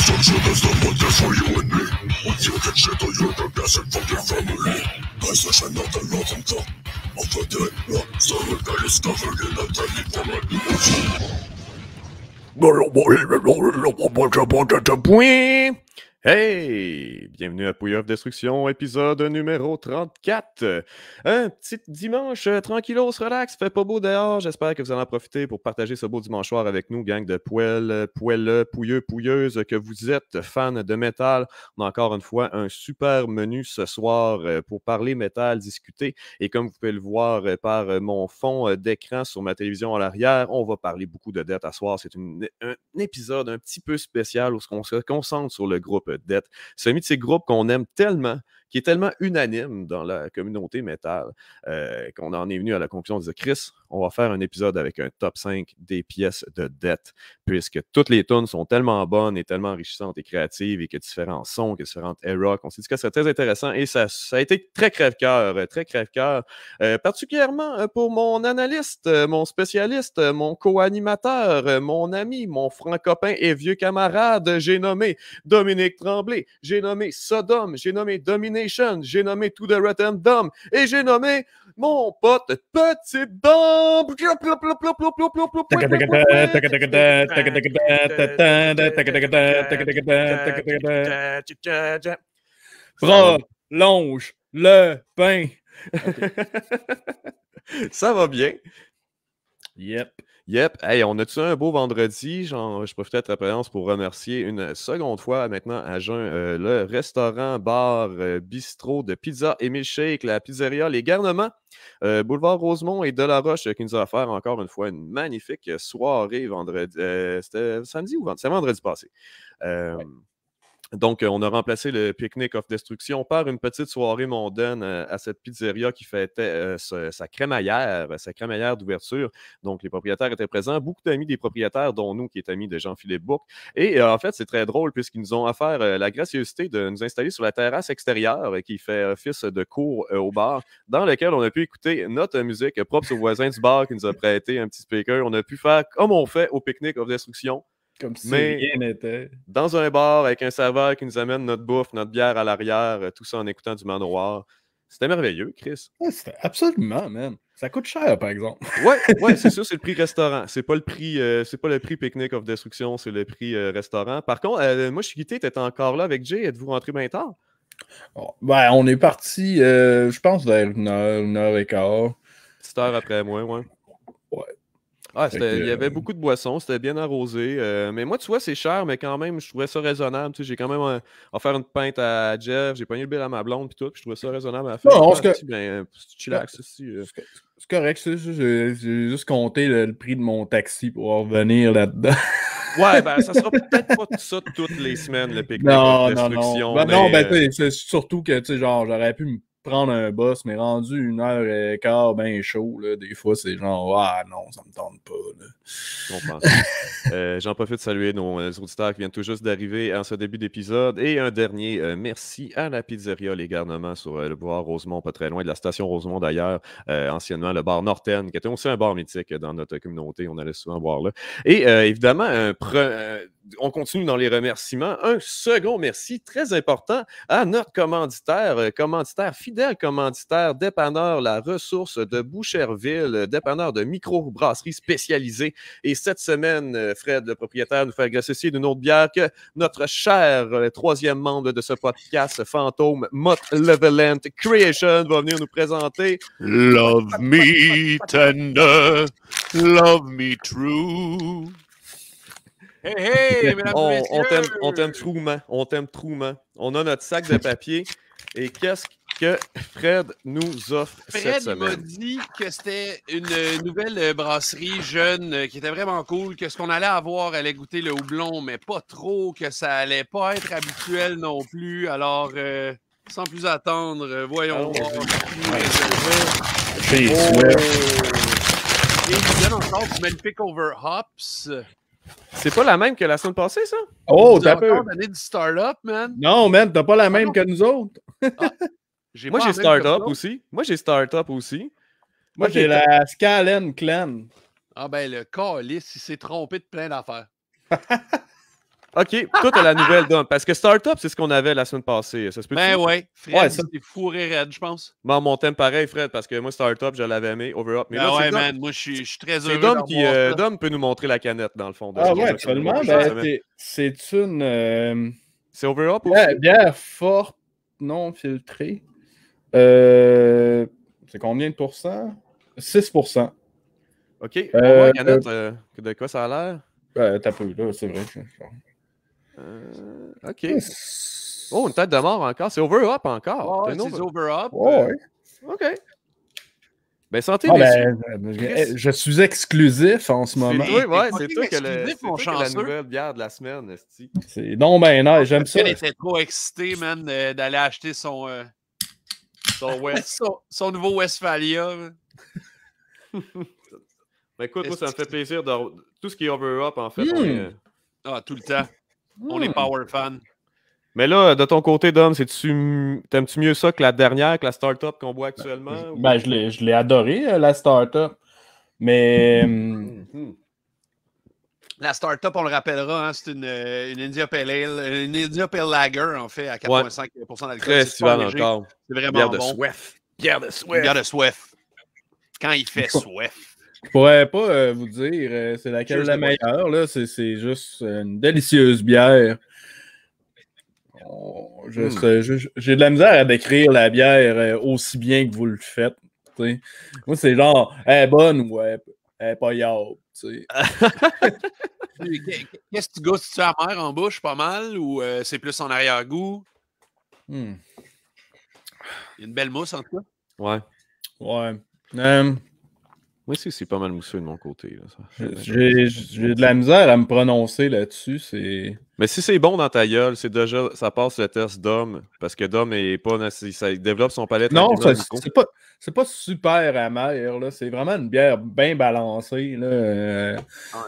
structure that's the one that's for you and me. With your consent or your compassion from your family. I such another love and talk of the dead rock solid that is covered in a tiny format. Boing! Hey! Bienvenue à Pouille of Destruction, épisode numéro 34. Un petit dimanche euh, se relaxe, fait pas beau dehors. J'espère que vous allez en profiter pour partager ce beau dimanche soir avec nous, gang de poêles, poêleux, pouilleux, pouilleuses, que vous êtes fans de métal. On a encore une fois un super menu ce soir euh, pour parler métal, discuter. Et comme vous pouvez le voir euh, par mon fond d'écran sur ma télévision à l'arrière, on va parler beaucoup de dettes à soir. C'est un épisode un petit peu spécial où on se concentre sur le groupe d'être. C'est un de ces groupes qu'on aime tellement qui est tellement unanime dans la communauté métal euh, qu'on en est venu à la conclusion de dire Chris, on va faire un épisode avec un top 5 des pièces de dette, puisque toutes les tonnes sont tellement bonnes et tellement enrichissantes et créatives et que différents sons, que différentes eras, on s'est dit que ça serait très intéressant et ça, a été très crève-cœur, euh, très crève-cœur, euh, particulièrement pour mon analyste, mon spécialiste, mon co-animateur, mon ami, mon franc copain et vieux camarade, j'ai nommé Dominique Tremblay, j'ai nommé Sodome, j'ai nommé Dominique j'ai nommé tout the Rotten Dumb et j'ai nommé mon pote Petit Dumb. Prolonge le pain. Ça va bien. Yep. Yep. Hey, on a-tu un beau vendredi? Genre, je profite de ta présence pour remercier une seconde fois maintenant à jeun euh, le restaurant, bar, euh, bistrot de pizza et milkshake, la pizzeria Les Garnements, euh, boulevard Rosemont et Delaroche qui nous a offert encore une fois une magnifique soirée vendredi. C'était samedi ou vendredi? C'est vendredi passé. Donc, euh, on a remplacé le Picnic of destruction par une petite soirée mondaine euh, à cette pizzeria qui fêtait euh, sa crémaillère, sa crémaillère d'ouverture. Donc, les propriétaires étaient présents, beaucoup d'amis des propriétaires, dont nous qui est amis de Jean-Philippe Bouc. Et en fait, c'est très drôle puisqu'ils nous ont offert la gracieuseté de nous installer sur la terrasse extérieure qui fait office de cours au bar, dans lequel on a pu écouter notre musique propre aux voisins du bar qui nous a prêté un petit speaker. On a pu faire comme on fait au Picnic of destruction comme si Mais rien n'était. Dans un bar avec un serveur qui nous amène notre bouffe, notre bière à l'arrière, euh, tout ça en écoutant du manoir. C'était merveilleux, Chris. Oui, c'était absolument, man. Ça coûte cher, par exemple. ouais, c'est sûr, c'est le prix restaurant. C'est pas le prix, euh, pas le prix pique of destruction, c'est le prix euh, restaurant. Par contre, moi, je suis quitté, t'étais encore là avec Jay. Êtes-vous rentré bien tard? Oh, ben, on est parti, je pense, vers une heure, et quart. Petite heure après moi, ouais. Ouais. Ah, il y avait euh, beaucoup de boissons, c'était bien arrosé. Euh, mais moi, tu vois, c'est cher, mais quand même, je trouvais ça raisonnable. Tu sais, j'ai quand même euh, offert une pinte à Jeff, j'ai pogné le billet à ma blonde, puis tout, je trouvais ça raisonnable à faire. Non, ah, ben, c'est ben, C'est correct, J'ai juste compté le, prix de mon taxi pour revenir là-dedans. ouais, ben, ça sera peut-être pas ça toutes les semaines, le pique-nique de destruction. Non, non, ben, non, non ben, c'est surtout que, tu sais, genre, j'aurais pu me prendre un boss, mais rendu une heure et quart, ben chaud, des fois, c'est genre, ah non, ça me tente pas. Euh, j'en profite de saluer nos, euh, auditeurs qui viennent tout juste d'arriver en ce début d'épisode. Et un dernier, euh, merci à la pizzeria Les Garnements sur le boulevard Rosemont, pas très loin de la station Rosemont d'ailleurs, anciennement le bar Norten, qui était aussi un bar mythique dans notre communauté. On allait souvent boire là. Et évidemment, un on continue dans les remerciements. Un second merci très important à notre commanditaire, euh, commanditaire fidèle, commanditaire, dépanneur La Ressource de Boucherville, euh, dépanneur de micro brasserie spécialisée. Et cette semaine, euh, Fred, le propriétaire, nous fait associer d'une autre bière que notre cher troisième membre de ce podcast, fantôme Mott Levelant Creation, va venir nous présenter. Love me tender, love me true. Hey, hey, on, on t'aime, trouement. On t'aime On a notre sac de papier. Et qu'est-ce que Fred nous offre Fred cette semaine? Fred m'a dit que c'était une euh, nouvelle euh, brasserie jeune euh, qui était vraiment cool, que ce qu'on allait avoir allait goûter le houblon, mais pas trop, que ça allait pas être habituel non plus. Alors, sans plus attendre, voyons ah, voir. Oh! Et il nous donne encore du Over Hops. C'est pas la même que la semaine passée, ça? Oh, t'as peur. du start-up, man. Non, man, t'as pas la ah, même que nous autres. Ah, Moi, j'ai start-up aussi. Moi, j'ai start-up aussi. Moi, j'ai la Scalen Clan. Ah, ben, le calice, il s'est trompé de plein d'affaires. OK, toi, as la nouvelle Dom, Parce que Startup, c'est ce qu'on avait la semaine passée. Ça se peut ben ouais, Fred, ça... c'est fourré red, je pense. Bon, mon thème pareil, Fred, parce que moi, Startup, je l'avais aimé, Overup. Mais ben ouais, man, moi, je suis très heureux. C'est Dom qui euh, Dom peut nous montrer la canette, dans le fond. De ah ouais, absolument. Ben, c'est une. Euh, c'est Overup ou ouais, bien fort non filtrée. Euh... C'est combien de pourcents 6 OK, on la canette. Euh, de quoi ça a l'air ben, t'as vu, là, c'est vrai. Euh, OK. Oh, une tête de mort encore. C'est over-up encore. c'est over-up. OK. Ben, santé, ah, ben, ben, ben, je, suis exclusif en ce moment. Oui, oui, c'est toi que, mon la nouvelle bière de la semaine, C'est non, ben non, ah, j'aime ça. Elle était trop excitée, man, d'aller acheter euh, son, son, nouveau Westphalia. ben, écoute, moi, ça me fait plaisir. De... Tout ce qui est over-up, en fait. Hmm. Euh, ah, tout le temps. On est hmm. power fan. Mais là, de ton côté, Dom, t'aimes-tu mieux ça que la dernière, que la start-up qu'on boit actuellement? Ben, ben, je l'ai adoré, euh, la start-up. Mais. Hmm. Hmm. La start-up, on le rappellera, hein, c'est une, euh, une, India Pale une India Lager, en fait, à 4,5% d'alcool. Très bien encore. C'est vraiment bon. de soif. Bière de soif. Bière de Quand il fait soif. Je pourrais pas euh, vous dire euh, c'est laquelle la meilleure. Là. C'est, c'est juste une délicieuse bière. Hmm. j'ai de la misère à décrire la bière euh, aussi bien que vous le faites. sais. Moi, c'est genre, elle est bonne ou elle, est pas y'a. Qu'est-ce que tu goûtes? Tu mer en bouche pas mal ou c'est plus en arrière-goût? Hmm. Il y a une belle mousse en tout cas. Ouais. Ouais. Hum c'est pas mal moussé de mon côté. J'ai de la misère à me prononcer là-dessus. Mais si c'est bon dans ta gueule, c'est déjà ça passe le test d'homme. Parce que d'homme est pas ça développe son palette. Non, c'est pas, pas super amer. C'est vraiment une bière bien balancée. Euh, ah,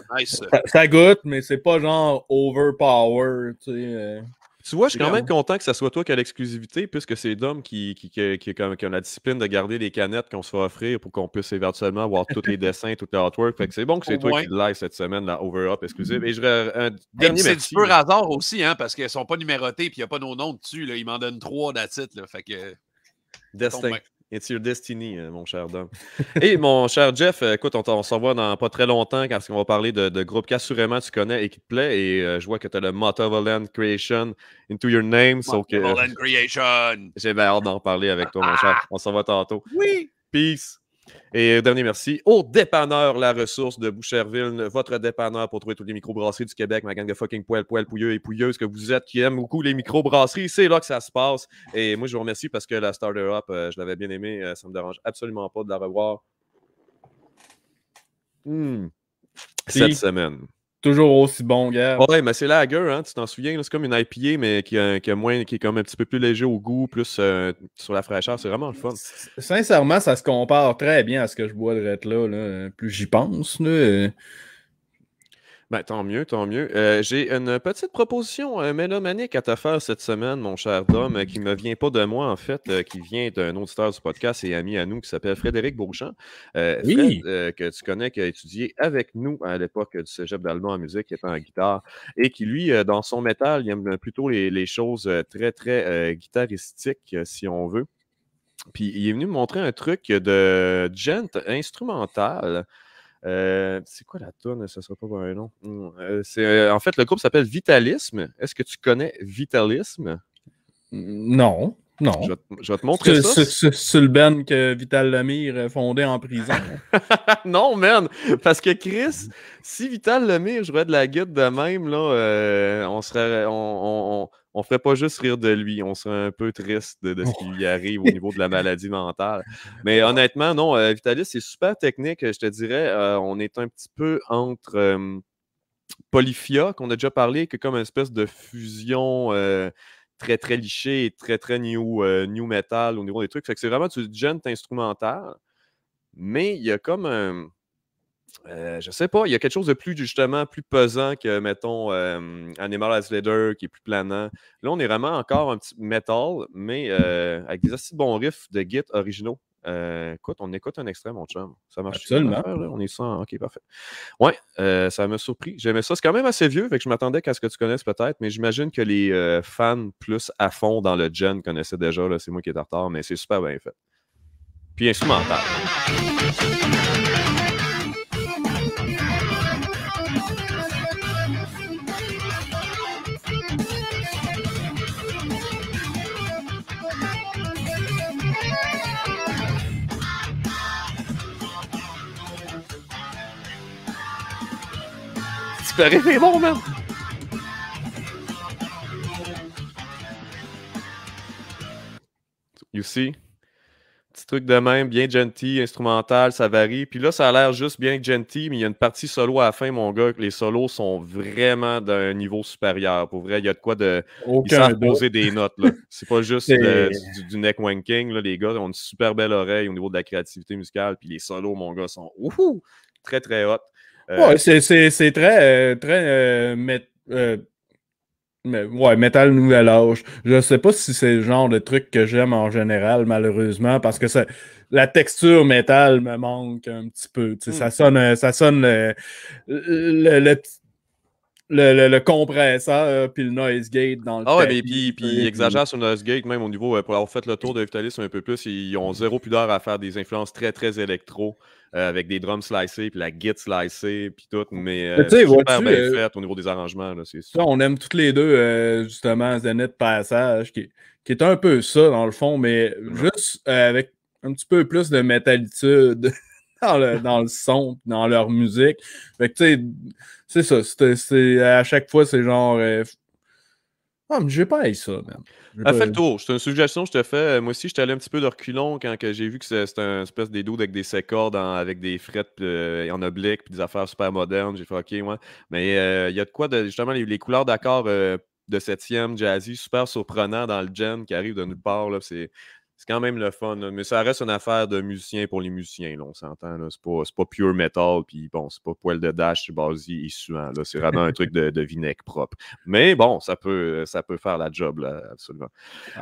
ça, goûte, mais c'est pas genre overpower. Tu euh. Tu vois, je suis quand même content que ce soit toi qui as l'exclusivité, puisque c'est Dom qui, qui, qui, a, la discipline de garder les canettes qu'on se fait offrir pour qu'on puisse éventuellement avoir tous les dessins, tout le artwork. Fait que c'est bon que c'est toi qui live cette semaine, la over-up exclusive. Mm-hmm. Et je un C'est du hasard aussi, hein, parce qu'elles ne sont pas numérotées et il n'y a pas nos noms dessus. Là. Ils m'en donnent trois d'attitude. Fait que. Euh, Destin. It's your destiny, euh, mon cher Dom. Et mon cher Jeff, euh, écoute, on, on se dans pas très longtemps parce qu'on va parler de, groupe groupes qu'assurément tu connais et qui te plaît. Et euh, je vois que tu as le Land Creation into your name. que, Land Creation! J'ai bien hâte d'en parler avec toi, mon cher. On s'en va tantôt. Oui! Peace! Et euh, dernier merci au dépanneur La Ressource de Boucherville, votre dépanneur pour trouver toutes les microbrasseries du Québec, ma gang de fucking poil, poil, pouilleux et pouilleuse que vous êtes qui aime beaucoup les microbrasseries. C'est là que ça se passe. Et moi, je vous remercie parce que la Starter Up, euh, je l'avais bien aimé. Euh, ça me dérange absolument pas de la revoir. Hmm. Cette semaine. Toujours aussi bon, gars. Ouais, mais c'est gueule, hein, tu t'en souviens. C'est comme une IPA, mais qui, a, qui moins, qui est comme un petit peu plus léger au goût, plus euh, sur la fraîcheur. C'est vraiment le fun. Sincèrement, ça se compare très bien à ce que je bois de là, là. Plus j'y pense. Là. Euh. Ben, tant mieux, tant mieux. Euh, j'ai une petite proposition mélomanique à te faire cette semaine, mon cher Dom, euh, qui ne me vient pas de moi, en fait, euh, qui vient d'un auditeur du podcast et ami à nous qui s'appelle Frédéric Beauchamp. Oui. que tu connais, qui a étudié avec nous à l'époque du cégep d'Allemand en musique, qui était en guitare, et qui, lui, dans son métal, il aime plutôt les, les choses très, très guitaristiques, si on veut. Puis il est venu me montrer un truc de gent instrumental euh, c'est quoi la tonne? Ça sera pas pour un nom. Hmm, euh, c'est, euh, en fait, le groupe s'appelle Vitalisme. Est-ce que tu connais Vitalisme? Non. Non. Je vais, te, montrer ça. C'est le ben que Vital Lemire fondait en prison. non, man! Parce que Chris, si Vital Lemire jouait de la guide de même, là, on serait. on, on ferait pas juste rire de lui, on serait un peu triste de, ce qui lui arrive au niveau de la maladie mentale. Mais honnêtement, non, euh, Vitalis, c'est super technique, euh, je te dirais. Euh, on est un petit peu entre Polyphia, qu'on a déjà parlé, que comme une espèce de fusion très, très lichée et très, très new, new metal au niveau des trucs. que c'est vraiment du jeune instrumental, mais il y a comme un euh, je sais pas, il y a quelque chose de plus, justement, plus pesant que, mettons, euh, Animal as Leader, qui est plus planant. Là, on est vraiment encore un petit metal, mais euh, avec des assez bons riffs de Git originaux. écoute, on écoute un extrait, mon chum. Ça marche. Absolument. on est sans. Ok, parfait. Ouais, ça m'a surpris. J'aimais ça. C'est quand même assez vieux, fait que je m'attendais qu'à ce que tu connaisses peut-être, mais j'imagine que les fans plus à fond dans le gen connaissaient déjà. C'est moi qui est en retard, mais c'est super bien fait. Puis instrumental. peux c'est bon, You see? Petit truc de même, bien gentil, instrumental, ça varie. Puis là, ça a l'air juste bien gentil, mais il y a une partie solo à la fin, mon gars. Les solos sont vraiment d'un niveau supérieur. Pour vrai, il y a de quoi de. Aucun poser des notes, là. C'est pas juste euh, du, neck wanking, là. Les gars ont une super belle oreille au niveau de la créativité musicale. Puis les solos, mon gars, sont ouf, très, très hot. Euh, ouais, c'est très, euh, très euh, mais, ouais, métal nouvel âge. Je sais pas si c'est le genre de truc que j'aime en général, malheureusement, parce que ça, la texture métal me manque un petit peu. Hmm. Ça sonne, ça sonne le, le, le, compresseur puis le noise gate dans le Ah ouais, mais puis, puis ils exagèrent sur le noise gate, même au niveau, pour avoir fait le tour de Vitalis un peu plus, ils ont zéro pudeur à faire des influences très, très électro. Euh, avec des drums slicés, puis la git slicée, puis tout, mais c'est euh, super bien euh, fait au niveau des arrangements. Là, ça, on aime toutes les deux, justement, Zenith Passage, qui, est un peu ça, dans le fond, mais juste avec un petit peu plus de métallitude. dans le, dans le son, dans leur musique. Fait tu sais, c'est ça. C'est, à chaque fois, c'est genre, ah, je vais pas aller ça, man. Ah, le tour. C'est une suggestion que je te fais. Euh, moi aussi, j'étais allé un petit peu de reculon quand j'ai vu que c'était un espèce des dos avec des secords avec des frettes euh, en oblique puis des affaires super modernes. J'ai fait OK, moi. Mais il euh, y a de quoi, de, justement, les, couleurs d'accord de 7e, jazzy, super surprenant dans le gen qui arrive de nulle part. C'est c'est quand même le fun. Mais ça reste une affaire de musiciens pour les musiciens, là, on s'entend. C'est pas, pas pure metal, puis bon, c'est pas poil de dash, basi et suant. C'est vraiment un truc de, de vinec propre. Mais bon, ça peut, ça peut faire la job, absolument.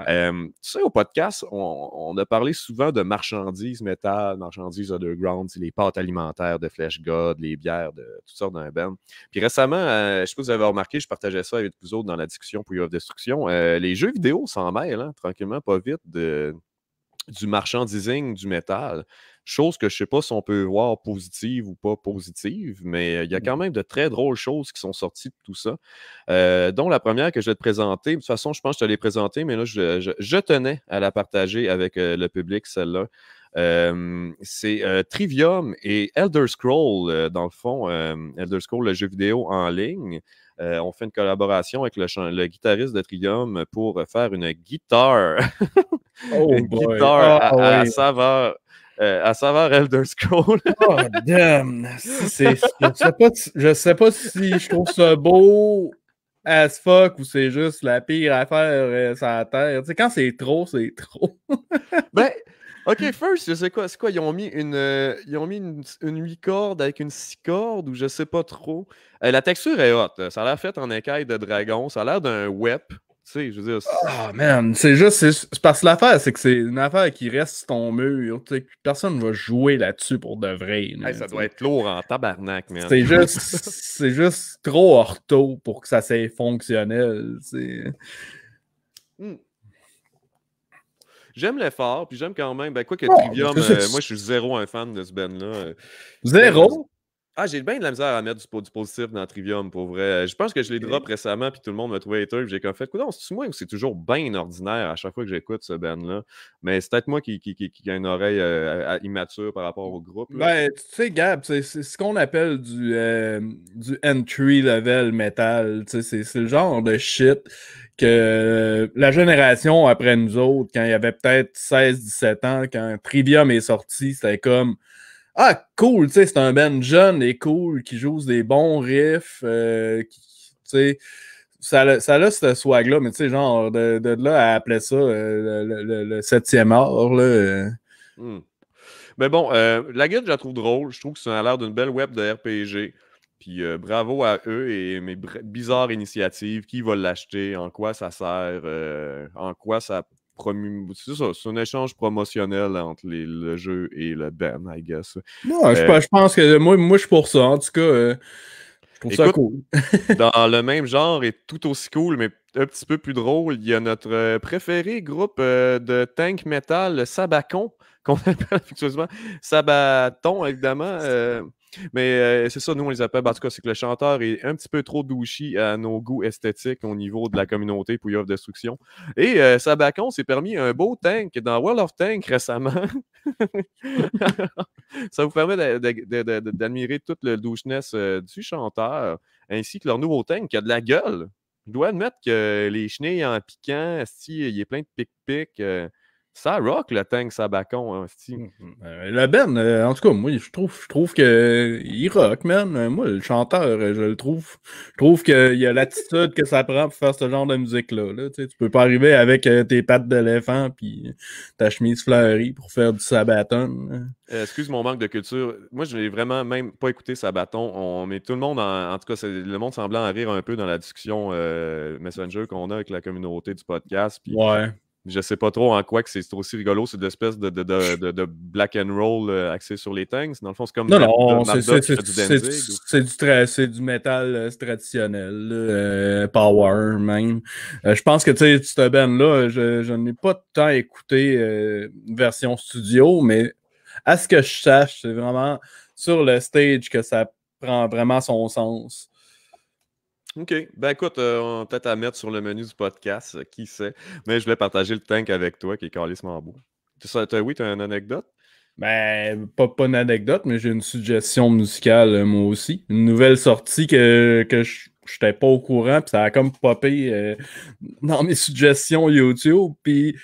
Euh, tu sais, au podcast, on, a parlé souvent de marchandises métal, marchandises underground, les pâtes alimentaires de Flèche God, les bières de toutes sortes d'un ben. Puis récemment, euh, je sais pas si vous avez remarqué, je partageais ça avec vous autres dans la discussion pour You Destruction. Euh, les jeux vidéo s'en mêlent, hein, tranquillement, pas vite, de du merchandising du métal. Chose que je ne sais pas si on peut voir positive ou pas positive, mais il y a mmh. quand même de très drôles choses qui sont sorties de tout ça, dont la première que je vais te présenter. De toute façon, je pense que je te l'ai présentée, mais là, je, tenais à la partager avec le public, celle-là. c'est Trivium et Elder Scroll, dans le fond, Elder Scroll, le jeu vidéo en ligne. Euh, on fait une collaboration avec le, guitariste de Trium pour faire une guitare. oh une guitare ah à, à, saveur. Euh, savoir Elder Scroll. oh, je, sais pas, sais pas si je trouve ça beau as fuck ou c'est juste la pire affaire euh, sur la terre. quand c'est trop, c'est trop. ben, OK, First, je sais quoi, c'est quoi? Ils ont mis une, euh, ils ont mis une, une 8 cordes avec une 6 cordes ou je sais pas trop. Euh, la texture est haute. Ça a l'air fait en écaille de dragon. Ça a l'air d'un web. Tu sais, je veux dire. Ah, man, c'est juste. C'est parce que l'affaire, c'est que c'est une affaire qui reste sur ton mur. personne va jouer là-dessus pour de vrai. ça doit être lourd en tabarnak, man. C'est juste, c'est juste trop ortho pour que ça soit fonctionnel. C'est. Hmm. J'aime l'effort, puis j'aime quand même. Ben, quoi que oh, Trivium, euh, moi, je suis zéro un fan de ce band là euh. Zéro? Ah, j'ai bien de la misère à mettre du, positif dans Trivium, pour vrai. Euh, je pense que je l'ai drop récemment, puis tout le monde m'a trouvé hater, puis j'ai comme fait, non, c'est moi ou c'est toujours bien ordinaire à chaque fois que j'écoute ce band-là. Mais c'est peut-être moi qui, qui, qui, qui, a une oreille immature par rapport au groupe. Ben, tu sais, Gab, c'est ce qu'on appelle du, du entry-level metal. C'est le genre de shit euh, la génération après nous autres, quand il y avait peut-être 16-17 ans, quand Trivium est sorti, c'était comme Ah, cool, tu sais, c'est un band jeune et cool qui joue des bons riffs, euh, tu sais. Ça, ça a ce swag-là, mais tu sais, genre, de, là à appeler ça euh, le, 7 e septième art, là. Hmm. Mais bon, la gueule, je la trouve drôle. Je trouve que ça a l'air d'une belle web de RPG. Puis euh, bravo à eux et mes bizarres initiatives. Qui va l'acheter? En quoi ça sert? Euh, en quoi ça promue. C'est ça, c'est un échange promotionnel entre le jeu et le Ben, I guess. Non, euh, je, pense que moi, moi, je suis pour ça. En tout cas, je trouve ça cool. dans le même genre et tout aussi cool, mais un petit peu plus drôle, il y a notre préféré groupe de tank metal, Sabaton. qu'on appelle effectivement Sabaton, évidemment. Mais euh, c'est ça, nous, on les appelle. Ben, en tout cas, c'est que le chanteur est un petit peu trop douchi à nos goûts esthétiques au niveau de la communauté pour of Destruction. Et euh, Sabacon s'est permis un beau tank dans World of Tank récemment. ça vous permet d'admirer toute la doucheness euh, du chanteur ainsi que leur nouveau tank qui a de la gueule. Je dois admettre que les chenilles en piquant, il y a plein de pic-pic. Ça rock le tank Sabacon, hein, mm, mm. euh, Le Ben, euh, en tout cas, moi, je trouve, je trouve que euh, il rock, man. Euh, moi, le chanteur, je le trouve. Je trouve qu'il y a l'attitude que ça prend pour faire ce genre de musique-là. Tu, sais, peux pas arriver avec tes pattes d'éléphant puis ta chemise fleurie pour faire du sabaton. excuse mon manque de culture. Moi, je n'ai vraiment même pas écouté Sabaton. Mais tout le monde, en, tout cas, le monde semblant en rire un peu dans la discussion Messenger qu'on a avec la communauté du podcast. ouais. Je sais pas trop en quoi que c'est aussi rigolo, c'est espèce de, de, de, de, black and roll euh, axé sur les tanks. Dans le fond, c'est comme. Non, non, euh, c'est du, du, métal euh, traditionnel, power même. je pense que, tu sais, cette là je, n'ai pas tant écouté version studio, mais à ce que je sache, c'est vraiment sur le stage que ça prend vraiment son sens. OK. Ben écoute, euh, on peut-être à mettre sur le menu du podcast, euh, qui sait. Mais je voulais partager le tank avec toi qui est calissement beau. Tu sais, oui, tu as une anecdote? Ben, pas, une anecdote, mais j'ai une suggestion musicale, euh, moi aussi. Une nouvelle sortie que, que je n'étais pas au courant, puis ça a comme popé dans mes suggestions YouTube. Puis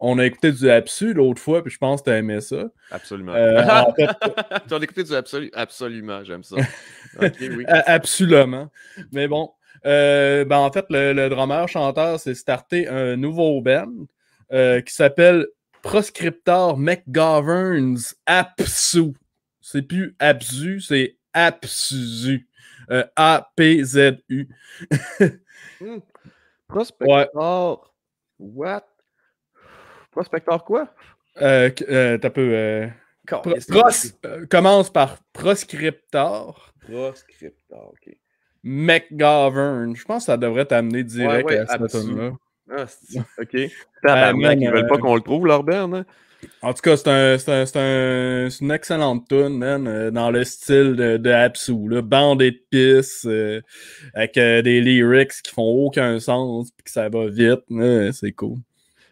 on a écouté du Absu l'autre fois, puis je pense que tu as aimé ça. Absolument. Euh, tu as écouté du Absu? Absolument, j'aime ça. Absolument. Mais bon, euh, ben, en fait, le, le chanteur s'est starté un nouveau band euh, qui s'appelle Proscriptor McGovern's Absu. C'est plus Absu, c'est absu. A-P-Z-U. Hmm. Proscriptor What? Prospecteur quoi? Euh, euh, t'as peu. Euh, commence par proscriptor. Proscriptor, ok. McGovern. Je pense que ça devrait t'amener direct à cette là ah, ok. T'as Ils ils veulent pas qu'on le trouve, leur berne. Hein? En tout cas, c'est un, un, une excellente tune, man, dans le style de, de le bandé de pistes, avec des lyrics qui font aucun sens, puis que ça va vite, c'est cool.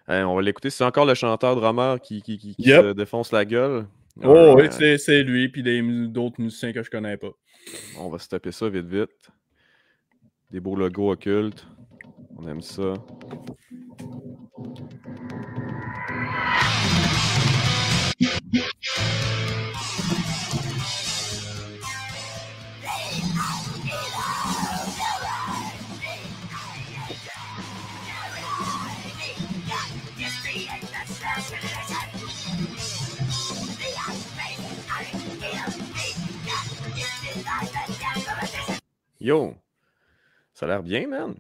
Hein, on va l'écouter. C'est encore le chanteur drummer qui, qui, se défonce la gueule. Oh, c'est, lui, puis d'autres musiciens que je connais pas. On va se taper ça vite, vite. Des beaux logos occultes. On aime ça. Yo, ça a l'air bien, man.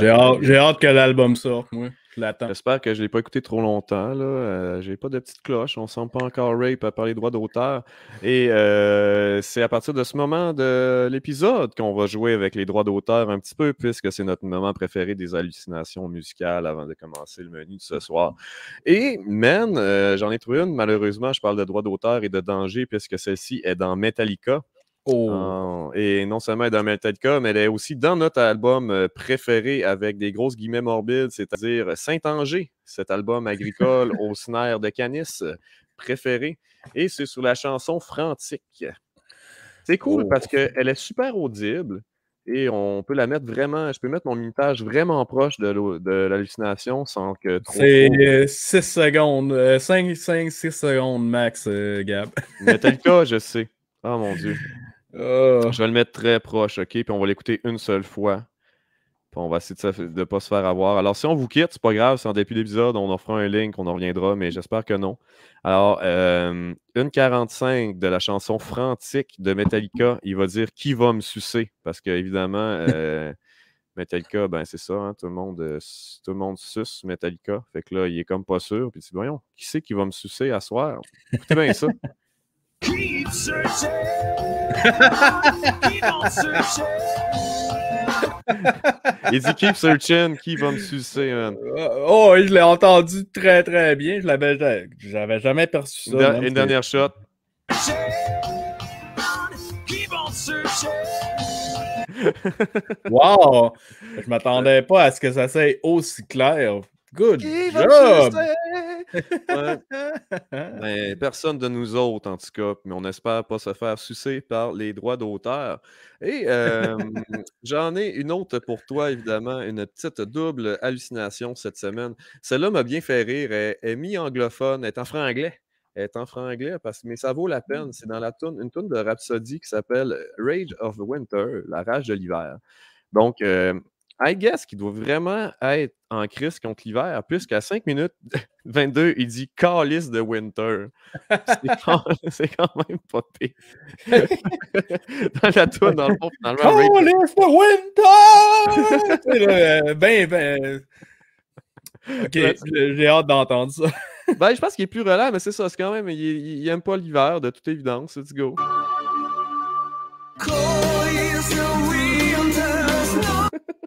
J'ai hâte, que l'album sorte, moi. Je l'attends. J'espère que je ne l'ai pas écouté trop longtemps. Je euh, n'ai j'ai pas de petite cloche. On ne sent pas encore rape par parler droits d'auteur. Et euh, c'est à partir de ce moment de l'épisode qu'on va jouer avec les droits d'auteur un petit peu, puisque c'est notre moment préféré des hallucinations musicales avant de commencer le menu de ce soir. Et, man, euh, j'en ai trouvé une. Malheureusement, je parle de droits d'auteur et de danger, puisque celle-ci est dans Metallica. Oh. Euh, et non seulement elle est dans Melted mais elle est aussi dans notre album euh, préféré avec des grosses guillemets morbides, c'est-à-dire saint angers cet album agricole au snare de Canis euh, préféré. Et c'est sur la chanson Frantique. C'est cool oh. parce qu'elle est super audible et on peut la mettre vraiment. Je peux mettre mon mixage vraiment proche de l'hallucination sans que trop. C'est 6 secondes, 5, 5, 6 secondes max, Gab. Metallica, je sais. Oh mon dieu. Ah. Je vais le mettre très proche, OK? Puis on va l'écouter une seule fois. Puis on va essayer de ne pas se faire avoir. Alors, si on vous quitte, c'est pas grave, c'est en début d'épisode, on en fera un link, on en reviendra, mais j'espère que non. Alors, euh, 1.45 de la chanson Frantique de Metallica, il va dire Qui va me sucer? Parce que, évidemment, euh, Metallica, ben c'est ça, hein, tout, le monde, euh, tout monde suce Metallica. Fait que là, il est comme pas sûr. Puis il dit Voyons, qui c'est qui va me sucer à soir? Écoutez bien ça. Keep searching. keep searching. Il dit keep searching, qui va me sucer, man. Euh, oh, je l'ai entendu très très bien. Je l'avais, j'avais jamais perçu ça. Une, dernière shot. wow! Je m'attendais pas à ce que ça soit aussi clair. Good job! Ben, personne de nous autres, en tout cas, mais on espère pas se faire sucer par les droits d'auteur. Et j'en ai une autre pour toi, évidemment, une petite double hallucination cette semaine. Celle-là m'a bien fait rire. Elle est mi-anglophone, elle est en franc Elle est en franc parce... mais ça vaut la peine. C'est dans la toune, une tune de rhapsodie qui s'appelle Rage of Winter, la rage de l'hiver. Donc, euh, I guess qu'il doit vraiment être en crise contre l'hiver, puisqu'à 5 minutes 22, il dit "Callis de winter. C'est quand, même pas pire. dans la tour, dans le fond, finalement. de winter! Euh, ben, ben. Euh, ok, j'ai hâte d'entendre ça. ben, je pense qu'il est plus relâche, mais c'est ça, c'est quand même, il, aime pas l'hiver, de toute évidence. Let's go. Call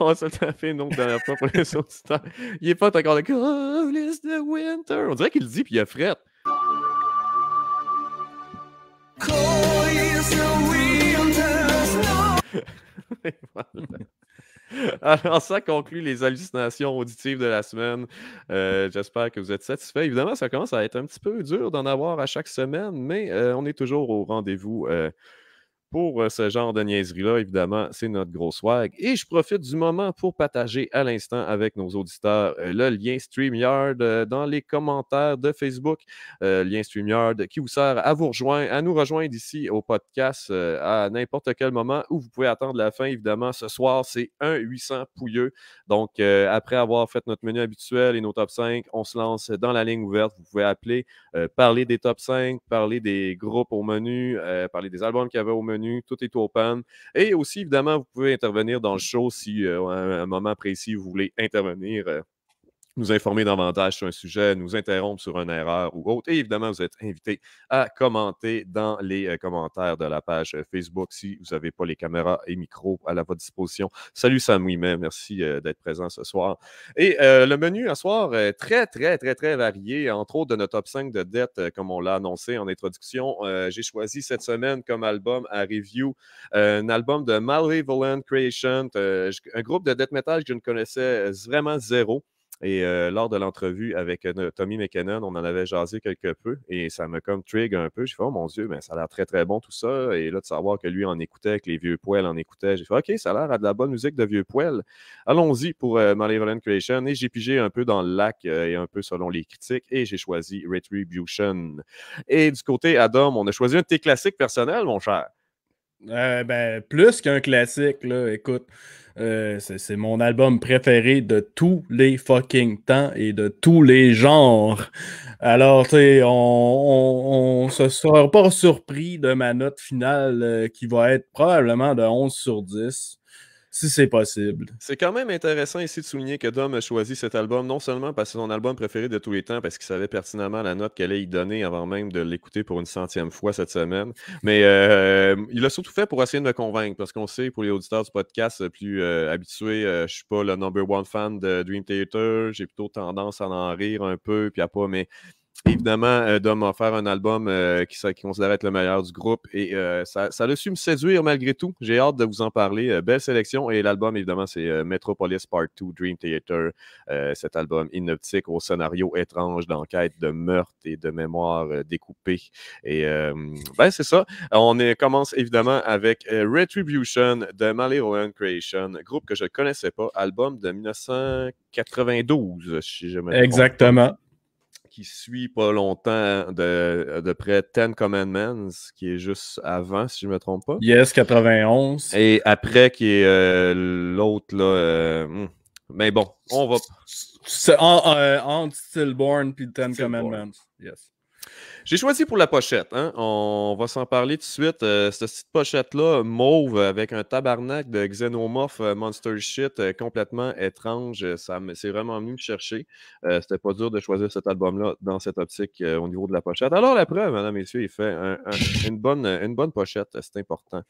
on se fait une autre dernière fois pour les Il est pas encore le is the Winter. On dirait qu'il le dit, puis il a fret. Alors, ça conclut les hallucinations auditives de la semaine. Euh, j'espère que vous êtes satisfaits. Évidemment, ça commence à être un petit peu dur d'en avoir à chaque semaine, mais euh, on est toujours au rendez-vous. Euh, pour euh, ce genre de niaiserie-là, évidemment, c'est notre gros swag. Et je profite du moment pour partager à l'instant avec nos auditeurs euh, le lien StreamYard euh, dans les commentaires de Facebook. lien StreamYard qui vous sert à vous rejoindre, à nous rejoindre ici au podcast à n'importe quel moment où vous pouvez attendre la fin. Évidemment, ce soir, c'est 1-800 Pouilleux. Donc, après avoir fait notre menu habituel et nos top 5, on se lance dans la ligne ouverte. Vous pouvez appeler, parler des top 5, parler des groupes au menu, parler des albums qu'il y avait au menu tout est open. Et aussi, évidemment, vous pouvez intervenir dans le show si à euh, un moment précis, vous voulez intervenir. Euh, nous informer davantage sur un sujet, nous interrompre sur une erreur ou autre. Et évidemment, vous êtes invité à commenter dans les euh, commentaires de la page euh, Facebook si vous n'avez pas les caméras et micros à la, votre disposition. Salut Sam merci euh, d'être présent ce soir. Et le menu à soir est très, très, très, très varié, entre autres de notre top 5 de dettes, comme on l'a annoncé en introduction. J'ai choisi cette semaine comme album à review un album de Malvolent Creation, un groupe de death metal que je ne connaissais vraiment zéro. Et lors de l'entrevue avec Tommy McKinnon, on en avait jasé quelque peu et ça me comme trigue un peu. J'ai fait, oh mon Dieu, mais ça a l'air très, très bon tout ça. Et là, de savoir que lui en écoutait, que les vieux poils en écoutaient, j'ai fait, OK, ça a l'air à de la bonne musique de vieux poils. Allons-y pour euh, Malevolent Creation. Et j'ai pigé un peu dans le lac et un peu selon les critiques et j'ai choisi Retribution. Et du côté Adam, on a choisi un de classique personnel, mon cher. Euh, ben, plus qu'un classique, là, écoute. Euh, c'est mon album préféré de tous les fucking temps et de tous les genres. Alors, tu on, on, se sera pas surpris de ma note finale euh, qui va être probablement de 11 sur 10 si c'est possible. C'est quand même intéressant ici de souligner que Dom a choisi cet album non seulement parce que c'est son album préféré de tous les temps, parce qu'il savait pertinemment la note qu'elle allait y donner avant même de l'écouter pour une centième fois cette semaine, mais euh, il l'a surtout fait pour essayer de me convaincre, parce qu'on sait, pour les auditeurs du podcast euh, plus euh, habitués, je suis pas le number one fan de Dream Theater, j'ai plutôt tendance à en rire un peu, puis à pas, mais Évidemment, euh, de m'a offert un album euh, qui, considérait être le meilleur du groupe et euh, ça, ça, a su me séduire malgré tout. J'ai hâte de vous en parler. belle sélection et l'album, évidemment, c'est Metropolis Part 2 Dream Theater. cet album inoptique au scénario étrange d'enquête, de meurtre et de mémoire découpée. Et ben, c'est ça. On commence évidemment avec Retribution de Maleroan Creation, groupe que je ne connaissais pas, album de 1992, si je me Exactement qui suit pas longtemps de, de près Ten Commandments, qui est juste avant, si je ne me trompe pas. Yes, 91. Et après, qui est euh, l'autre, là. Euh, mais hmm. ben bon, on va. C'est en, euh, entre Stillborn puis Ten Commandments. Yes. J'ai choisi pour la pochette. Hein. On va s'en parler tout de suite. Euh, cette petite pochette-là, euh, mauve, avec un tabarnak de Xenomorph euh, monster shit complètement étrange. Ça c'est vraiment venu me chercher. C'était pas dur de choisir cet album-là dans cette optique au niveau de la pochette. Alors, la preuve, mesdames, messieurs, il fait une, bonne, une bonne pochette. C'est important.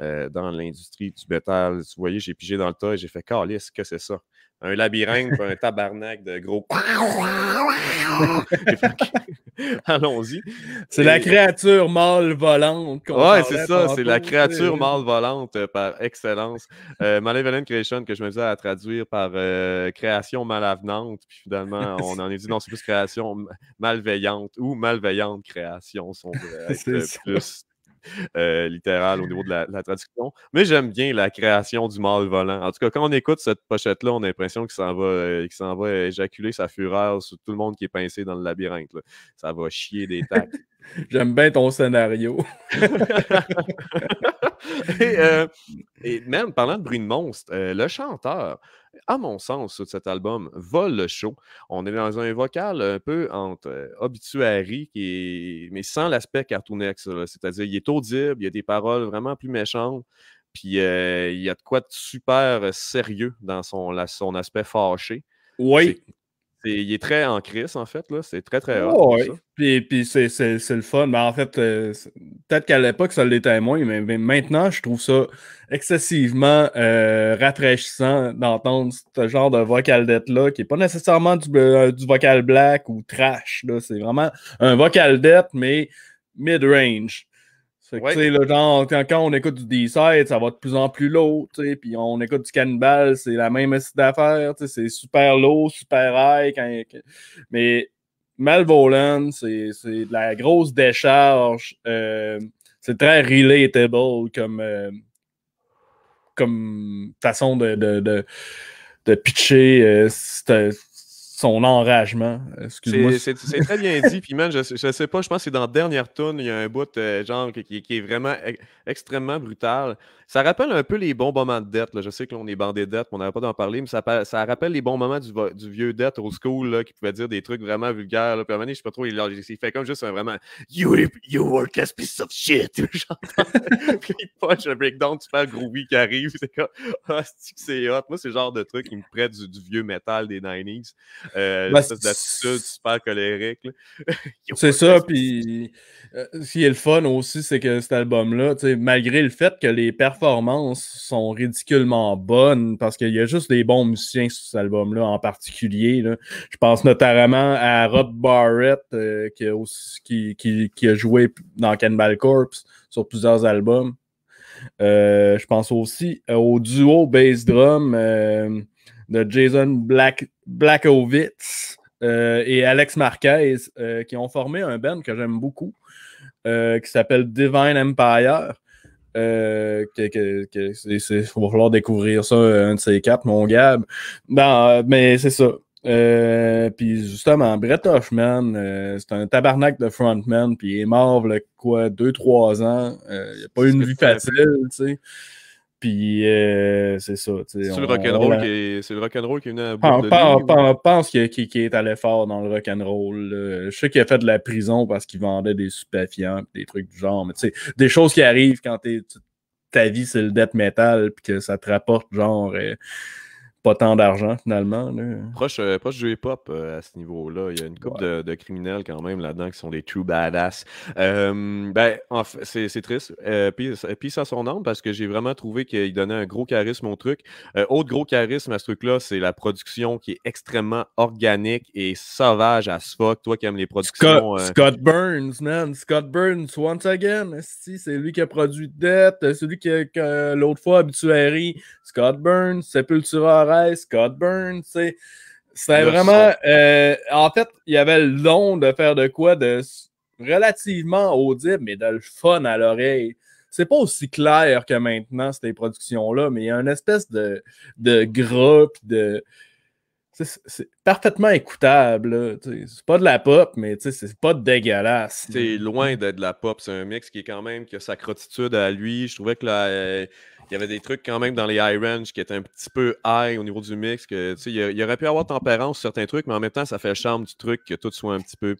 Euh, dans l'industrie du métal. Vous voyez, j'ai pigé dans le tas et j'ai fait est-ce que c'est ça? Un labyrinthe, un tabarnak de gros. Allons-y. C'est la créature mâle volante. Ouais, c'est ça. C'est la créature mâle volante euh, par excellence. Euh, Malevolent Creation, que je me disais à traduire par euh, création malavenante. Puis finalement, on en est dit non, c'est plus création malveillante ou malveillante création, si plus Euh, littéral au niveau de la, traduction. Mais j'aime bien la création du mâle volant. En tout cas, quand on écoute cette pochette-là, on a l'impression qu'il s'en va, euh, éjaculer sa fureur sur tout le monde qui est pincé dans le labyrinthe. Ça va chier des tacs. J'aime bien ton scénario. Euh, et, même parlant de bruit de monstre, le chanteur, à mon sens, cet album, vole le show. On est dans un vocal un peu entre euh, obituary, qui mais sans l'aspect cartoonex. C'est-à-dire, il est audible, il y a des paroles vraiment plus méchantes. Puis euh, il y a de quoi de super euh, sérieux dans son, son aspect fâché. Oui, il est très en crise, en fait. C'est très, très Puis, c'est le fun. Ben, en fait, euh, peut-être qu'à l'époque, ça l'était moins, mais, maintenant, je trouve ça excessivement euh, rafraîchissant d'entendre ce genre de vocal d'être-là, qui n'est pas nécessairement du, euh, du, vocal black ou trash. C'est vraiment un vocal d'être, mais mid-range. C'est genre, quand on écoute du D-side, ça va de plus en plus lourd. puis on écoute du cannibal, c'est la même d'affaires, c'est super lourd, super high. Mais malvolent c'est de la grosse décharge. Euh, c'est très relatable comme, euh, comme façon de, de, de, pitcher euh, son enragement. C'est très bien dit. Puis, man, je, ne sais pas, je pense que c'est dans dernière tune, il y a un bout, euh, genre, qui, est vraiment e, extrêmement brutal. Ça rappelle un peu les bons moments de dette. Je sais que l'on est bandé de dette, on n'avait pas d'en parler, mais ça, ça, rappelle les bons moments du, vieux dette au school qui pouvait dire des trucs vraiment vulgaires. Puis, à un moment je sais pas trop, il, fait comme juste un vraiment You, you as piece of shit. Puis, il punch un breakdown super groovy qui arrive. C'est comme, ah, c'est hot. Moi, c'est le genre de truc qui me prête du, vieux métal des 90s. Euh, ben, super colérique. c'est ça, puis euh, ce qui est le fun aussi, c'est que cet album-là, malgré le fait que les performances sont ridiculement bonnes, parce qu'il y a juste des bons musiciens sur cet album-là en particulier. Je pense notamment à Rob Barrett, euh, qui, a a joué dans Cannibal Corpse sur plusieurs albums. Euh, je pense aussi au duo bass drum de Jason Black, Blackowitz euh, et Alex Marquez euh, qui ont formé un band que j'aime beaucoup euh, qui s'appelle Divine Empire. il va falloir découvrir ça, un de ces quatre, mon Gab. Non, ben, mais c'est ça. puis justement, Brett Hoffman, c'est un tabarnak de frontman, puis il est mort, quoi, 2-3 ans. il a pas eu une vie facile, tu sais. Puis euh, c'est ça. C'est le qui est. C'est le rock'n'roll qui est venu à ah, bout de pense, pense, qu'il est allé fort dans le rock'n'roll. Je sais qu'il a fait de la prison parce qu'il vendait des stupéfiants des trucs du genre. Mais tu sais, des choses qui arrivent quand ta vie c'est le death metal puis que ça te rapporte genre. Euh, pas tant d'argent finalement. Là. Proche, euh, proche du hip-hop euh, à ce niveau-là. Il y a une couple de, criminels quand même là-dedans qui sont des true badass. Euh, ben, c'est triste. puis Puis ça son âme parce que j'ai vraiment trouvé qu'il donnait un gros charisme au truc. autre gros charisme à ce truc-là, c'est la production qui est extrêmement organique et sauvage à ce fuck. Toi qui aimes les productions. Scott, Burns, man. Scott Burns, once again. Si, c'est lui qui a produit Death. C'est lui qui, l'autre fois, Habituary. Scott Burns, sépultureur. Scott Burns, c'est... vraiment. Euh, en fait, il y avait le don de faire de quoi de relativement audible, mais de le fun à l'oreille. C'est pas aussi clair que maintenant, ces productions-là, mais il y a une espèce de, de de c'est parfaitement écoutable. C'est pas de la pop, mais c'est pas dégueulasse. C'est loin d'être de la pop. C'est un mix qui est quand même qui a sa crotitude à lui. Je trouvais que euh, il y avait des trucs quand même dans les high range qui étaient un petit peu high au niveau du mix. Que, il, y aurait pu avoir tempérance sur certains trucs, mais en même temps, ça fait le charme du truc que tout soit un petit peu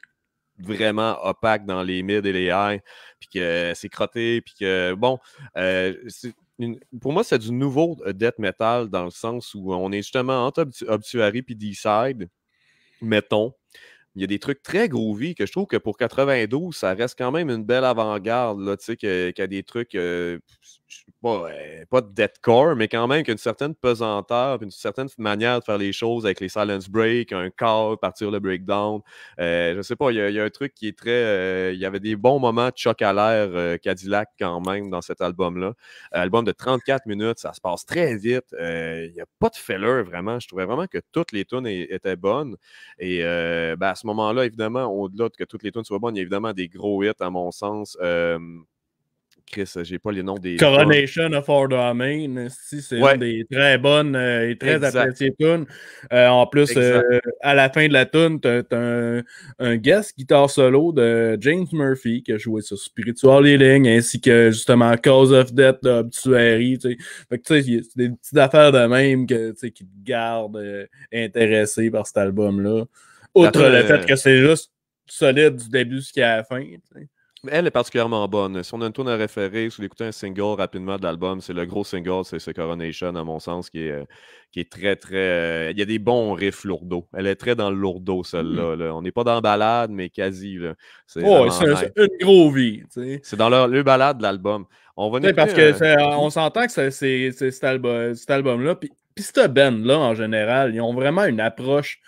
vraiment opaque dans les mid et les high, puis que c'est crotté, puis que bon, euh, pour moi, c'est du nouveau euh, death metal dans le sens où on est justement entre ob Obtuary puis Decide, mettons. Il y a des trucs très groovy que je trouve que pour 92, ça reste quand même une belle avant-garde, tu sais, qu'il y a des trucs. Euh, bon, euh, pas de dead core, mais quand même qu'une certaine pesanteur, une certaine manière de faire les choses avec les silence break, un call, partir le breakdown. Je euh, je sais pas, il y, a un truc qui est très. Euh, il y avait des bons moments de choc à l'air Cadillac quand même dans cet album-là. album de 34 minutes, ça se passe très vite. Il n'y a pas de filler vraiment. Je trouvais vraiment que toutes les tunes étaient bonnes. Et ben, à ce moment-là, évidemment, au-delà de que toutes les tunes soient bonnes, il y a évidemment des gros hits à mon sens. Chris, j'ai pas les noms des. Coronation of Our Domain, c'est une des très bonnes euh, et très appréciées tunes. Euh, en plus, euh, à la fin de la tune, tu as, un, guest guitare solo de James Murphy qui a joué sur Spiritual Healing ainsi que justement Cause of Death de Fait que tu sais, c'est des petites affaires de même que, qui te gardent intéressé par cet album-là. Outre le fait que c'est juste solide du début jusqu'à la fin. Elle est particulièrement bonne. Si on a une tourne à référer, si vous écoutez un single rapidement de l'album, c'est le gros single, c'est Coronation, à mon sens, qui est, euh, qui est très, très. Euh, il y a des bons riffs lourdeaux. Elle est très dans le lourdeau, celle-là. Hmm. On n'est pas dans balade, mais quasi. C'est oh, c'est une grosse vie. C'est dans leur, le balade de l'album. On va parce que on s'entend que c'est cet album-là. Album puis cette band-là, en général, ils ont vraiment une approche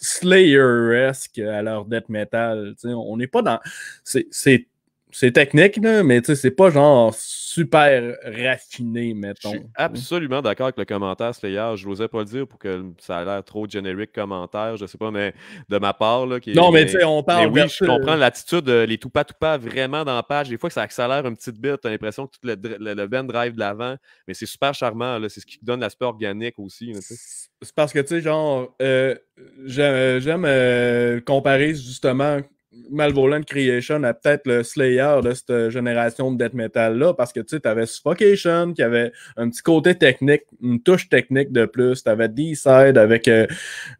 Slayer-esque à leur death metal. sais on n'est pas dans. C'est c'est technique, là, mais c'est pas genre super raffiné, mettons. Je absolument d'accord avec le commentaire, Slayer. Je n'osais pas le dire pour que ça a l'air trop générique commentaire, je sais pas, mais de ma part. qui non, mais, tu on parle. oui, je comprends l'attitude, euh, les tout pas tout pas vraiment dans la page. Des fois ça accélère un petit bit, tu as l'impression que le, le, drive de l'avant, mais c'est super charmant. C'est ce qui donne l'aspect organique aussi. c'est parce que, tu sais, genre, euh, j'aime euh, comparer justement Malvolent Creation a peut-être le Slayer de cette génération de death metal-là, parce que tu sais, t'avais Suffocation qui avait un petit côté technique, une touche technique de plus, t'avais D-Side avec euh,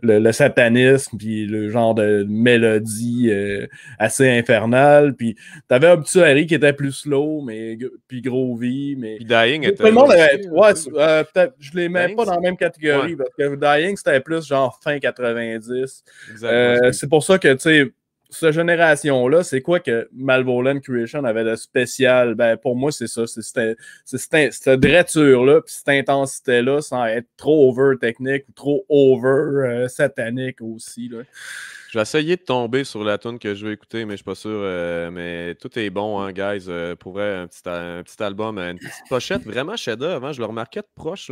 le, satanisme, puis le genre de mélodie euh, assez infernale, puis tu t'avais Obituary qui était plus slow, mais puis Groovy, mais... Dying Tout le monde euh, je les mets pas dans la même catégorie, parce que Dying, c'était plus genre fin 90. c'est pour ça que, tu sais, cette génération-là, c'est quoi que Malvolent Creation avait de spécial? Ben, pour moi, c'est ça. C'est cette dréture-là, puis cette intensité-là, sans être trop over technique ou trop over satanique aussi. Là. Je vais essayer de tomber sur la tune que je vais écouter, mais je suis pas sûr. Euh, mais tout est bon, hein, guys. Euh, pour un petit, album, une petite pochette vraiment chef-d'œuvre. Hein. je le remarquais de proche.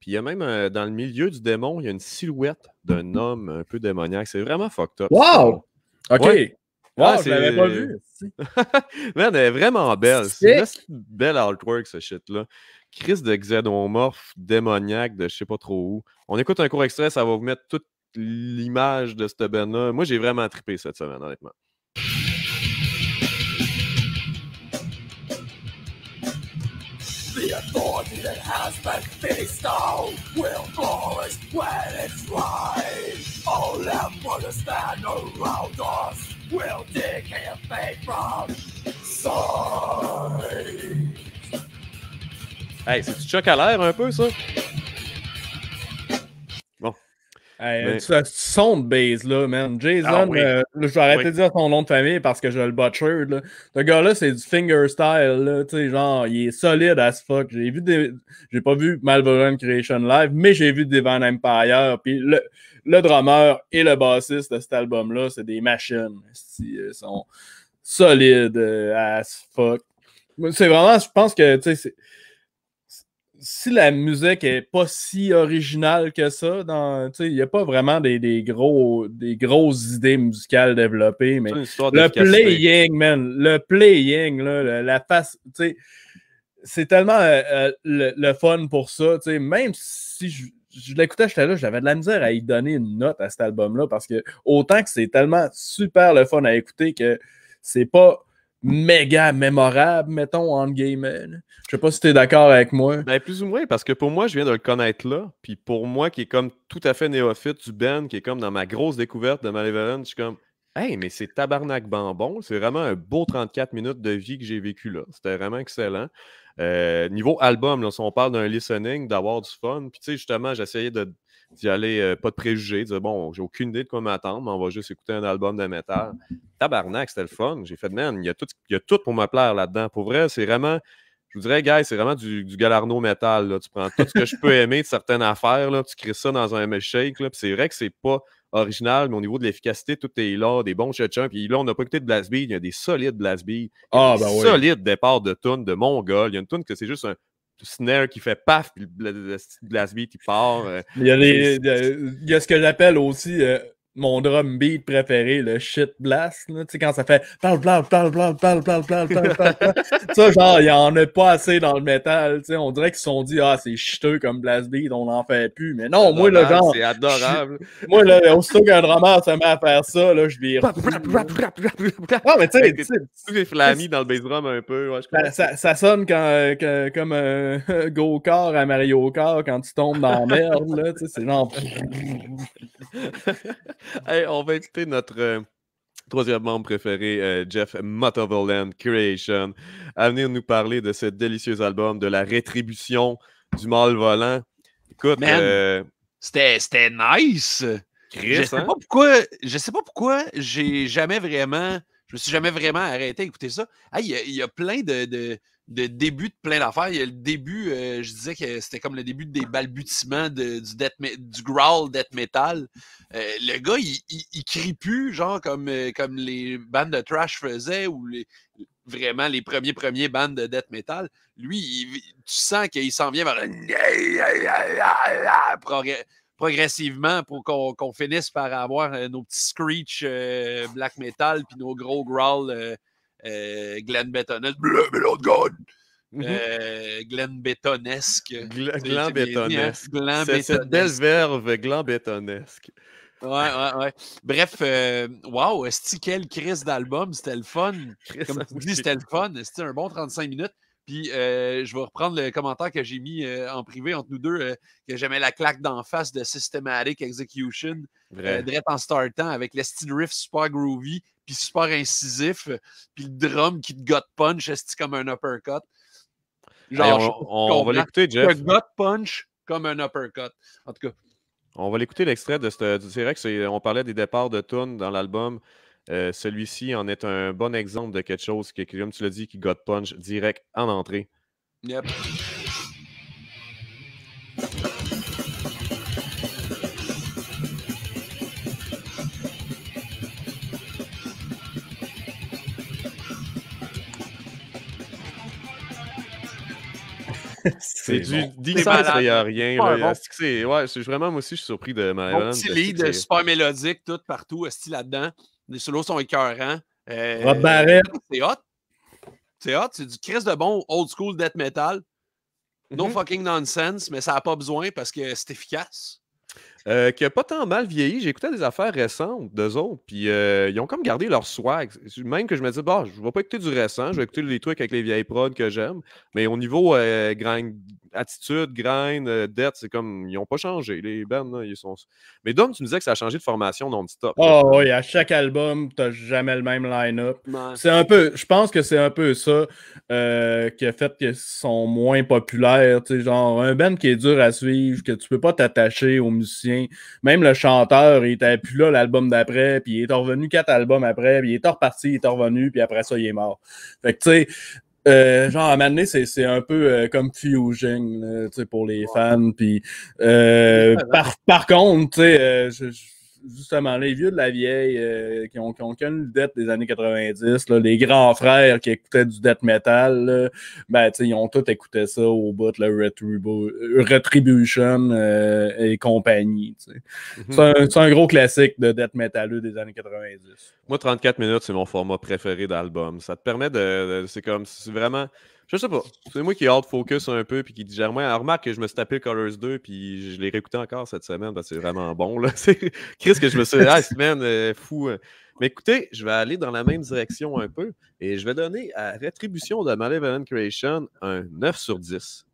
Puis il y a même euh, dans le milieu du démon, il y a une silhouette d'un homme un peu démoniaque. C'est vraiment fucked up. Wow! OK. Wow, ah, je l'avais pas vu. Merde, elle est vraiment belle. C'est une belle artwork, ce shit-là. Chris de Xenomorph, démoniaque, de je sais pas trop où. On écoute un court extrait, ça va vous mettre toute l'image de cette ben là Moi, j'ai vraiment trippé cette semaine, honnêtement. The authority that has been will flourish when it's right. All them stand will from Hey, c'est-tu choc à l'air un peu, ça? Bon. Hey, Mais... son de base, là, man. Jason, ah euh, je vais arrêter de dire son nom de famille parce que je le butcher. Là. Ce gars-là, c'est du finger style, là. Tu sais, genre, il est solide as fuck. J'ai vu des... J'ai pas vu Malvolent Creation Live, mais j'ai vu Divine Empire. Puis le le drummer et le bassiste de cet album-là, c'est des machines. Ils sont solides euh, as fuck. C'est vraiment, je pense que, si la musique est pas si originale que ça, il n'y a pas vraiment des, gros, des grosses idées musicales développées, mais le playing, man, le playing, là, la face, c'est tellement euh, euh, le, fun pour ça, même si je je l'écoutais, j'étais là, j'avais de la misère à y donner une note à cet album-là parce que autant que c'est tellement super le fun à écouter que c'est pas méga mémorable, mettons, en game. Je sais pas si tu d'accord avec moi. Ben, plus ou moins, parce que pour moi, je viens de le connaître là. Puis pour moi, qui est comme tout à fait néophyte du Ben, qui est comme dans ma grosse découverte de Malevolent, je suis comme. Hey, mais c'est tabarnak bambon. C'est vraiment un beau 34 minutes de vie que j'ai vécu là. C'était vraiment excellent. Euh, niveau album, là, si on parle d'un listening, d'avoir du fun, puis tu sais, justement, j'essayais d'y aller euh, pas de préjugés, de dire bon, j'ai aucune idée de quoi m'attendre, mais on va juste écouter un album de métal. Tabarnak, c'était le fun. J'ai fait, man, il y, a tout, y a tout pour me plaire là-dedans. Pour vrai, c'est vraiment je vous dirais, gars, c'est vraiment du, galarno métal. Tu prends tout ce que je peux aimer de certaines affaires, là, tu crées ça dans un milkshake. Puis c'est vrai que c'est pas original, mais au niveau de l'efficacité, tout est là, des bons chachans. Puis là, on n'a pas écouté de Blast il y a des solides Blast Beat. Ah, ben oui. Solide départ de tune de Mongol. Il y a une tune que c'est juste un snare qui fait paf, puis le, Blast Beat, part. Euh. Il y a, il ce que j'appelle aussi. Euh, mon drum beat préféré, le shit blast, tu sais, quand ça fait ça, genre, il n'y en a pas assez dans le métal, tu sais, on dirait qu'ils se sont dit, ah, c'est chiteux comme blast beat, on n'en fait plus, mais non, moi, le genre. C'est adorable. moi, là, aussitôt qu'un drummer se met à faire ça, là, je vire. non, mais tu sais, tu sais. flammy dans le bass drum un peu, ça, sonne euh, comme un euh, go-kart à Mario Kart quand tu tombes dans la merde, là, tu sais, c'est non. on va écouter notre euh, troisième membre préféré, euh, Jeff Motherland Creation, à venir nous parler de ce délicieux album, de la rétribution du mal volant. Écoute, euh, c'était nice. Chris, je sais hein? pas pourquoi, je sais pas pourquoi j'ai jamais vraiment, je me suis jamais vraiment arrêté à écouter ça. Il y, y, a plein de de début de plein d'affaires. Il y a le début, euh, je disais que c'était comme le début des balbutiements du, death du growl death metal. Euh, le gars, il, il, crie plus, genre comme, euh, comme les bandes de trash faisaient ou les, vraiment les premiers premiers bandes de death metal. Lui, tu sens qu'il s'en vient vers progressivement pour qu'on finisse par avoir nos petits screech black metal puis nos gros growls euh, Glenn bétonesque. bleu, mais God! Mhm. Euh, Glenn Bétonesque. Hein? Bétonesque. C'est belle verve, Glenn Bétonesque. Ouais, ouais, ouais. Bref, waouh, wow, quel crise d'album, c'était le fun. Comme tu dis, c'était le fun. C'était un bon 35 minutes. Puis euh, je vais reprendre le commentaire que j'ai mis euh, en privé entre nous deux, euh, que j'aimais la claque d'en face de Systematic Execution, direct en startant, avec le style riff super groovy, puis super incisif, puis le drum qui te got punch, est comme un uppercut. Genre, on, va l'écouter, Jeff. Un gut punch comme un uppercut. En tout cas. On va l'écouter l'extrait de ce, du direct. On parlait des départs de Toon dans l'album. Euh, celui-ci en est un bon exemple de quelque chose que comme tu l'as dit, qui got punch direct en entrée. Yep. C'est du bon. il n'y a rien. Là, ouais, vraiment, moi aussi, je suis surpris de ma. un petit lead super mélodique, tout partout, style là-dedans. Les solos sont écœurants. Euh, Rob Barrett. C'est hot. C'est hot. C'est du Chris de bon old school death metal. No mm-hmm. fucking nonsense, mais ça n'a pas besoin parce que c'est efficace. Euh, qui a pas tant mal vieilli. J'écoutais des affaires récentes d'eux autres, puis euh, ils ont comme gardé leur swag. Même que je me disais, bon, bah, je ne vais pas écouter du récent, je vais écouter les trucs avec les vieilles prods que j'aime. Mais au niveau euh, attitude, grind, dette, c'est comme, ils n'ont pas changé. Les bands, ils sont. Mais Dom, tu me disais que ça a changé de formation non-stop. ah oui, à chaque album, tu n'as jamais le même line-up. C'est un peu, je pense que c'est un peu ça qui a fait qu'ils sont moins populaires. Genre, un band qui est dur à suivre, que tu peux pas t'attacher au musiciens même le chanteur, il était plus là l'album d'après, puis il est revenu quatre albums après, puis il est reparti, il est revenu, puis après ça, il est mort. Fait que, tu sais, euh, genre, à un moment c'est un peu euh, comme tu sais pour les fans. Puis, euh, par, contre, tu sais, je justement, les vieux de la vieille euh, qui qui connu le dette des années 90, les grands frères qui écoutaient du death metal, ben, ils ont tous écouté ça au bout, le Retribution euh, et compagnie. Mhm. C'est un, gros classique de death metal des années 90. Moi, 34 minutes, c'est mon format préféré d'album. Ça te permet de. c'est comme. C'est vraiment. Je sais pas. C'est moi qui est hard focus un peu puis qui dit « Germain. remarque que je me suis tapé Colors 2 puis je l'ai réécouté encore cette semaine parce que c'est vraiment bon. quest Chris que je me suis dit, ah, semaine euh, fou. Hein. Mais écoutez, je vais aller dans la même direction un peu et je vais donner à Rétribution de Malevolent Creation un 9 sur 10.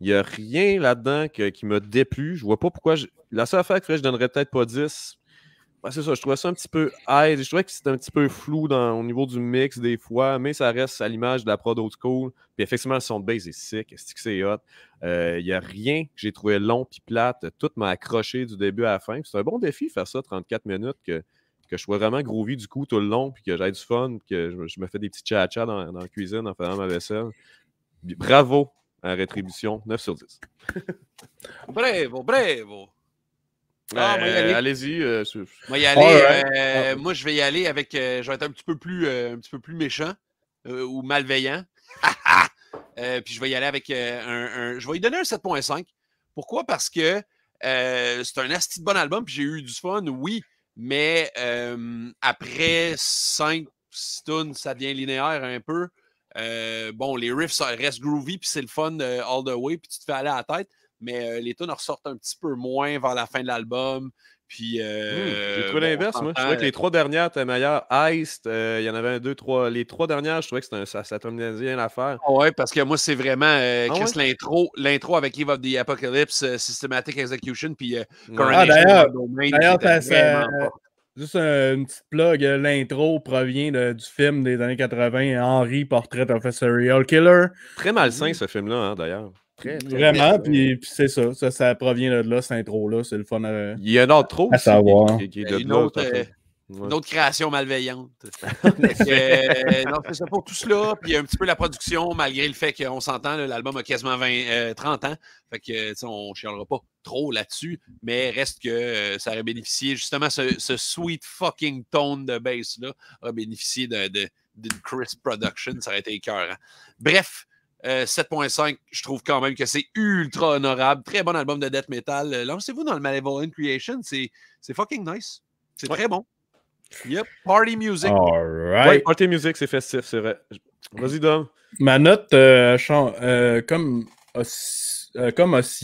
Il n'y a rien là-dedans qui me déplu. Je vois pas pourquoi. Je... La seule affaire que je donnerais peut-être pas 10, c'est ça, je trouvais ça un petit peu aide. Je trouvais que c'était un petit peu flou dans, au niveau du mix des fois, mais ça reste à l'image de la prod old school. Puis effectivement, le son de base est sick, c'est que c'est hot. Il euh, n'y a rien que j'ai trouvé long puis plate. Tout m'a accroché du début à la fin. C'est un bon défi de faire ça 34 minutes que, je sois vraiment groovy du coup tout le long, puis que j'ai du fun, que je, me fais des petits tchatchas dans, la cuisine en faisant ma vaisselle. bravo à Rétribution, 9 sur 10. bravo, bravo! Ah, euh, allez-y. Euh, moi, aller, euh, ah. moi, je vais y aller avec. je vais être un petit peu plus, un petit peu plus méchant ou malveillant. puis je vais y aller avec un, Je vais y donner un 7.5. Pourquoi? Parce que c'est un assez de bon album, puis j'ai eu du fun, oui, mais après 5 tonnes ça devient linéaire un peu. bon, les riffs restent groovy, puis c'est le fun all the way, puis tu te fais aller à la tête mais euh, les tunes ressortent un petit peu moins vers la fin de l'album. Puis. Euh, hmm, j'ai trouvé l'inverse, moi. Je trouvais que les euh, trois dernières étaient meilleures. Heist », il y en avait un, deux, trois. Les trois dernières, je trouvais que ça, ça terminait bien l'affaire. Ah oui, parce que moi, c'est vraiment Qu'est-ce ah l'intro, l'intro avec Eve of the Apocalypse, Systematic Execution, puis ah, d'ailleurs, Juste une petite plug, l'intro provient du film des années 80, Henry, Portrait of a Serial Killer. Très malsain, ce film-là, hein, d'ailleurs. Vraiment, puis, c'est ça, ça, provient de là, cette intro-là. C'est le fun Il y a un autre à savoir. une, autre, création malveillante. Donc, euh, c'est ça pour tout cela. Puis un petit peu la production, malgré le fait qu'on s'entend, l'album a quasiment 20, 30 euh, ans. Fait que, on ne chialera pas trop là-dessus. Mais reste que euh, ça aurait bénéficié, justement, ce, sweet fucking tone de bass-là aurait bénéficié d'une crisp production. Ça aurait été écœurant. Bref. 7.5, euh, je trouve quand même que c'est ultra honorable. Très bon album de death metal. Euh, lancez-vous dans le Malevolent Creation. C'est fucking nice. C'est très bon. Yep. Party music. All right. party music, c'est festif, c'est vrai. Vas-y, Dom. Ma note, euh, comme, aussi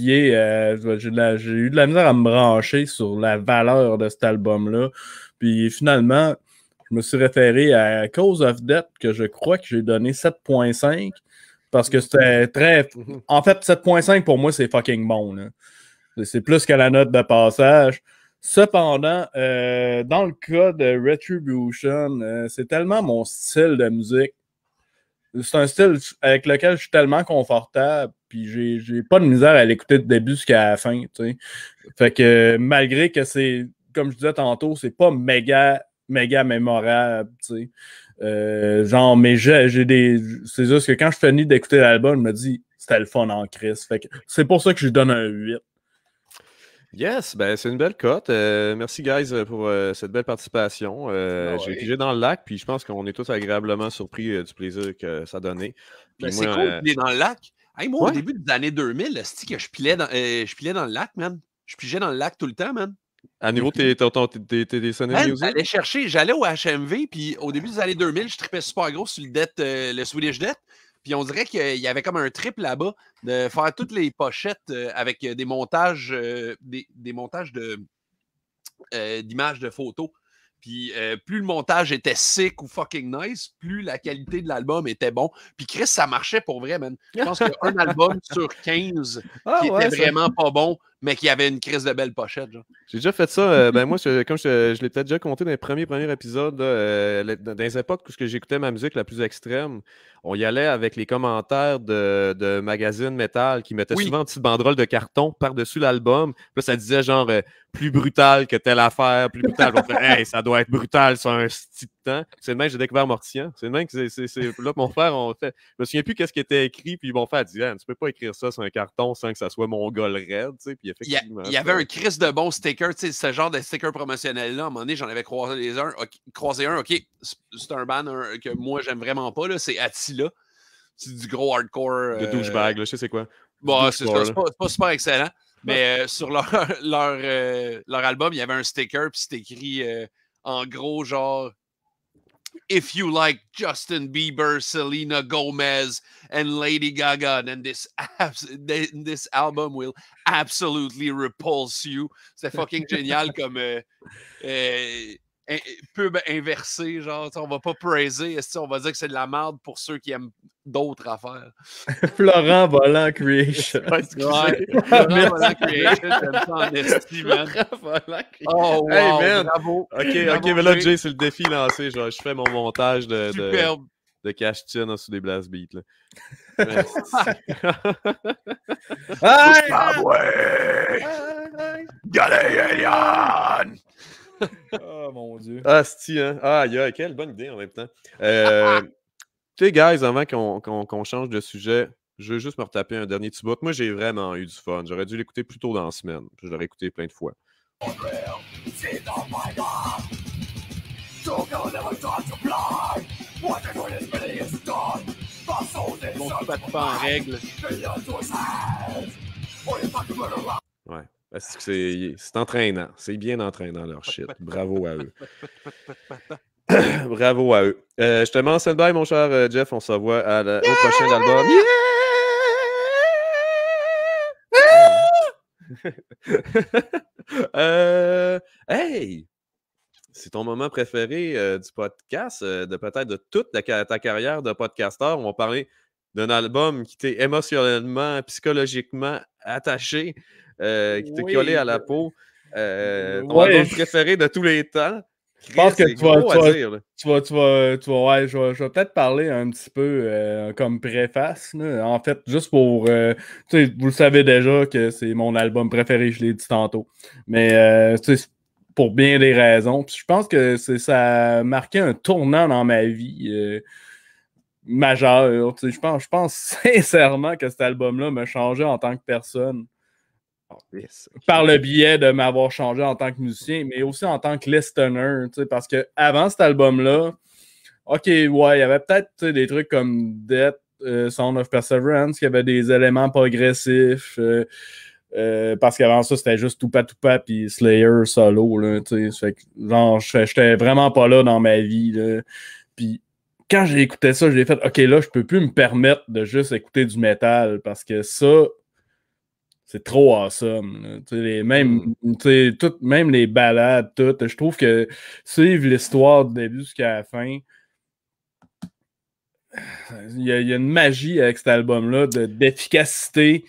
j'ai eu de la misère à me brancher sur la valeur de cet album-là. Puis finalement, je me suis référé à Cause of Death, que je crois que j'ai donné 7.5. Parce que c'était très. Mhm. En fait, 7.5 pour moi, c'est fucking bon. C'est plus que la note de passage. Cependant, euh, dans le cas de Retribution, euh, c'est tellement mon style de musique. C'est un style avec lequel je suis tellement confortable, puis j'ai pas de misère à l'écouter de début jusqu'à la fin. Fait que malgré que c'est, comme je disais tantôt, c'est pas méga, méga mémorable. T'sais. Euh, genre, mais j'ai des. C'est juste que quand je finis d'écouter l'album, il me dit, c'était le fun en crise. c'est pour ça que je lui donne un 8. Yes, ben c'est une belle cote. Euh, merci, guys, euh, pour cette belle participation. Ah j'ai pigé dans le lac, puis je pense qu'on est tous agréablement surpris du plaisir que ça donnait. Ben, c'est cool de dans le lac. moi, au début des années 2000, c'est que je pilais, dans, je pilais dans le lac, man. Je pigeais dans le lac tout le temps, man. À niveau tes, tes, tes, J'allais chercher, j'allais au HMV, puis au début des années 2000, je tripais super gros sur le, euh, Swedish Debt. Puis on dirait qu'il y avait comme un trip là-bas de faire toutes les pochettes euh, avec euh, des montages, des, montages de, d'images de photos. Puis plus le montage était sick ou fucking nice, plus la qualité de l'album était bon. Puis Chris, ça marchait pour vrai, man. Je pense qu'un album sur 15 ah qui était vraiment pas bon, mais qui avait une crise de belle pochette. J'ai déjà fait ça. Euh, ben moi, comme je, je l'ai peut-être déjà compté dans les premiers, premiers épisodes, euh, dans les époques où j'écoutais ma musique la plus extrême, on y allait avec les commentaires de, de magazines métal qui mettaient souvent une petite banderole de carton par-dessus l'album. Là, ça disait genre euh, plus brutal que telle affaire, plus brutal. on fait, hey, ça doit être brutal, sur un style c'est le même que j'ai découvert Mortian. C'est le même que c'est. Là, mon frère, on fait. Je me souviens plus qu'est-ce qui était écrit, puis mon frère dit ah, Tu peux pas écrire ça sur un carton sans que ça soit mon red red il y, avait un Chris de bon sticker, ce genre de sticker promotionnel-là. À un moment donné, j'en avais croisé, les un, croisé un. OK, c'est un ban que moi, j'aime vraiment pas. C'est Attila. C'est du gros hardcore. De euh, douchebag, je sais c'est quoi. Bon, bah, c'est pas, super excellent. Mais euh, sur euh, leur, album, il y avait un sticker, puis c'était écrit en gros, genre if you like Justin Bieber, Selena Gomez, and Lady Gaga, then this abs- this album will absolutely repulse you. C'était fucking génial comme euh, euh, pub ben, inversée, genre, on va pas praiser, on va dire que c'est de la merde pour ceux qui aiment d'autres affaires. Florent Volant Creation. ouais, Florent Volant Creation, j'aime ça en man. Oh, wow, hey, man. bravo. OK, OK, mais là, Jay, c'est le défi lancé. Genre, je fais mon montage de... De de cash tune sous des blast beats. Là. hey! Hey! oh mon Dieu. Ah, si, hein. Ah, a quelle bonne idée en même temps. Euh, tu sais, guys, avant qu'on change de sujet, je veux juste me retaper un dernier t-bot. Moi, j'ai vraiment eu du fun. J'aurais dû l'écouter plus tôt dans la semaine. Je l'aurais écouté plein de fois. pas en règle. Ouais. Ben, c'est entraînant. C'est bien entraînant leur shit. Bravo à eux. Bravo à eux. Euh, je te mets en mon cher euh, Jeff. On se voit au prochain album. Euh, hey! C'est ton moment préféré du podcast, de peut-être de toute ta carrière de podcasteur. On va parler d'un album qui t'est émotionnellement, psychologiquement attaché. Euh, qui t'est collé à la peau. Euh, ton album préféré de tous les temps. Je pense que tu vas, tu, vas, tu vas, ouais, je vais, peut-être parler un petit peu euh, comme préface. En fait, juste pour, vous le savez déjà que c'est mon album préféré, je l'ai dit tantôt. Mais pour bien des raisons. je pense que ça a marqué un tournant dans ma vie majeur. Je pense, je pense sincèrement que cet album-là m'a changé en tant que personne par le biais de m'avoir changé en tant que musicien, mais aussi en tant que listener, parce que avant cet album-là, ok, ouais, il y avait peut-être des trucs comme Death, euh, Sound of Perseverance, qui avait des éléments progressifs, euh, euh, parce qu'avant ça, c'était juste tout Toupa puis Slayer solo, là, fait j'étais vraiment pas là dans ma vie, puis quand j'ai écouté ça, j'ai fait OK, là, je peux plus me permettre de juste écouter du métal parce que ça, c'est trop awesome. Les, même, mm. même les balades, tout. Je trouve que suivre l'histoire du début jusqu'à la fin, il y, a, une magie avec cet album-là d'efficacité.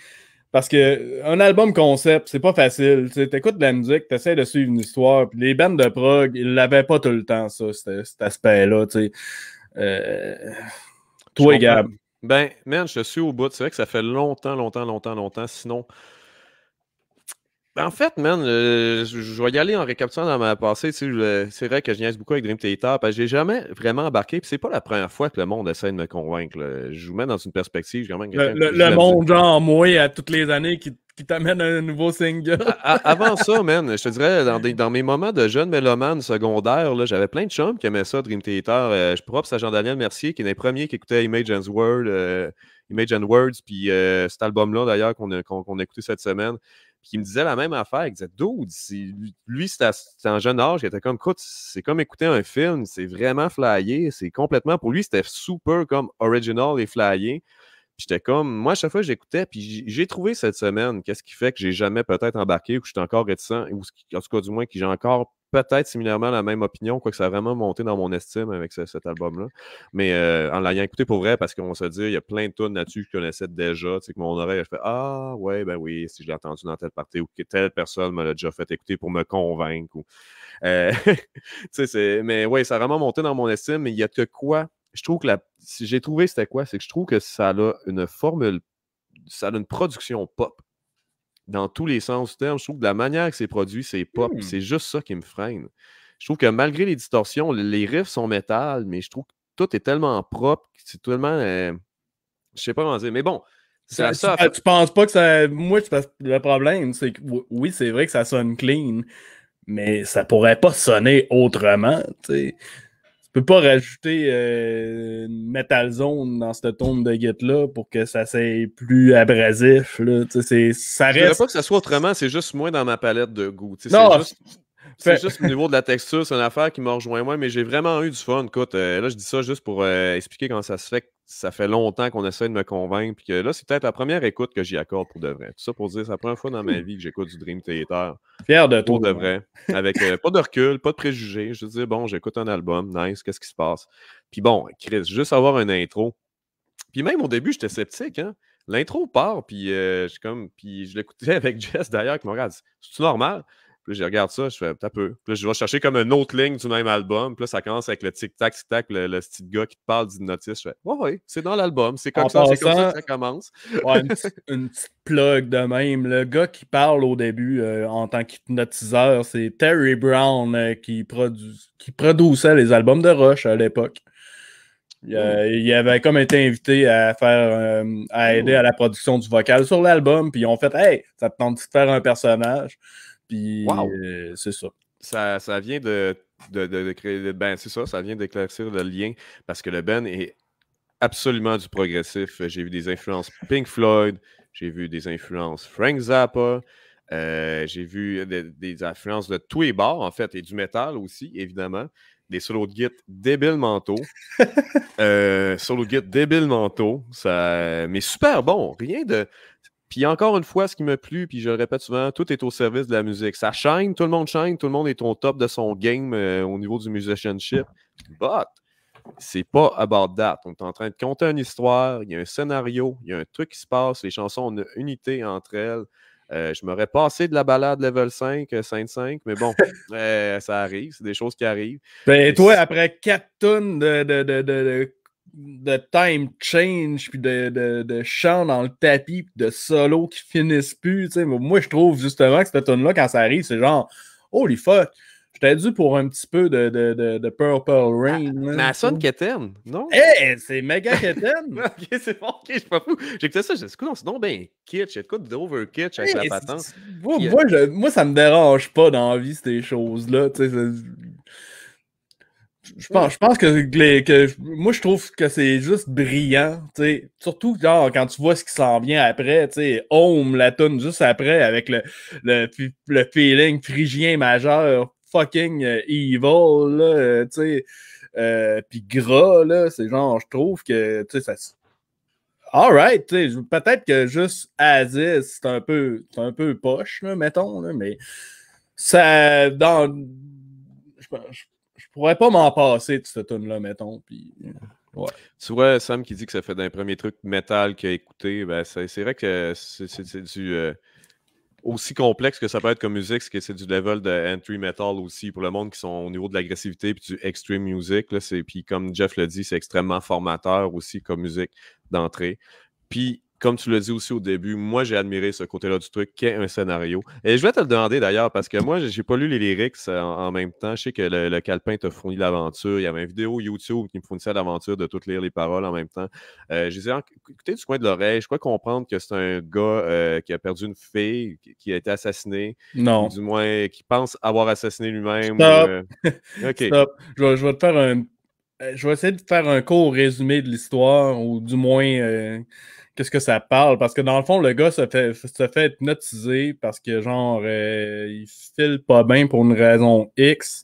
parce que un album concept, c'est pas facile. Tu écoutes de la musique, tu essaies de suivre une histoire. les bandes de prog, ils l'avaient pas tout le temps, ça, cet aspect-là. Euh, toi, Gab. Ben, man, je suis au bout. C'est vrai que ça fait longtemps, longtemps, longtemps, longtemps. Sinon, ben, en fait, man, euh, je, vais y aller en récapitulant dans ma passée. C'est vrai que je niaise beaucoup avec Dream Theater parce que j'ai jamais vraiment embarqué. Puis c'est pas la première fois que le monde essaie de me convaincre. Je vous mets dans une perspective. Le, monde, genre, moi, à toutes les années, qui, qui t'amène un nouveau single. avant ça, man, je te dirais, dans, mes moments de jeune mélomane secondaire, j'avais plein de chums qui aimaient ça, Dream Theater. Euh, je propre à Jean-Daniel Mercier, qui est un des premiers qui écoutait Image and World, euh, Image Words, puis cet album-là, d'ailleurs, qu'on qu'on a écouté cette semaine. Puis il me disait la même affaire. Il disait, dude, lui, c'était en jeune âge, il était comme, écoute, c'est comme écouter un film, c'est vraiment flyé, c'est complètement, pour lui, c'était super comme original et flyé. J'étais comme, moi, à chaque fois, j'écoutais, puis j'ai trouvé cette semaine, qu'est-ce qui fait que j'ai jamais peut-être embarqué ou que je suis encore réticent, ou en tout cas, du moins, que j'ai encore peut-être similairement la même opinion, quoi que ça a vraiment monté dans mon estime avec cet album-là. Mais euh, en l'ayant écouté pour vrai, parce qu'on se dit, il y a plein de tonnes là-dessus que je connaissais déjà, tu que mon oreille a fait Ah, ouais, ben oui, si je l'ai entendu dans telle partie ou que telle personne me l'a déjà fait écouter pour me convaincre. Euh, mais oui, ça a vraiment monté dans mon estime, mais il y a que quoi je trouve que la, si j'ai trouvé c'était quoi, c'est que je trouve que ça a une formule, ça a une production pop dans tous les sens du terme. Je trouve que la manière que c'est produit, c'est pop. Hmm. C'est juste ça qui me freine. Je trouve que malgré les distorsions, les riffs sont métal, mais je trouve que tout est tellement propre, c'est tellement. Euh, je sais pas comment dire. Mais bon, tu, penses pas que ça. Moi, le problème, c'est que oui, c'est vrai que ça sonne clean, mais ça pourrait pas sonner autrement. sais peux pas rajouter euh, une metal zone dans cette tombe de guette là pour que ça soit plus abrasif. Ça Je ne pas que ça soit autrement, c'est juste moins dans ma palette de goût. C'est juste, au niveau de la texture, c'est une affaire qui m'a rejoint moi, mais j'ai vraiment eu du fun. Écoute, euh, là, je dis ça juste pour euh, expliquer comment ça se fait ça fait longtemps qu'on essaie de me convaincre. Puis que là, c'est peut-être la première écoute que j'y accorde pour de vrai. Tout ça pour dire, c'est la première fois dans ma vie que j'écoute du Dream Theater. Fier de toi. Pour de vrai. Avec euh, pas de recul, pas de préjugés. Je dis, bon, j'écoute un album, nice, qu'est-ce qui se passe? Puis bon, Chris, juste avoir une intro. Puis même au début, j'étais sceptique. Hein? L'intro part, puis euh, je comme, puis je l'écoutais avec Jess d'ailleurs, qui mon dit, c'est normal. Puis je regarde ça, je fais un peu. Puis je vais chercher comme une autre ligne du même album. Puis là, ça commence avec le tic-tac, tic-tac, le, style petit gars qui parle d'hypnotisme. Je fais Ouais, ouais, c'est dans l'album, c'est comme, ça, comme ça que ça commence. ouais, une, petite plug de même. Le gars qui parle au début euh, en tant qu'hypnotiseur, c'est Terry Brown euh, qui, qui produisait les albums de Rush à l'époque. Il, euh, oh. avait comme été invité à faire à aider oh. à la production du vocal sur l'album, puis ils ont fait Hey, ça te tente de faire un personnage. Puis euh, c'est ça. ça. vient de, de, de, créer. Ben, c'est ça, ça vient d'éclaircir le lien parce que le Ben est absolument du progressif. Euh, j'ai vu des influences Pink Floyd, j'ai vu des influences Frank Zappa, euh, j'ai vu des, influences de tous les bords, en fait, et du métal aussi, évidemment des solos de git débiles mentaux. solo de guide débile mentaux. Ça... Mais super bon. Rien de, puis encore une fois, ce qui me plu, puis je le répète souvent, tout est au service de la musique. Ça chaîne tout le monde chaîne tout le monde est au top de son game euh, au niveau du musicianship. But, c'est pas about that. On est en train de compter une histoire, il y a un scénario, il y a un truc qui se passe, les chansons ont une unité entre elles. Euh, je m'aurais passé de la balade level 5, 5 5, mais bon, euh, ça arrive, c'est des choses qui arrivent. Ben, toi, après 4 tonnes de, de, de de time change, puis de, de, de chant dans le tapis, puis de solo qui finissent plus. T'sais. Moi, je trouve justement que cette tune là quand ça arrive, c'est genre, holy fuck, j'étais dû pour un petit peu de, de, de Purple ah, Rain. Ah, là, mais elle sonne non? Eh, c'est méga quétaine! ok, c'est bon, ok, je suis pas fou. J'écoutais ça, j'ai dit, non, c'est non, ben kitsch, j'ai de d'over kitsch avec eh, la patente. Euh, moi, ça me dérange pas d'envie ces choses-là. Tu sais, je pense, que, que moi je trouve que c'est juste brillant, surtout genre, quand tu vois ce qui s'en vient après, Home la tonne juste après avec le, feeling phrygien majeur, fucking euh, evil, là, euh, euh, pis gras, c'est genre, je trouve que, tu ça... Alright, peut-être que juste Aziz, c'est un peu, un peu poche, mettons, mais ça, dans... Je, pense pourrais pas m'en passer de ce tune là mettons. Euh, tu vois, Sam qui dit que ça fait d'un premier truc métal qu'il a écouté, ben, c'est vrai que c'est du. Euh, aussi complexe que ça peut être comme musique, c'est que c'est du level de entry metal aussi pour le monde qui sont au niveau de l'agressivité puis du extreme music. Là, puis comme Jeff le dit, c'est extrêmement formateur aussi comme musique d'entrée. Puis comme tu l'as dit aussi au début, moi j'ai admiré ce côté-là du truc, qui est un scénario. Et je vais te le demander d'ailleurs, parce que moi, j'ai pas lu les lyrics euh, en, même temps. Je sais que le, Calpin calepin t'a fourni l'aventure. Il y avait une vidéo YouTube qui me fournissait l'aventure de toutes lire les paroles en même temps. Euh, j'ai dit, écoutez du coin de l'oreille, je crois comprendre que c'est un gars euh, qui a perdu une fille, qui, a été assassiné. Non. Du moins, qui pense avoir assassiné lui-même. Stop. Euh, te faire un. Je vais essayer de faire un court résumé de l'histoire, ou du moins qu'est-ce que ça parle. Parce que dans le fond, le gars se fait, se fait hypnotiser parce que, genre, euh, il file pas bien pour une raison X.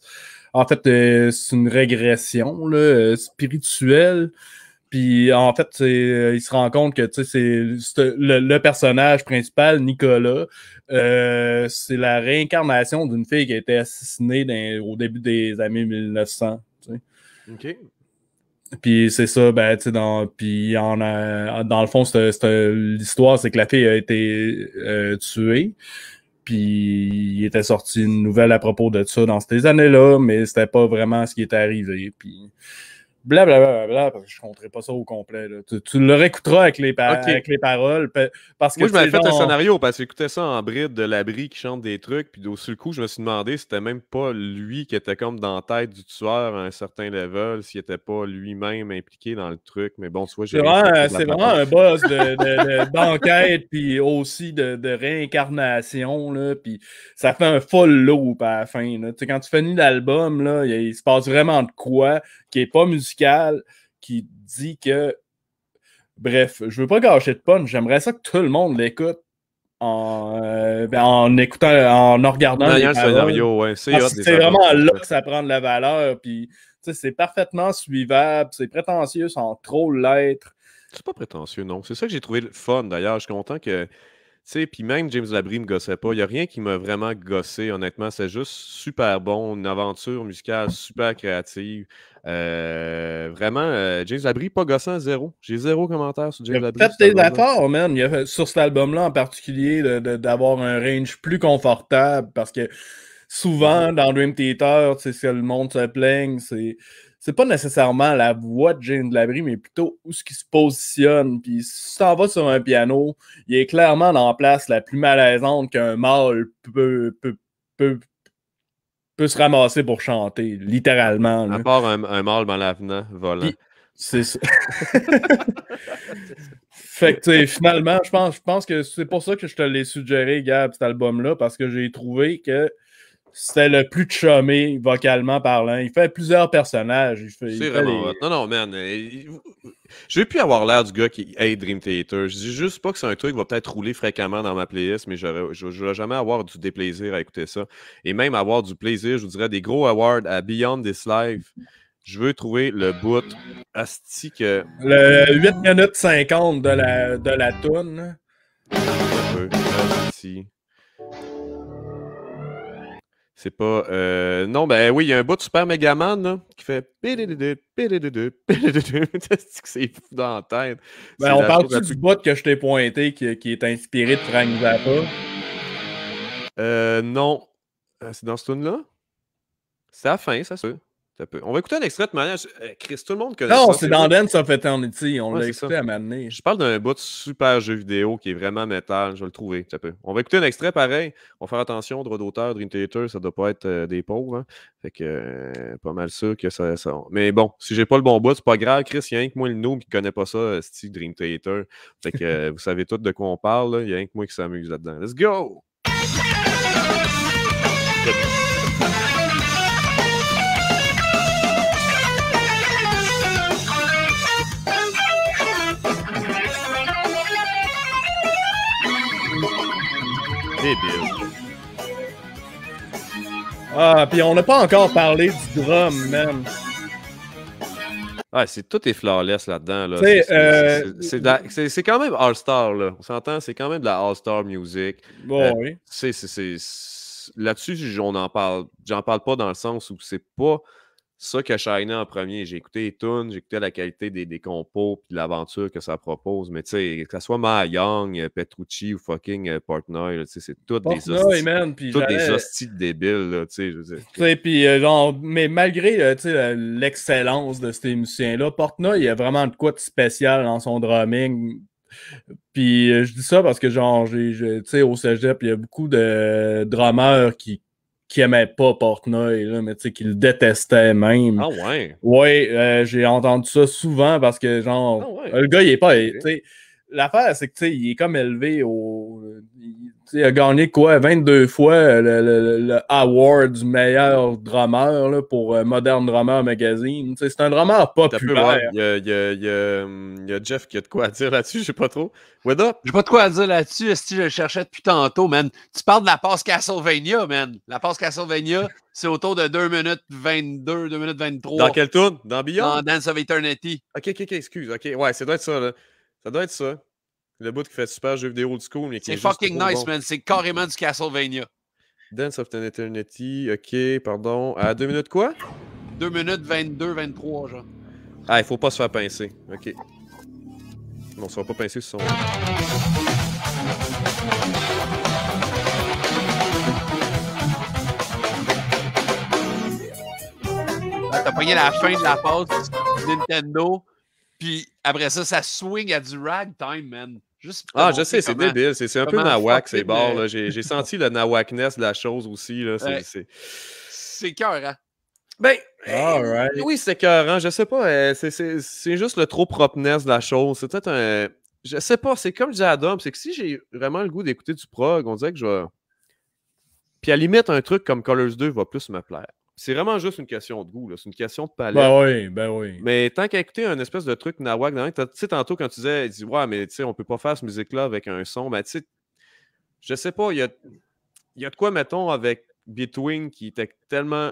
En fait, euh, c'est une régression là, euh, spirituelle. Puis en fait, il se rend compte que c'est le, personnage principal, Nicolas, c'est la réincarnation d'une fille qui a été assassinée au début des années 1900. OK. Puis c'est ça, ben, tu dans, pis euh, dans le fond, l'histoire, c'est que la fille a été euh, tuée. Puis il était sorti une nouvelle à propos de ça dans ces années-là, mais c'était pas vraiment ce qui était arrivé. Puis blablabla, bla, bla, je ne compterai pas ça au complet. Tu, le réécouteras avec les, avec les paroles. Parce que Moi, je m'avais fait un scénario parce que j'écoutais ça en bride de l'abri qui chante des trucs. Puis au le coup, je me suis demandé si c'était même pas lui qui était comme dans tête du tueur à un certain level, s'il n'était pas lui-même impliqué dans le truc. Mais bon, soit j'ai. C'est vraiment, un boss d'enquête, de, de, puis aussi de, réincarnation. Là, puis ça fait un full loop à la fin. Quand tu finis l'album, il se passe vraiment de quoi qui n'est pas musical, qui dit que. Bref, je veux pas gâcher de punch, j'aimerais ça que tout le monde l'écoute en, euh, ben, en écoutant, en regardant. le scénario, C'est vraiment là que ça prend de la valeur, puis c'est parfaitement suivable, c'est prétentieux sans trop l'être. C'est pas prétentieux, non. C'est ça que j'ai trouvé le fun d'ailleurs. Je suis content que. Tu puis même James Labrie me gossait pas. Il n'y a rien qui m'a vraiment gossé, honnêtement. C'est juste super bon, une aventure musicale super créative. Euh, vraiment, euh, James Labrie, pas gossant, zéro. J'ai zéro commentaire sur James Labrie. Peut-être des man. Euh, sur cet album-là en particulier, d'avoir un range plus confortable parce que souvent, mm-hmm. dans Dream Theater, c'est que le monde se plaigne, c'est. C'est pas nécessairement la voix de James Labrie, mais plutôt où ce qui se positionne. Puis si va vas sur un piano, il est clairement dans la place la plus malaisante qu'un mâle peut, peut se ramasser pour chanter, littéralement. À part un, mâle dans l'avenant volant. fait que, finalement, je pense, je pense que c'est pour ça que je te l'ai suggéré, Gab, cet album-là, parce que j'ai trouvé que c'était le plus chômé vocalement parlant. Il fait plusieurs personnages. C'est vraiment Non, non, man. Je vais plus avoir l'air du gars qui aide Dream Theater. Je dis juste pas que c'est un truc qui va peut-être rouler fréquemment dans ma playlist, mais je vais jamais avoir du déplaisir à écouter ça. Et même avoir du plaisir, je vous dirais des gros awards à Beyond This Life. Je veux trouver le bout astique. Le 8 minutes 50 de la, de toune. Un peu. C'est pas. Euh, non, ben oui, il y a un bout de Super Megaman là, qui fait. C'est fou dans la tête. Ben, on parle-tu du bout que je t'ai pointé qui, est inspiré de Frank Zappa? Euh, non. Euh, c'est dans ce tune là C'est la fin, ça, sûr. On va écouter un extrait de manière. Eh, Chris, tout le monde connaît. Non, c'est dans fait of Eternity. On l'a écouté à m'amener. Je parle d'un bout de super jeu vidéo qui est vraiment métal. Je vais le trouver. On va écouter un extrait pareil. On va faire attention. Droit d'auteur, Dream Theater, ça doit pas être euh, des pauvres. Hein. Fait que euh, pas mal sûr que ça, Mais bon, si j'ai pas le bon bout, c'est pas grave. Chris, il n'y a rien que moi, le noob qui connaît pas ça, euh, style Dream Theater. Fait que vous savez tous de quoi on parle. Il y a un que moi qui s'amuse là-dedans. Let's go! Ah, puis on n'a pas encore parlé du drum, même. Ah, c'est tout est flawless là-dedans. Là. Euh, c'est quand même All-Star, là. On s'entend, c'est quand même de la All-Star music. Bon, euh, oui. C'est. Là-dessus, on en parle. J'en parle pas dans le sens où c'est pas ça que Shiny en premier. J'ai écouté les tunes, j'ai écouté la qualité des, des compos puis l'aventure que ça propose. Mais tu sais, que ce soit Ma Young, euh, Petrucci ou fucking euh, Portnoy, c'est toutes des hosties. toutes des hosties débiles, tu sais, je Puis, euh, genre, mais malgré l'excellence de ces musiciens-là, Portnoy, il y a vraiment de quoi de spécial dans son drumming. Puis je dis ça parce que, genre, j'ai, tu sais, au cégep, il y a beaucoup de drummers qui qui aimait pas Portnoy, là, mais sais qu'il détestait même. Ah ouais? Oui, euh, j'ai entendu ça souvent parce que, genre, ah le gars, il est pas. L'affaire, c'est que, tu sais, il est comme élevé au il a gagné quoi 22 fois le, le, le award du meilleur drummer pour euh, Modern Drummer Magazine. c'est un drummer populaire. Il y, hum, y, a Jeff qui a de quoi à dire là-dessus, je sais pas trop. What up? J'ai pas de quoi à dire là-dessus, si je le cherchais depuis tantôt, man. Tu parles de la passe Castlevania, man. La passe Castlevania, c'est autour de 2 minutes 22, 2 minutes 23. Dans quel tourne? Dans Beyond? Dans Dance of Eternity. Ok, ok, excuse. Ok, ouais, ça doit être ça, Ça doit être ça. Le bout qui fait super jeu vidéo du school, mais qui est. C'est fucking nice, man. C'est carrément du Castlevania. Dance of the Eternity, ok, pardon. À 2 minutes quoi 2 minutes 22, 23, genre. Ah, il faut pas se faire pincer. Ok. Non, on se va pas pincer sur son. Ah, t'as pogné la fin de la pause, Nintendo, puis après ça, ça swing à du ragtime, man ah, je sais, c'est débile. C'est un peu nawak, ces bords. J'ai senti le nawakness de la chose aussi. C'est cœur, Ben, eh, oui, c'est cœur, Je sais pas. Euh, c'est juste le trop propness de la chose. C'est peut-être un. Je sais pas. C'est comme je c'est que si j'ai vraiment le goût d'écouter du prog, on dirait que je Puis à la limite, un truc comme Colors 2 va plus me plaire. C'est vraiment juste une question de goût, c'est une question de ben palette. Ben oui, ben oui. Mais tant qu'à écouter un espèce de truc nawak, tu sais, tantôt quand tu disais, dis, ouais, mais tu sais, on peut pas faire cette musique-là avec un son, ben, tu sais, je sais pas, il y a, y a de quoi, mettons, avec Between qui était tellement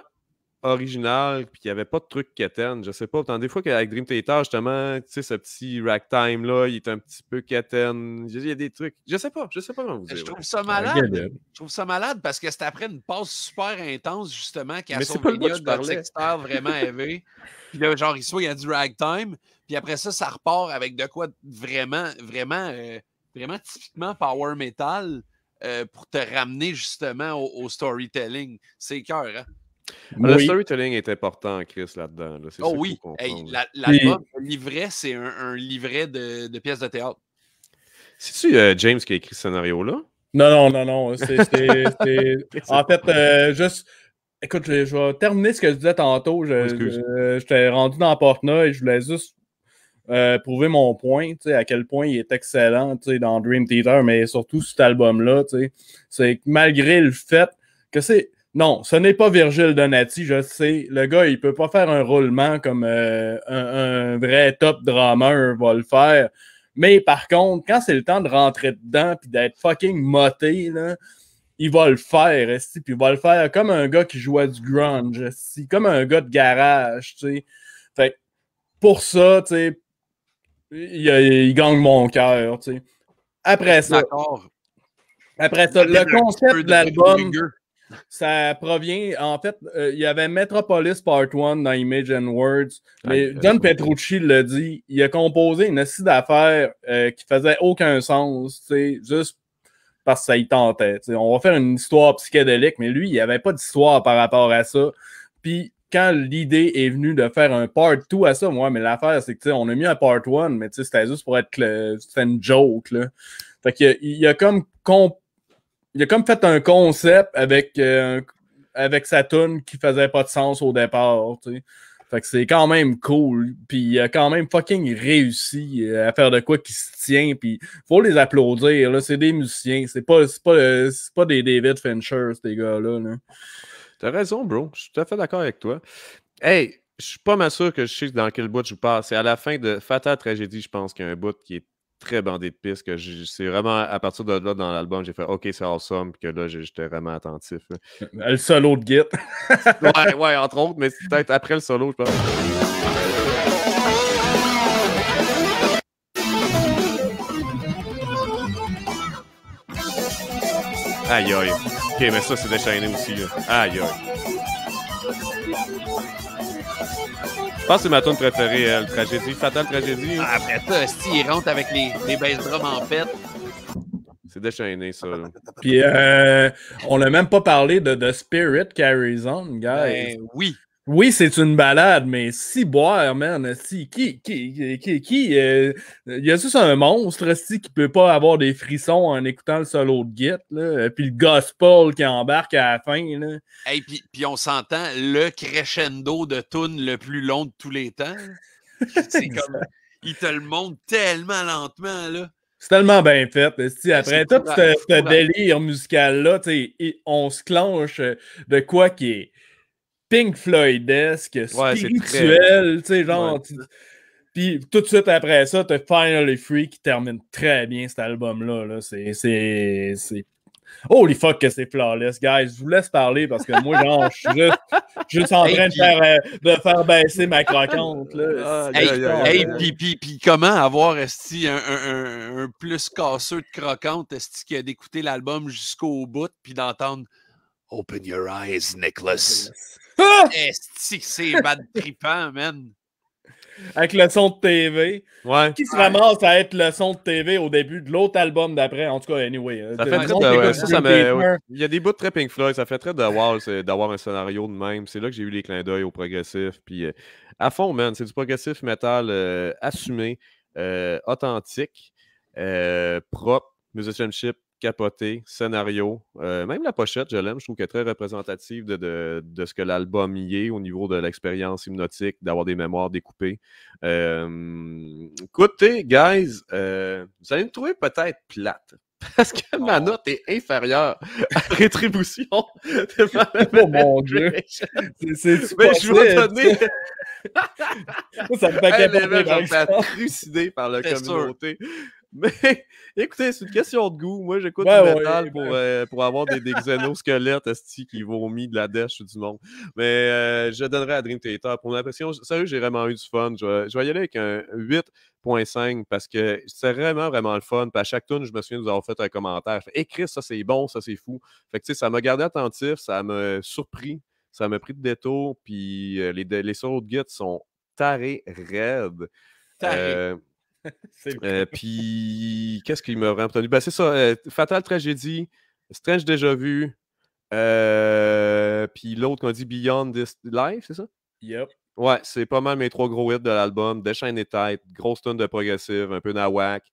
original, puis qu'il n'y avait pas de truc quaterne, Je sais pas. autant des fois qu'avec Dream Theater, justement, tu sais, ce petit ragtime-là, il est un petit peu quaterne. Il y a des trucs. Je sais pas. Je sais pas comment vous dire. Je trouve ça malade. je trouve ça malade parce que c'est après une passe super intense, justement, qui a sauvé secteur vraiment élevé. Puis là, genre, il y a du ragtime. Puis après ça, ça repart avec de quoi vraiment, vraiment, euh, vraiment typiquement power metal. Euh, pour te ramener justement au, storytelling. C'est cœur, hein? Ah, le storytelling est important, Chris, là-dedans. Oh oui, l'album, le livret, c'est un, livret de, pièces de théâtre. C'est-tu euh, James qui a écrit ce scénario-là? Non, non, non, non. en fait, euh, juste. Écoute, je, vais terminer ce que je disais tantôt. Je, J'étais rendu dans Portna et je voulais juste euh, prouver mon point, à quel point il est excellent dans Dream Theater, mais surtout cet album-là. C'est que malgré le fait que c'est non, ce n'est pas Virgil Donati, je sais. Le gars, il peut pas faire un roulement comme euh, un, vrai top drameur va le faire. Mais par contre, quand c'est le temps de rentrer dedans et d'être fucking moté, il va le faire, puis il va le faire comme un gars qui joue du grunge, comme un gars de garage, tu pour ça, tu il, il, gagne mon cœur, Après ça, après ça, le concept de l'album, ça provient, en fait, euh, il y avait Metropolis Part 1 dans Image and Words, mais John Petrucci l'a dit, il a composé une assise d'affaires euh, qui faisait aucun sens, juste parce que ça y tentait. On va faire une histoire psychédélique, mais lui, il n'y avait pas d'histoire par rapport à ça. Puis quand l'idée est venue de faire un part 2 à ça, moi, mais l'affaire, c'est que on a mis un part 1, mais c'était juste pour être le... une joke. Là. Fait qu'il il a comme composé il a comme fait un concept avec, euh, avec sa tune qui faisait pas de sens au départ. Fait que c'est quand même cool. Puis il a quand même fucking réussi euh, à faire de quoi qui se tient. Puis faut les applaudir. C'est des musiciens. C'est pas, euh, pas, des David Fincher, ces gars-là. Là. T'as raison, bro. Je suis tout à fait d'accord avec toi. Hey, je suis pas mal sûr que je sais dans quel bout je passe. C'est à la fin de Fatal Tragédie, je pense qu'il y a un bout qui est très bandé de pistes. Que c'est vraiment à partir de là, dans l'album, j'ai fait OK, c'est awesome. Puis que là, j'étais vraiment attentif. Euh, le solo de Git. ouais, ouais, entre autres, mais peut-être après le solo, je pense. Aïe aïe. Ok, mais ça, c'est déchaîné aussi. Là. Aïe aïe. Je pense que c'est ma tune préférée, euh, tragédie, Fatale Tragédie. Ah, après ça, si il rentre avec les, les bass drums en fait. C'est déchaîné, ça. Puis, euh, on n'a même pas parlé de The Spirit Carries On, guys. Ben oui. Oui, c'est une balade, mais si boire, man, si, qui, qui, qui, qui, il euh, y a juste un monstre, si, qui peut pas avoir des frissons en écoutant le solo de Git, là, euh, puis le gospel qui embarque à la fin, là. Et puis, on s'entend, le crescendo de tune le plus long de tous les temps, c'est comme, il te le montre tellement lentement, là. C'est tellement bien fait. Si, ben, après tout ce, délire musical-là, on se clenche euh, de quoi qui est Pink Floyd-esque, spirituel, tu sais, genre. Puis tout de suite après ça, t'as Finally Free qui termine très bien cet album-là. Là. C'est. Holy fuck que c'est flawless, guys. Je vous laisse parler parce que moi, genre, je suis juste, en train euh, de faire, baisser ma croquante. Là. Ah, hey, hey, comment avoir un, plus casseux de croquante esti, qui a d'écouter l'album jusqu'au bout puis d'entendre Open your eyes, Nicholas. Ah! c'est bad tripant, man. Avec le son de TV. Ouais. Qui se ramasse à être le son de TV au début de l'autre album d'après. En tout cas, anyway. Hein. Ça fait ça, Il y a des bouts très Pink Floyd. Ça fait très de wow, d'avoir un scénario de même. C'est là que j'ai eu les clins d'œil au progressif. Puis euh, à fond, man, c'est du progressif metal euh, assumé, euh, authentique, propre, musicianship capoté, scénario, euh, même la pochette, je l'aime, je trouve qu'elle est très représentative de, ce que l'album y est au niveau de l'expérience hypnotique, d'avoir des mémoires découpées. Euh, écoutez, guys, euh, vous allez me trouver peut-être plate. Parce que ma oh. note est inférieure à Rétribution Oh mon dieu! C'est, je vais donner ça me paquait pas. Par par la communauté. Mais écoutez, c'est une question de goût. Moi, j'écoute ben du métal ben. euh, pour, avoir des, des xénosquelettes qui vomit de la dèche du monde. Mais euh, je donnerai à Dream Theater pour l'impression. Sérieux, j'ai vraiment eu du fun. Je vais, y aller avec un 8.5 parce que c'est vraiment, vraiment le fun. Puis à chaque tune, je me souviens de vous avoir fait un commentaire. Écris, eh, ça c'est bon, ça c'est fou. Fait que ça m'a gardé attentif, ça m'a surpris. Ça m'a pris de détour, puis euh, les, les de Guts sont tarés raides. Tarés. Euh, euh, puis, qu'est-ce qui m'a vraiment entendu? Ben, c'est ça, Fatale Tragédie, Strange Déjà Vu, puis l'autre qu'on dit Beyond This Life, c'est ça? Yep. Ouais, c'est pas mal mes trois gros hits de l'album. et Têtes, grosse tonne de progressive, un peu nawak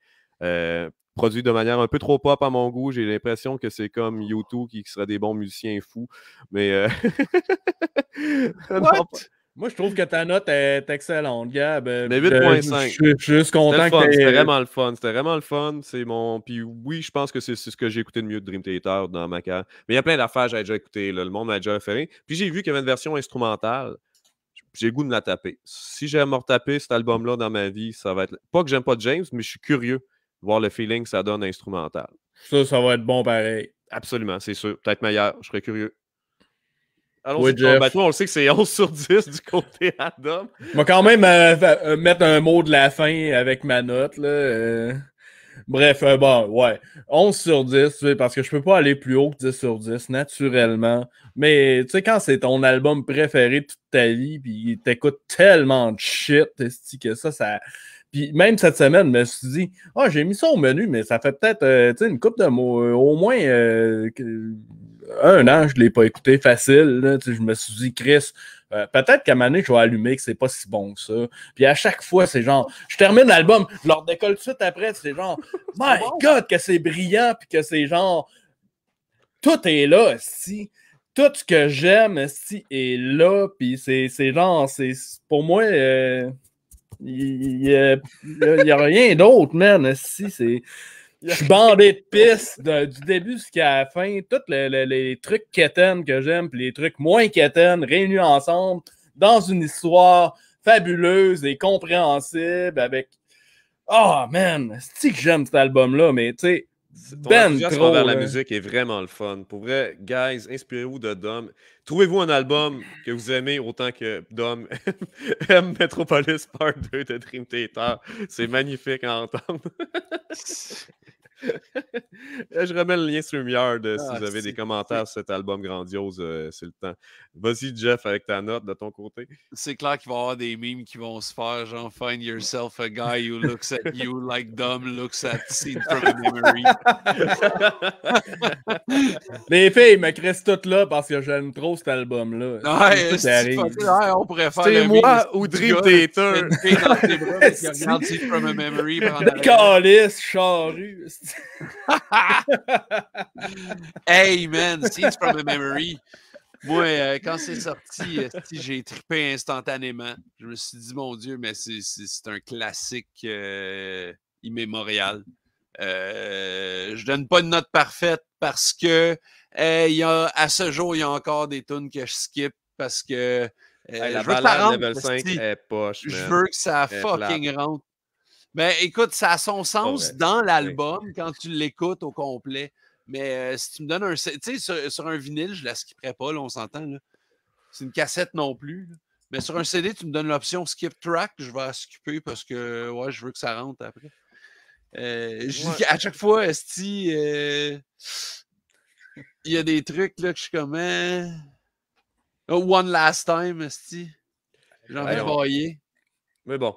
produit de manière un peu trop pop à mon goût. J'ai l'impression que c'est comme YouTube qui, serait des bons musiciens fous. Mais. Euh, moi, je trouve que ta note est excellente, Gab. Euh, mais 8.5. Je, suis juste content que C'était vraiment le fun. C'était vraiment le fun. C'est mon. Puis oui, je pense que c'est ce que j'ai écouté de mieux de Dream Theater dans ma carrière. Mais il y a plein d'affaires que j'ai déjà écoutées. Le monde m'a déjà référé. Puis j'ai vu qu'il y avait une version instrumentale. J'ai le goût de la taper. Si j'aime retaper cet album-là dans ma vie, ça va être. Pas que j'aime pas James, mais je suis curieux voir le feeling que ça donne instrumental. Ça, ça va être bon pareil. Absolument, c'est sûr. Peut-être meilleur. Je serais curieux. Allons on sait que c'est 11 sur 10 du côté Adam. Je vais quand même euh, euh, mettre un mot de la fin avec ma note. Là. Euh. Bref, bon, ouais. 11 sur 10, parce que je peux pas aller plus haut que 10 sur 10, naturellement. Mais tu sais, quand c'est ton album préféré de toute ta vie, tu t'écoutes tellement de shit, que ça, ça, puis même cette semaine, je me suis dit, oh, j'ai mis ça au menu, mais ça fait peut-être euh, une coupe de mots, euh, au moins euh, un an, je ne l'ai pas écouté facile. je me suis dit, Chris, peut-être qu'à un moment je vais allumer que c'est pas si bon que ça. Puis à chaque fois, c'est genre, je termine l'album, je leur décolle tout de suite après, c'est genre, my God, que c'est brillant, puis que c'est genre, tout est là, si tout ce que j'aime si est là puis c'est genre c'est pour moi il n'y a, rien d'autre, man. Si, c'est. Je suis bandé de pistes du début jusqu'à la fin. Tous les trucs quétaines que j'aime, puis les trucs moins quétaines réunis ensemble dans une histoire fabuleuse et compréhensible avec. Oh man, c'est que j'aime cet album-là, mais tu sais, ben vers la hein. musique est vraiment le fun. Pour vrai, guys, inspirez-vous de Dom. Trouvez-vous un album que vous aimez autant que Dom aime Metropolis Part 2 de Dream Theater. C'est magnifique à entendre. je remets le lien sur euh, si ah, vous avez des commentaires sur cet album grandiose, c'est euh, le temps. Vas-y, Jeff, avec ta note de ton côté. C'est clair qu'il va y avoir des mimes qui vont se faire genre Find yourself a guy who looks at you like dumb looks at scene from a memory. Les filles me crissent toutes là parce que j'aime trop cet album-là. on pourrait faire. C'est moi ou Dream Tater ».« from a memory. hey, man, Scenes from a Memory. Moi, euh, quand c'est sorti, euh, j'ai trippé instantanément. Je me suis dit, mon Dieu, mais c'est un classique euh, immémorial. je donne pas une note parfaite parce que y a, à ce jour, il y a encore des tunes que je skip parce que je veux que ça Je veux que ça rentre. Mais ben, écoute, ça a son sens dans l'album quand tu l'écoutes au complet. Mais euh, si tu me donnes un. Tu sais, sur, un vinyle, je la skipperai pas, on s'entend. C'est une cassette non plus. Mais sur un CD, tu me donnes l'option skip track, je vais skipper parce que ouais, je veux que ça rentre après. Euh, à chaque fois, Esti, euh, il y a des trucs là, que je suis comme. Hein, oh, one last time, Esti. J'en ai envoyé. Mais bon.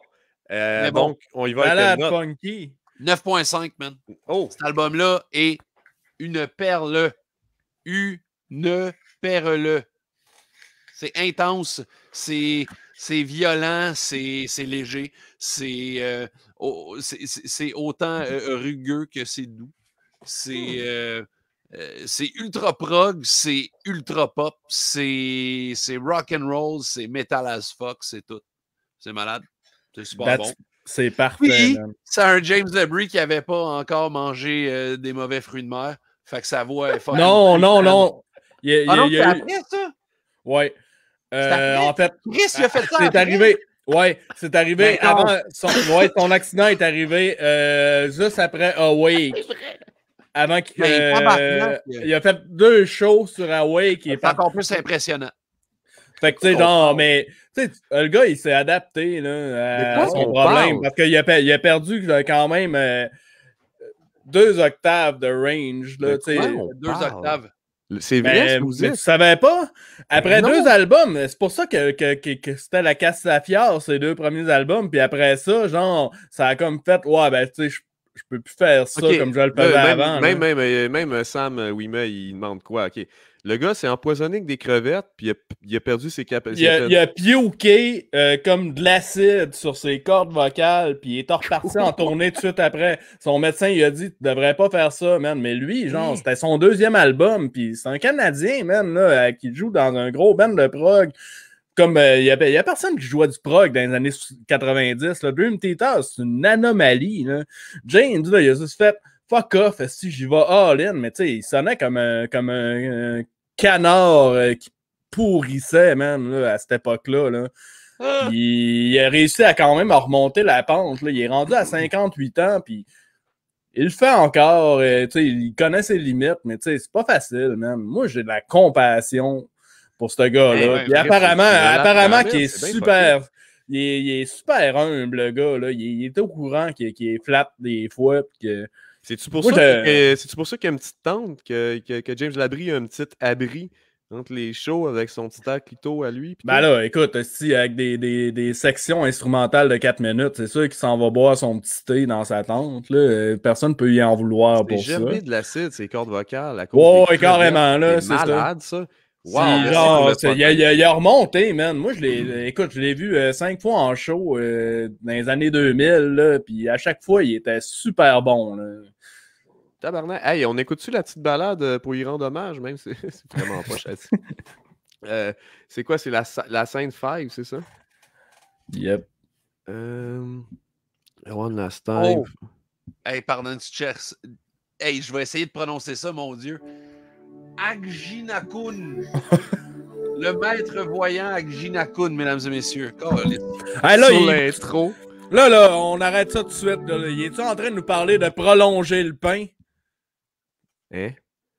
Euh, donc, on y va 9.5, man. Oh. Cet album-là est une perle. Une perle. C'est intense, c'est violent, c'est léger, c'est euh, autant euh, rugueux que c'est doux. C'est hmm. c'est ultra prog, c'est ultra pop, c'est rock and roll, c'est metal as fuck, c'est tout. C'est malade. C'est C'est parfait. c'est un James Debris qui n'avait pas encore mangé euh, des mauvais fruits de mer. Fait que sa voix est forte. Non, non, non. Il, ah après ça? Oui. Euh, en fait, Chris, il a fait ça. C'est arrivé. Oui, c'est arrivé ben, avant. Son, accident est arrivé euh, juste après Awake. Avant qu'il. Ben, hein, il a fait deux shows sur Awake. C'est encore plus impressionnant. Fait que, tu sais, genre, mais, le gars, il s'est adapté, là, à, son problème. Parce qu'il a, il a, perdu quand même euh, deux octaves de range, là, tu sais. Deux octaves. C'est vrai, vous ce vous tu savais pas? Après deux albums, c'est pour ça que, c'était la casse la fière, ces deux premiers albums. Puis après ça, genre, ça a comme fait, ouais, ben, tu sais, je peux plus faire ça comme je le faisais avant. Même, même, même, Sam Wima, il demande quoi? OK. Le gars s'est empoisonné avec des crevettes, puis il a, perdu ses capacités. Il, a, pioqué euh, comme de l'acide sur ses cordes vocales, puis il est reparti en tournée tout de suite après. Son médecin, il a dit Tu devrais pas faire ça, man. Mais lui, genre, c'était son deuxième album, puis c'est un Canadien, man, euh, qui joue dans un gros band de prog. Comme euh, il n'y a, personne qui jouait du prog dans les années 90. Le Dream Theater, c'est une anomalie. Là. James, il a juste fait fuck off, si j'y vais all in, mais tu sais, il sonnait comme comme un canard euh, qui pourrissait, même, à cette époque-là. Ah. Il, a réussi à quand même à remonter la pente. Il est rendu à 58 mm. ans, puis il le fait encore. Euh, il connaît ses limites, mais c'est pas facile, même. Moi, j'ai de la compassion pour ce gars-là. Eh apparemment, apparemment qui est, super. Il est, super humble, le gars. Il, est au courant qu'il est flat des fois. C'est-tu pour, c'est pour ça qu'il y a une petite tente, que, James Labrie a un petit abri entre les shows avec son petit air clito à lui. Ben là, écoute, si avec des, sections instrumentales de 4 minutes, c'est sûr qu'il s'en va boire son petit thé dans sa tente. Là. Euh, personne ne peut y en vouloir pour ça. ça. de l'acide, ses cordes vocales. À cause carrément, là. C'est malade, ça. genre, il, a, remonté, man. Moi, je l'ai, écoute, je l'ai vu euh, cinq fois en show euh, dans les années 2000, là, puis à chaque fois, il était super bon. Là. Hey, on écoute-tu la petite balade euh, pour y rendre hommage, même? C'est vraiment pas châssis. Euh, c'est quoi? C'est la, la scène 5, c'est ça? Yep. Euh, one last oh! time. Hey, pardon, tu cherches. Hey, je vais essayer de prononcer ça, mon Dieu. Agjinakun. Le maître voyant Agjinakun, mesdames et messieurs. Hey, là, Sur Là, là, on arrête ça tout de suite. Il est-tu en train de nous parler de prolonger le pain? Eh?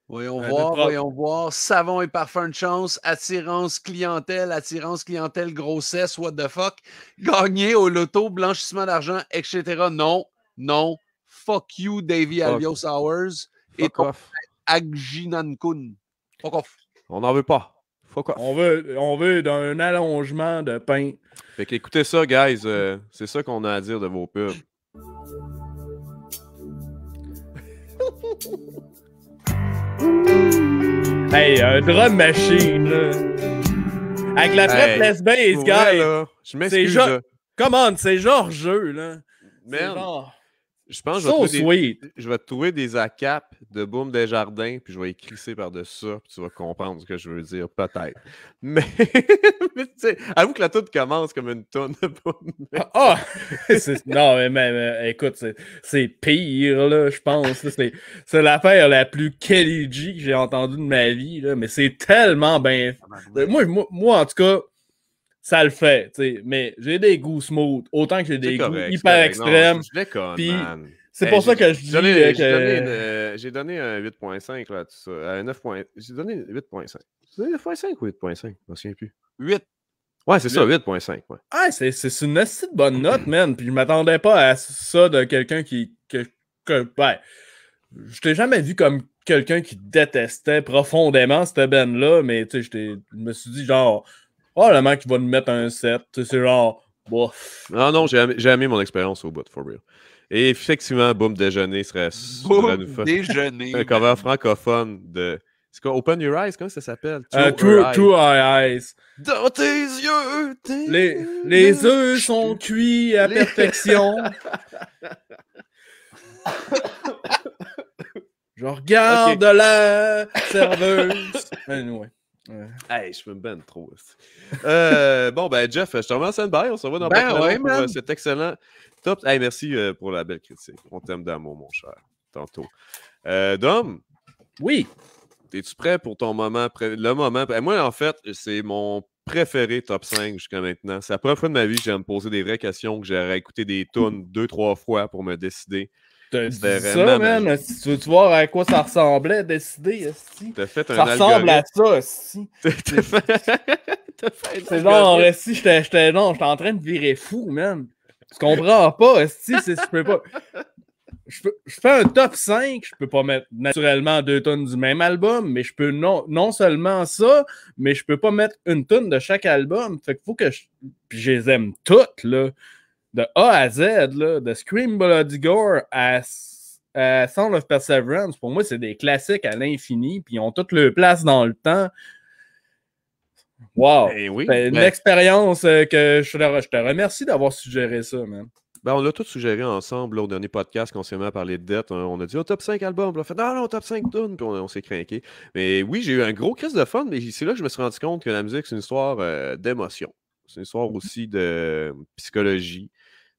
Voyons voir, voyons voir. Savon et parfum de chance, attirance clientèle, attirance clientèle grossesse, what the fuck. Gagner au loto, blanchissement d'argent, etc. Non, non. Fuck you, Davy Albios Hours. et off Fuck off. On n'en veut pas. Fuck off. On veut, on veut un allongement de pain. Fait qu'écoutez écoutez ça, guys. Euh, c'est ça qu'on a à dire de vos pubs. Hey, un drum machine. là. Avec la tête hey, lesbienne guys! C'est genre, je m'excuse. Commande, c'est genre jeu, là. Merde. Je pense que je, vais je vais, te trouver des ACAP, de Boom des Jardins, puis je vais écrisser par-dessus ça, puis tu vas comprendre ce que je veux dire, peut-être. Mais, avoue que la toute commence comme une tonne de Boom. Ah! ah! non, mais, écoute, c'est pire, là, je pense. C'est l'affaire la plus Kelly G que j'ai entendue de ma vie, là, mais c'est tellement bien. Ah, ben, moi, moi, en tout cas, ça le fait, sais mais j'ai des goûts smooth, autant que j'ai des goûts hyper extrêmes. C'est eh, pour ça que je dis. Euh, j'ai donné, un 8.5 là, tout ça. Euh, j'ai donné 8.5. J'ai donné 9.5 ou 8.5 Je souviens plus. 8. Ouais, c'est ça, 8.5. Ouais. Ah, c'est une assez bonne note, man. Puis je m'attendais pas à ça de quelqu'un qui. Que, que, Je t'ai jamais vu comme quelqu'un qui détestait profondément cette ben-là, mais tu sais, je me suis dit genre, oh, le mec qui va nous mettre un 7. C'est genre, bof. Non, non, j'ai aimé, mon expérience au bout, for real. Et effectivement, Boom Déjeuner serait. super Déjeuner. un cover francophone de. C'est quoi Open Your Eyes Comment ça s'appelle euh, Two Eyes. Dans tes yeux tes les, les sont cuits à perfection. Je regarde la serveuse. Ben Ouais. Hey, je me bande trop. Euh, bon, ben, Jeff, je te remercie, bye. On se voit dans ben, ouais, euh, excellent merci euh, pour la belle critique. On t'aime d'amour, mon cher. Tantôt. Euh, Dom? Oui. Es-tu prêt pour ton moment? Le moment. Moi, en fait, c'est mon préféré top 5 jusqu'à maintenant. C'est la première fois de ma vie que j'ai me poser des vraies questions, que j'aurais écouté des tunes hmm. deux, trois fois pour me décider. C'est ça, man. tu veux -tu voir à quoi ça ressemblait, décider, T'as fait un Ça ressemble à ça, si. fait... C'est genre, si, j'étais en train de virer fou, même. Je comprends pas, si je peux pas. Je, fais un top 5, je peux pas mettre naturellement deux tonnes du même album, mais je peux non, non seulement ça, mais je peux pas mettre une tonne de chaque album. Fait qu'il faut que je. les aime toutes, là. De A à Z, de Scream Bloody Gore à, Sound of Perseverance, pour moi, c'est des classiques à l'infini, puis ils ont toutes leur place dans le temps. Wow! Eh une ben, expérience euh, que je te remercie d'avoir suggéré ça, man. Ben, on l'a tout suggéré ensemble au dernier podcast qu'on s'est mis à parler de dette. Hein. On a dit au oh, top 5 albums. on a fait non, non, top 5 tunes. Puis on, s'est craqué. Mais oui, j'ai eu un gros crise de fun. Mais c'est là que je me suis rendu compte que la musique, c'est une histoire euh, d'émotion. C'est une histoire aussi de euh, psychologie.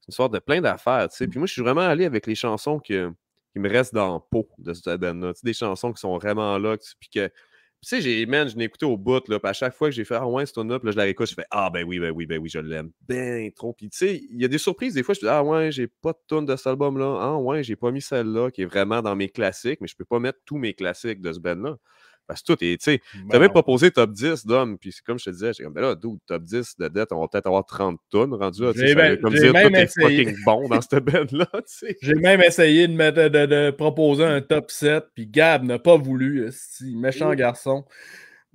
C'est une histoire de plein d'affaires. Puis moi, je suis vraiment allé avec les chansons que, qui me restent dans le pot de cette là Des chansons qui sont vraiment là. Puis que tu sais, j'ai, man, je l'ai écouté au bout, là. Puis à chaque fois que j'ai fait, ah ouais, ce up », là je la réécoute, je fais, ah ben oui, ben oui, ben oui, je l'aime. Ben trop. Puis tu sais, il y a des surprises. Des fois, je dis, ah ouais, j'ai pas de tonne de cet album-là. Ah ouais, j'ai pas mis celle-là qui est vraiment dans mes classiques, mais je peux pas mettre tous mes classiques de ce band-là. Parce que tout tu sais, tu ben t'as même top 10 d'hommes, puis c'est comme je te disais, j'ai comme, ben là, d'où top 10 de dette, on va peut-être avoir 30 tonnes rendu là, tu sais, ben comme dire, tout est fucking bon dans cette bête là J'ai même essayé de, proposer un top 7, puis Gab n'a pas voulu, méchant garçon.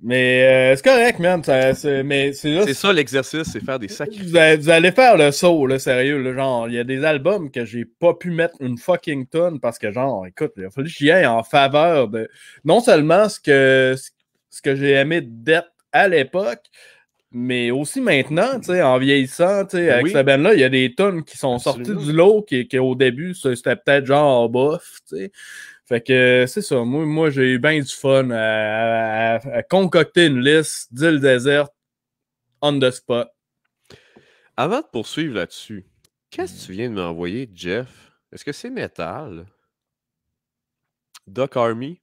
Mais euh, c'est correct, man. C'est ça, l'exercice, c'est faire des sacs. Vous allez, faire le saut, là, sérieux. genre, il y a des albums que j'ai pas pu mettre une fucking tonne parce que, genre, écoute, il a que j'y aille en faveur de non seulement ce que, ce que j'ai aimé d'être à l'époque, mais aussi maintenant, tu sais, en vieillissant, tu sais, ben avec cette band-là, il y a des tonnes qui sont sorties du lot qui, qui au début, c'était peut-être genre bof, tu sais. Fait que c'est ça. Moi, j'ai eu bien du fun à, concocter une liste d'îles désertes on the spot. Avant de poursuivre là-dessus, qu'est-ce que tu hmm. viens de m'envoyer, Jeff? Est-ce que c'est métal? Doc Army?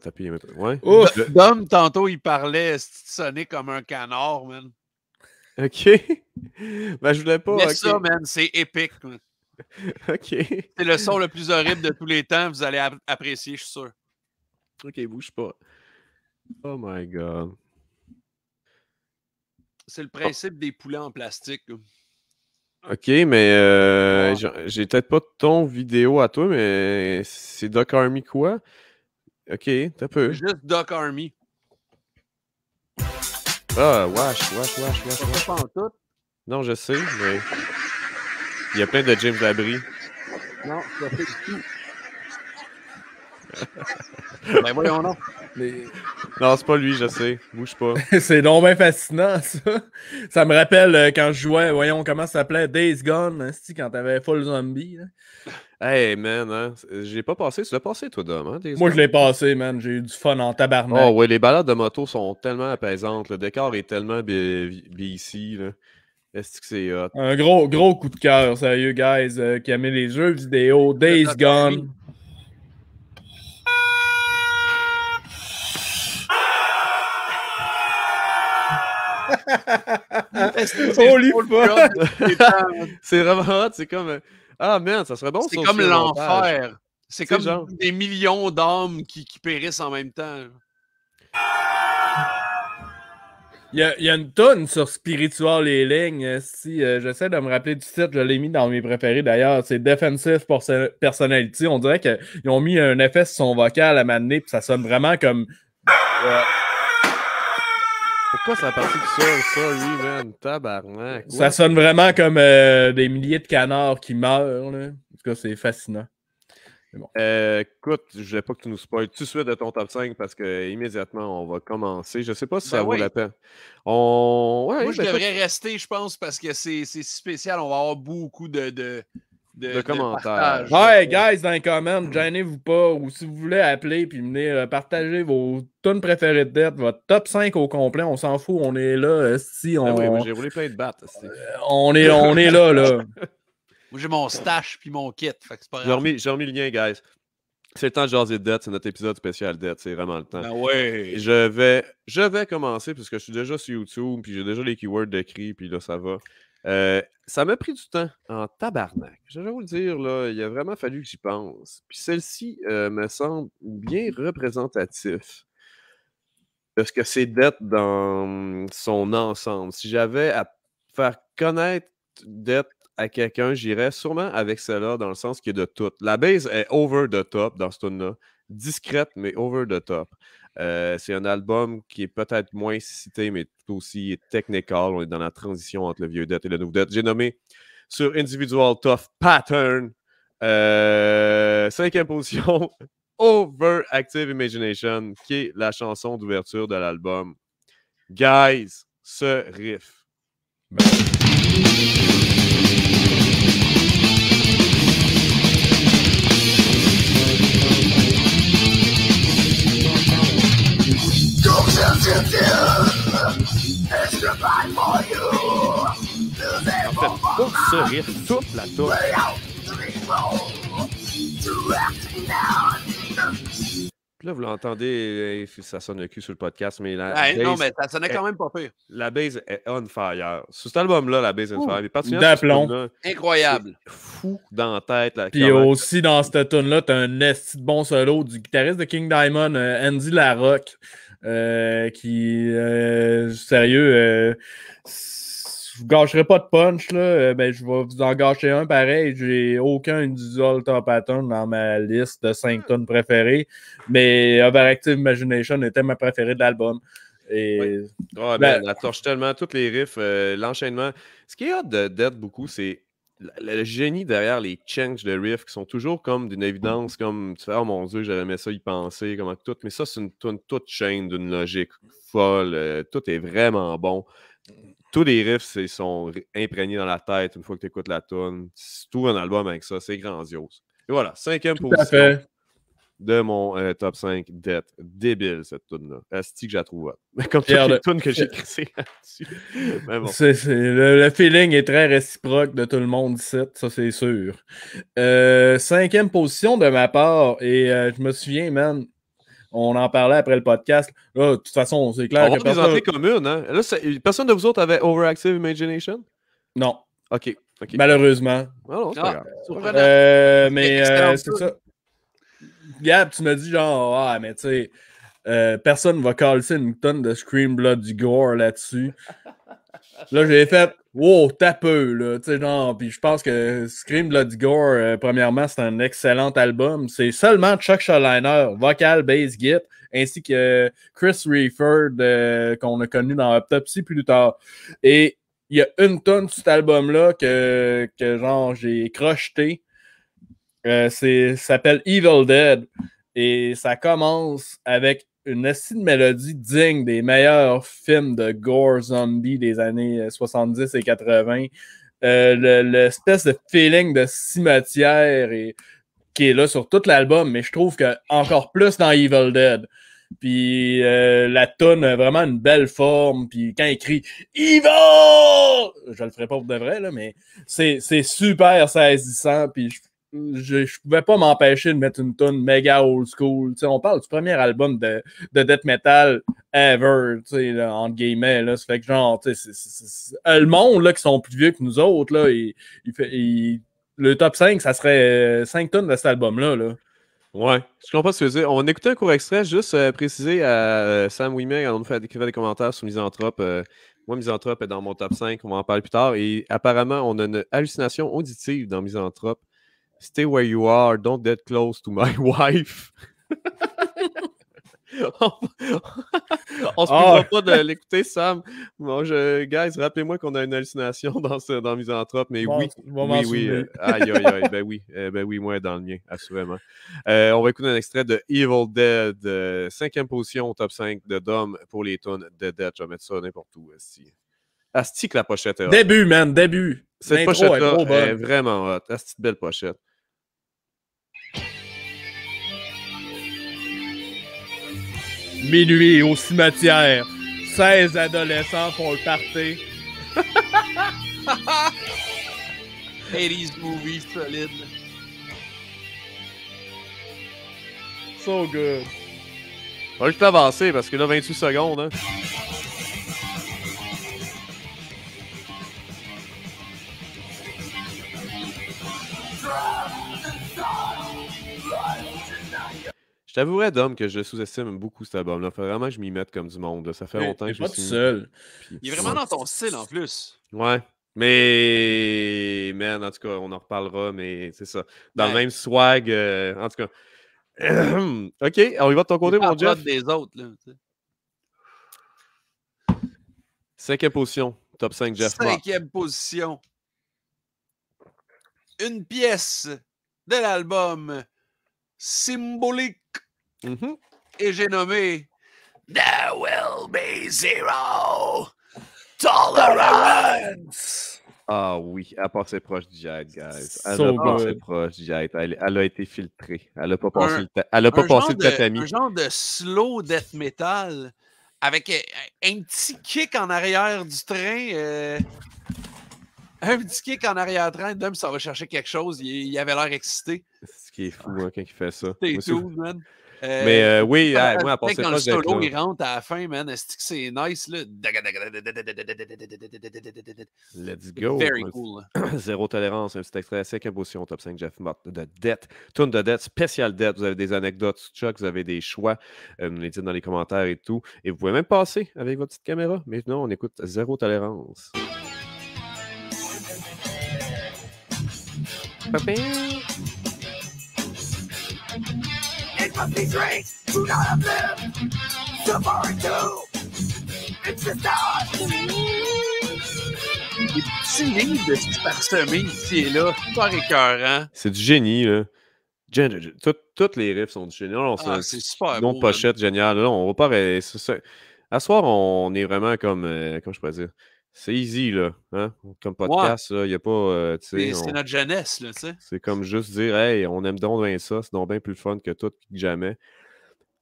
Tapis, ouais. Ouf, Dom, tantôt, il parlait, sonnait comme un canard, man. OK. ben, je voulais pas. Mais ça, man, c'est épique, man. OK. C'est le son le plus horrible de tous les temps. Vous allez apprécier, je suis sûr. OK, bouge pas. Oh my God. C'est le principe des poulets en plastique. OK, mais euh, ah. j'ai peut-être pas ton vidéo à toi, mais c'est Doc Army quoi? OK, t'as peu. Juste Doc Army. Ah, wesh, wesh, wesh, wesh. Pas en tout. Non, je sais, mais... Il y a plein de James Labrie. Non, ça fait tout. ben voyons non. Non, c'est pas lui, je sais. Bouge pas. c'est non bien fascinant, ça. Ça me rappelle euh, quand je jouais, voyons comment ça s'appelait, Days Gone, hein, quand t'avais Full Zombie. Hey, man, hein. j'ai pas passé. Tu l'as passé, toi, Dom, hein, Moi, je l'ai passé, man. J'ai eu du fun en tabarnak. Oh, ouais, les balades de moto sont tellement apaisantes. Le décor est tellement ici, là. Est-ce que c'est Un gros, gros coup de cœur, sérieux, guys, euh, qui qui mis les jeux vidéo, Days Gone. c'est vraiment hot, c'est comme. Euh, ah merde, ça serait bon. C'est comme l'enfer. C'est comme des millions d'hommes qui, périssent en même temps. Il y, a, une tonne sur Spiritual et Lignes. Si euh, j'essaie de me rappeler du titre, je l'ai mis dans mes préférés d'ailleurs. C'est Defensive Personality. On dirait qu'ils ont mis un effet sur son vocal à m'amener, ça sonne vraiment comme. Pourquoi ça a parti du ça, lui, man? Tabarnak. Ça sonne vraiment comme euh, des milliers de canards qui meurent, En tout cas, c'est fascinant. Euh, écoute, je ne voulais pas que tu nous spoiles tout de suite de ton top 5 parce que immédiatement on va commencer. Je ne sais pas si ça ben vaut la peine. On... Ouais, Moi, je devrais rester, je pense, parce que c'est spécial. On va avoir beaucoup de, de, de, commentaires. ouais, guys, dans les commentaires gênez-vous pas. Ou si vous voulez appeler puis venir euh, partager vos tonnes préférées de dette, votre top 5 au complet. On s'en fout, on est là. Euh, si ben on... j'ai voulu plein de battes. on, est, on est là, là. j'ai mon stash puis mon kit. J'ai remis, le lien, guys. C'est le temps de jaser de dette, c'est notre épisode spécial dette, c'est vraiment le temps. Ben je vais, je vais commencer parce que je suis déjà sur YouTube, puis j'ai déjà les keywords décrits, puis là ça va. Euh, ça m'a pris du temps en tabarnak. Je vais vous le dire, là, il a vraiment fallu que j'y pense. Puis celle-ci euh, me semble bien représentatif de ce que c'est Dette dans son ensemble. Si j'avais à faire connaître Dette à quelqu'un, j'irais sûrement avec cela dans le sens qu'il y de tout. La base est over the top dans ce tune-là. Discrète, mais over the top. Euh, c'est un album qui est peut-être moins cité, mais tout aussi technical. On est dans la transition entre le vieux dette et le nouveau dette. J'ai nommé sur Individual Tough Pattern, euh, cinquième position, Overactive Imagination, qui est la chanson d'ouverture de l'album. Guys, ce riff. Ben, On fait ce rire toute la là, vous l'entendez, euh, ça sonne le cul sur le podcast, mais la. non, mais ça sonnait quand même pas pire. La base est on fire. Sur cet album-là, la base est on fire. D'aplomb. Incroyable. Fou dans la tête. Là, Puis aussi, dans cette tune-là, t'as un esti de bon solo du guitariste de King Diamond, euh, Andy Larocque. Euh, qui, euh, sérieux, euh, vous gâcherai pas de punch, là, mais ben, je vais vous en gâcher un pareil. J'ai aucun individual top pattern dans ma liste de 5 hmm. tonnes préférées, mais Overactive Imagination était ma préférée de l'album. Et... Ah, ben, la torche tellement toutes les riffs, l'enchaînement. Ce qui est hâte d'être beaucoup, c'est le génie derrière les changes de riff qui sont toujours comme d'une évidence, comme tu fais, oh mon dieu, j'aurais ça y penser, comme tout, mais ça, c'est une toute chaîne d'une logique folle, euh, tout est vraiment bon. Tous les riffs sont imprégnés dans la tête une fois que tu écoutes la tune. Tout un album avec ça, c'est grandiose. Et voilà, cinquième tout position de mon euh, top 5 d'être Débile, cette toune là Asti que je la trouve Comme toutes les que j'ai crissées là bon. le, feeling est très réciproque de tout le monde ici, ça c'est sûr. Euh, cinquième position de ma part, et euh, je me souviens, man, on en parlait après le podcast. de toute façon, c'est clair on que... Personne... entrées communes, hein. personne de vous autres avait Overactive Imagination? Non. OK. Malheureusement. mais c'est ça. Gab, tu me dis genre, ah, mais tu sais, personne euh, personne va caler une tonne de Scream Blood du Gore là-dessus. Là, j'ai fait, wow, tapeux, là. Tu sais, genre, puis je pense que Scream Blood Gore, euh, premièrement, c'est un excellent album. C'est seulement Chuck Schaliner, vocal, bass, git, ainsi que Chris Reefer, euh, qu'on a connu dans Autopsy plus tard. Et il y a une tonne de cet album-là que, que genre, j'ai crocheté euh, c'est, ça s'appelle Evil Dead. Et ça commence avec une de mélodie digne des meilleurs films de gore zombie des années 70 euh, et 80. Euh, L'espèce de feeling de cimetière qui est là sur tout l'album, mais je trouve que encore plus dans Evil Dead. Puis la tonne a vraiment une belle forme. Puis quand il crie Evil, je le ferai pas pour de vrai, là, mais c'est super saisissant. Puis je je, je, pouvais pas m'empêcher de mettre une tonne méga old school. on parle du premier album de, de death metal ever, là, entre guillemets. Là. Ça fait que genre, euh, le monde qui sont plus vieux que nous autres, là, il fait, le top 5, ça serait 5 euh, tonnes de cet album-là. Là. Ouais, je comprends pas ce que tu veux dire. On écoutait un court extrait, juste euh, préciser à Sam Wiming, on nous fait écrire des commentaires sur Misanthrope. moi, Misanthrope est dans mon top 5, on va en parler plus tard. Et apparemment, on a une hallucination auditive dans Misanthrope. Stay where you are, don't get close to my wife. on, se oh. pas de l'écouter, Sam. Bon, je, guys, rappelez-moi qu'on a une hallucination dans, ce, dans Misanthrope, mais oui, oui, oui. Euh, aïe, aïe, aïe, ben oui, euh, ben oui, moi, dans le mien, assurément. Euh, on va écouter un extrait de Evil Dead, cinquième position au top 5 de Dom pour les tonnes de Dead. Je vais mettre ça n'importe où, ici. Asti que la pochette est hot. Début, man, début. Cette pochette-là est, vraiment hot. Asti belle pochette. Minuit au cimetière. 16 adolescents font le party. 80s movie solide. So good. On va juste avancer parce que là, 28 secondes. Hein. J'avouerais, t'avouerais, Dom, que je sous-estime beaucoup cet album Il Faut vraiment que je m'y mette comme du monde. Ça fait longtemps que je suis... seul. Il est vraiment dans ton style en plus. Ouais. Mais, man, en tout cas, on en reparlera, mais c'est ça. Dans le même swag, euh, en tout cas. ok, on y va de ton côté, mon Jeff. des autres, là. Cinquième position, top 5, Jeff. Cinquième position. Une pièce de l'album Symbolic Mm-hmm. Et j'ai nommé There will be zero tolerance. Ah oui, elle passé proche du jet, guys. Elle a passé proche du jet. Elle, a été filtrée. Elle n'a pas passé le, elle a pas passé le tatami. un genre de slow death metal avec euh, un, petit kick en arrière du train. Euh, un petit kick en arrière-train. Dom, ça va chercher quelque chose. Il, avait l'air excité. C'est ce qui est fou hein, quand il fait ça. T'es tout, man. Euh, mais euh, oui, ah, moi à part Quand le solo, il rentre à la fin, man. ce que c'est nice, là? Let's go. Very cool. Zéro tolérance, un petit extrait assez Imposition top 5 Jeff Mott de dette. Tune de dette, spécial dette. Vous avez des anecdotes, Chuck, vous avez des choix. Euh, le les dites dans les commentaires et tout. Et vous pouvez même passer avec votre petite caméra. Mais non, on écoute zéro tolérance. puppy three, two not a blue, Safari two, it's the stars. Des petits livres de parsemés ici et là, pas écœurant. C'est du génie, là. Tout, toutes les riffs sont du génie. Ah, c'est super beau. pochette, génial. Là, on va pas... À soir, on est vraiment comme... Euh, comment je pourrais dire? C'est easy, là. Hein? Comme podcast, il n'y a pas. Euh, c'est notre jeunesse, là, tu sais. C'est comme juste dire, hey, on aime donc bien ça, c'est donc bien plus fun que tout, que jamais.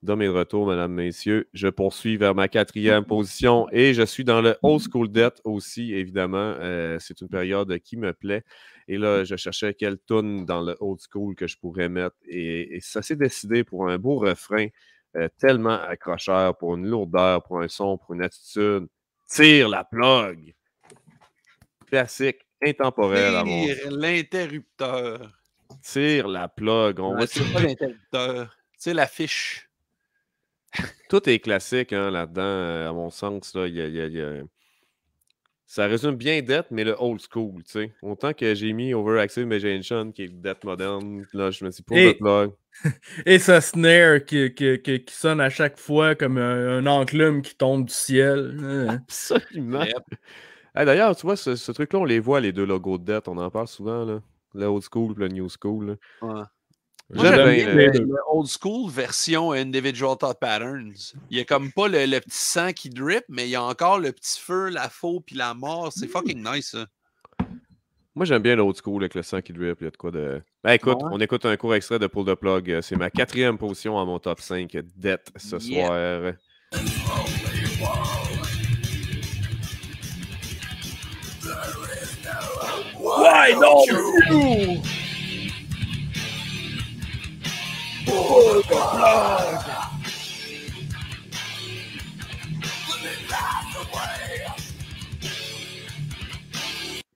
Dans mes retours, mesdames, messieurs, je poursuis vers ma quatrième position et je suis dans le old school debt aussi, évidemment. Euh, c'est une période qui me plaît. Et là, je cherchais quel tune dans le old school que je pourrais mettre. Et, ça s'est décidé pour un beau refrain euh, tellement accrocheur, pour une lourdeur, pour un son, pour une attitude. Tire la plug. Classique, intemporel. Tire l'interrupteur. Tire la plug. On va pas l'interrupteur. Tire la fiche. Tout est classique hein, là-dedans, euh, à mon sens. il y a, ça résume bien Death, mais le old school, tu sais. Autant que j'ai mis Overactive Imagination, qui est Death moderne, là, je me suis pour vlog. et ce snare qui, sonne à chaque fois comme un, enclume qui tombe du ciel. Hein. Absolument. D'ailleurs, tu vois, ce, truc-là, on les voit, les deux logos de Death, on en parle souvent, là. Le old school le new school. Ouais j'aime bien euh, le, old school version individual thought patterns. Il y a comme pas le, petit sang qui drip, mais il y a encore le petit feu, la faux puis la mort. C'est hmm. fucking nice, ça. Moi, j'aime bien l'old school avec le sang qui drip. Il y a de quoi de. Ben écoute, on écoute un court extrait de Pull de Plug. Euh, c'est ma quatrième position à mon top 5 dette ce soir.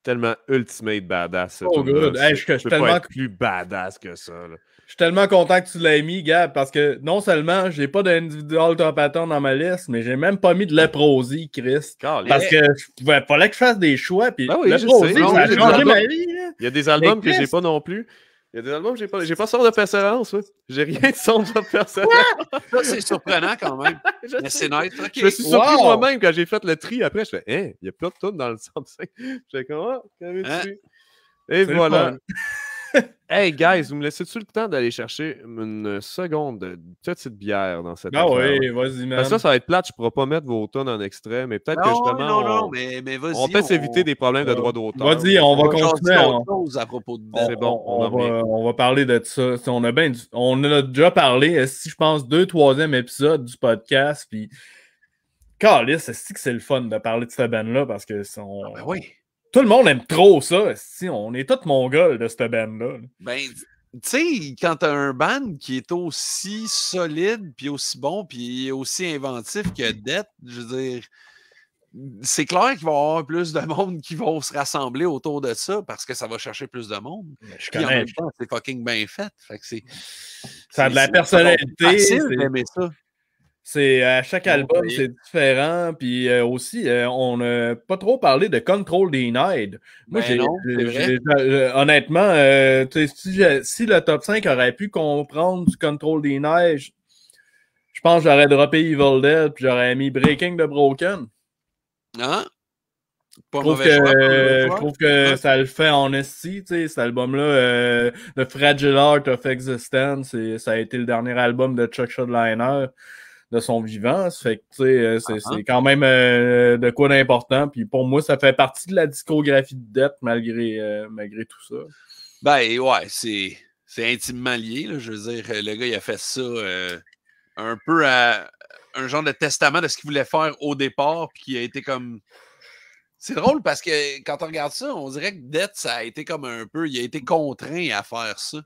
Tellement ultimate badass. Oh good. je, plus badass que ça. Je suis tellement content que tu l'aies mis, Gab, parce que non seulement j'ai pas d'individual top pattern dans ma liste, mais j'ai même pas mis de leprosie, Chris. Parce que je fallait que je fasse des choix. Puis Il y a des albums que j'ai pas non plus. Il y a des albums, j'ai pas, j'ai pas sort de persévérance. soi. J'ai rien de de persévérance. Ça, c'est surprenant quand même. Mais c'est nice. Je me suis surpris moi-même quand j'ai fait le tri. Après, je fais, hein, il y a plein de tonnes dans le Je J'étais comme, ah, qu'avais-tu? Hein? Et voilà. Hey guys, vous me laissez-tu le temps d'aller chercher une seconde petite bière dans cette. Ah oui, vas-y, man. que ça, ça va être plate, je ne pourrai pas mettre vos tonnes en extrait, mais peut-être que je justement. Non, non, non, mais, vas-y. On peut s'éviter des problèmes de droit d'auteur. Vas-y, on, va, continuer. On... Hein. à propos de C'est bon, on, va, parler de ça. On a, on a déjà parlé, si je pense, deux, troisième épisode du podcast, puis. Carlis, c'est que c'est le fun de parler de cette bande là parce que son... Ah ben oui. Tout le monde aime trop ça. on est tous mongols de cette band-là. Ben, tu sais, quand t'as un band qui est aussi solide, puis aussi bon, puis aussi inventif que Death, je veux dire, c'est clair qu'il va y avoir plus de monde qui vont se rassembler autour de ça parce que ça va chercher plus de monde. Je puis en même temps, c'est fucking bien fait. ça a de la personnalité à chaque album, c'est différent. Puis euh, aussi, euh, on n'a pas trop parlé de Control Denied. Moi, honnêtement, si, le top 5 aurait pu comprendre du Control Denied, je, je pense que j'aurais droppé Evil Dead puis j'aurais mis Breaking the Broken. Hein? je trouve, que, que ça le fait en esti, cet album-là. Euh, the Fragile Art of Existence, ça a été le dernier album de Chuck Schuldiner de son vivant. fait que, euh, ah, ah. c'est, quand même euh, de quoi d'important. Puis pour moi, ça fait partie de la discographie de Death malgré, euh, malgré tout ça. Ben, ouais, c'est, c'est intimement lié. Je veux dire, le gars, il a fait ça un peu à un genre de testament de ce qu'il voulait faire au départ, puis qui a été comme. C'est drôle parce que quand on regarde ça, on dirait que Death, ça a été comme un peu. Il a été contraint à faire ça.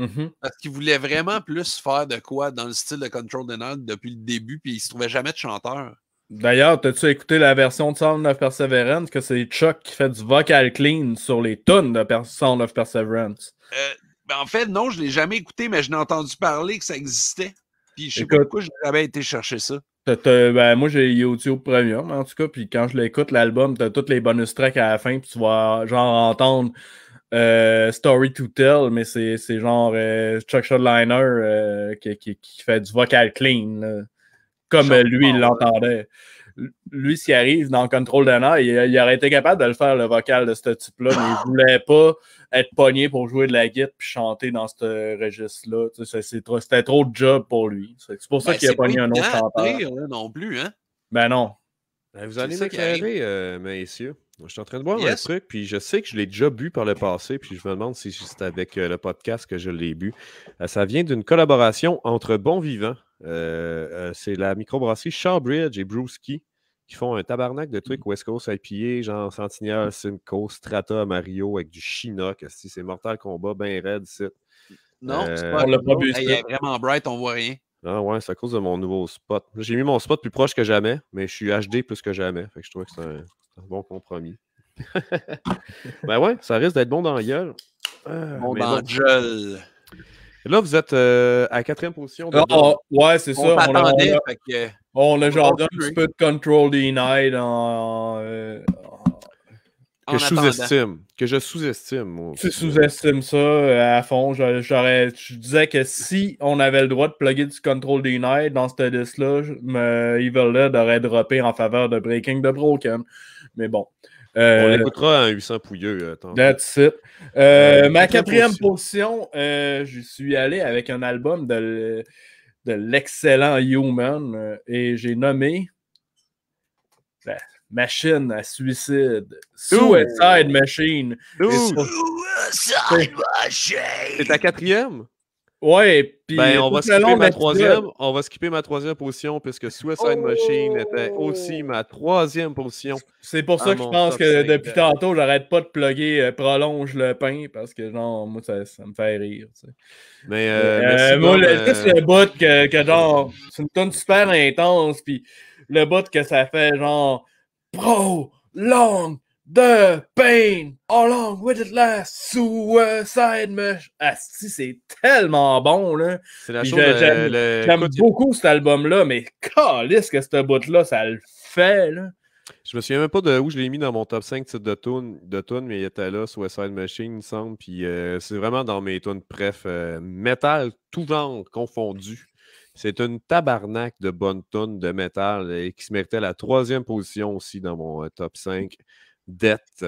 Mm-hmm. Parce qu'il voulait vraiment plus faire de quoi dans le style de Control Denied depuis le début, puis il se trouvait jamais de chanteur. D'ailleurs, t'as-tu écouté la version de Sound of Perseverance que c'est Chuck qui fait du vocal clean sur les tonnes de Sound of Perseverance? Euh, ben, en fait, non, je l'ai jamais écouté, mais je n'ai entendu parler que ça existait. Puis je sais pas pourquoi j'avais été chercher ça. ben, moi, j'ai YouTube Premium, en tout cas, puis quand je l'écoute, l'album, t'as toutes les bonus tracks à la fin, puis tu vas genre entendre euh, story to Tell, mais c'est genre euh, Chuck Schuldiner euh, qui, fait du vocal clean, comme lui, il l'entendait. Lui, s'il arrive dans Control Dana, il, aurait été capable de le faire, le vocal de ce type-là, mais il voulait pas être pogné pour jouer de la guitare puis chanter dans ce registre-là. C'était trop de job pour lui. C'est pour ça ben, qu'il a pogné un autre chanteur. non plus, hein? Ben non. Ben, vous allez m'éclairer, messieurs. Je suis en train de boire un truc, puis je sais que je l'ai déjà bu par le passé, puis je me demande si c'est avec euh, le podcast que je l'ai bu. Euh, ça vient d'une collaboration entre Bon Vivant. Euh, c'est la microbrasserie Shawbridge et Brewski qui font un tabarnak de trucs mm. West Coast IPA, genre Sentinel, Simcoe, Strata, Mario, avec du Chinook. C'est mortal combat, Ben raide, c'est. Non, c'est pas. est vraiment bright, on voit rien. Ah ouais, c'est à cause de mon nouveau spot. J'ai mis mon spot plus proche que jamais, mais je suis HD plus que jamais. Fait que je trouve que c'est un. Bon compromis. ben ouais, ça risque d'être bon dans la gueule. Ah, bon dans gueule. Là, vous êtes à euh, à quatrième position. De oh, ouais, c'est ça. On a, on a, on genre un petit peu de Control Denied en, euh, que je sous-estime. Que je sous-estime. Tu sous-estimes ça euh, à fond. Je, disais que si on avait le droit de plugger du Control Denied dans cette liste-là, Evil Dead aurait droppé en faveur de Breaking the Broken. Mais bon. Euh, on l'écoutera en 800 pouilleux. Euh, that's it. ma quatrième position, je suis allé avec un album de l'excellent Human et j'ai nommé. Ben, machine à suicide. Suicide machine. Suicide machine. C'est ta quatrième? Ouais, puis ben, on va skipper ma troisième. On va skipper ma troisième position puisque Suicide oh! Machine était aussi ma troisième position. C'est pour ça que je pense que depuis tantôt, j'arrête pas de plugger euh, prolonge le pain parce que genre moi ça, me fait rire. Mais euh, euh moi, le, euh, but que, genre c'est une tonne super intense, puis le but que ça fait genre long the pain along with it last suicide Machine, Ah, si, c'est tellement bon, là. C'est la chose. Euh, j'aime, j'aime beaucoup cet album-là, mais calisse que ce bout-là, ça le fait, là. Je me souviens même pas de où je l'ai mis dans mon top 5 de tune, de mais il était là, Suicide Machine, il me semble. Puis euh, c'est vraiment dans mes tunes bref, euh, metal métal, tout genre confondu. C'est une tabarnak de bonne tonne de métal et qui se méritait la troisième position aussi dans mon euh, top 5. Mmh. Dette.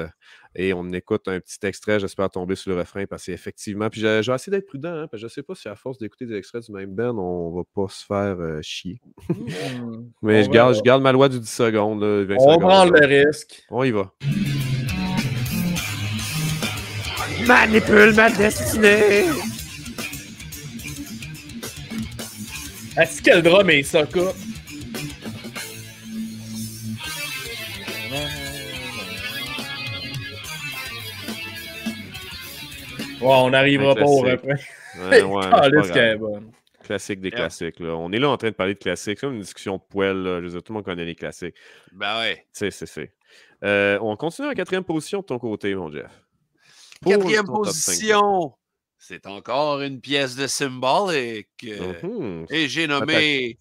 Et on écoute un petit extrait, j'espère tomber sur le refrain parce qu'effectivement, puis j'ai assez d'être prudent, Je hein, parce je sais pas si à force d'écouter des extraits du même Ben, on va pas se faire euh, chier. Mmh. Mais je garde, je garde ma loi du 10 secondes. on prend le risque. On y va. Manipule ma destinée! Est-ce qu'elle drame et ça, quoi? on n'arrivera pas au refrain. Ah, Classique des classiques. Là. On est là en train de parler de classiques. C'est une discussion poêle. Je veux dire, tout le monde connaît les classiques. Ben ouais. C'est, c'est, euh, on continue en quatrième position de ton côté, mon Jeff. quatrième position. C'est encore une pièce de symbolique. Mm-hmm. Et j'ai nommé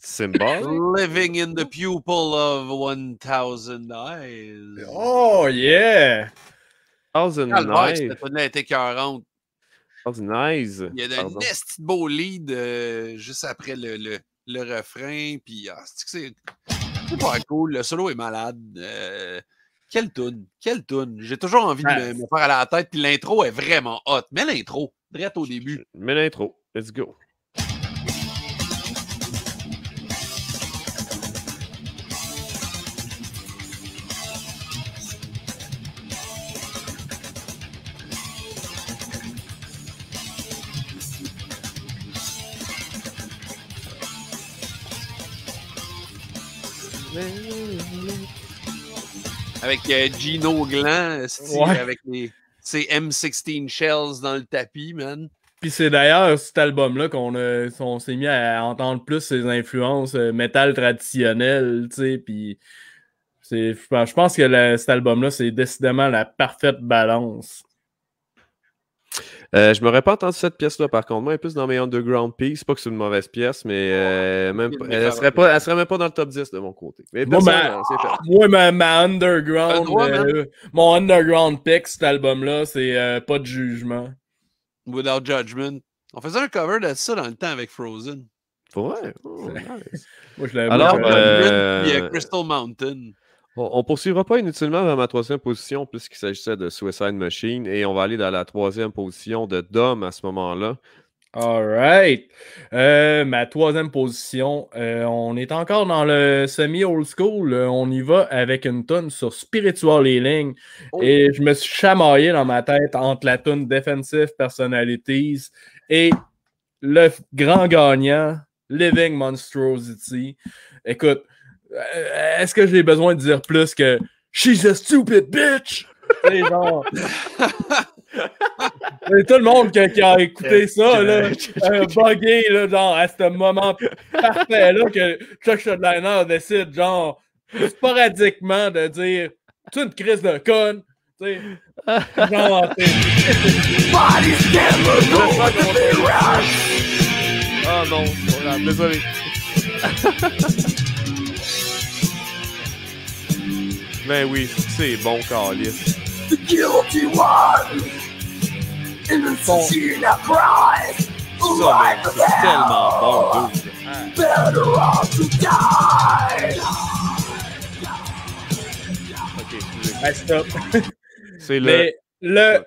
Living in the Pupil of One Thousand Eyes. Oh, yeah! 1000 Eyes. Cette 40. Thousand Eyes. Il y a un petit beau lead euh, juste après le, le, refrain. Puis, ah, c'est pas cool. Le solo est malade. Euh, quelle tune, quelle tune. J'ai toujours envie de ah, me, faire à la tête. Puis l'intro est vraiment hot. Mais l'intro, Drette au début. Mais l'intro. Let's go. Avec euh, Gino Glan, c'est avec les. C'est M16 shells dans le tapis, man. Puis c'est d'ailleurs cet album-là qu'on s'est mis à entendre plus ses influences euh, métal traditionnelles, tu sais, puis je pense que cet album-là, c'est décidément la parfaite balance je euh, je m'aurais pas entendu cette pièce-là, par contre. Moi, elle est plus dans mes underground pieces. Pas que c'est une mauvaise pièce, mais euh, elle, serait pas, serait même pas dans le top 10 de mon côté. Mais moi, ma, moi underground, euh, mon underground pick, cet album-là, c'est pas de jugement. Without Judgment. On faisait un cover de ça dans le temps avec Frozen. Ouais. Oh, nice. moi, je l'avais Alors, y Crystal Mountain. On poursuivra pas inutilement vers ma troisième position puisqu'il s'agissait de Suicide Machine et on va aller dans la troisième position de Dom à ce moment-là. All right. Euh, ma troisième position, euh, on est encore dans le semi-old school. Euh, on y va avec une tonne sur Spiritual Healing. Oh. Et je me suis chamaillé dans ma tête entre la tonne Defensive Personalities et le grand gagnant, Living Monstrosity. Écoute, euh, est-ce que j'ai besoin de dire plus que She's a stupid bitch? C'est genre. tout le monde qui, a écouté euh, ça, là, là, genre, à ce moment parfait, là, que Chuck Schuldiner décide, genre, sporadiquement de dire Tu une crise de con, T'sais, genre, ah non, désolé. Ben oui, c'est bon, Calis. The guilty one! in the Ça, mais c'est tellement bon, dude. Better off to die! Ok, excusez. Ben stop. c'est le... Mais le,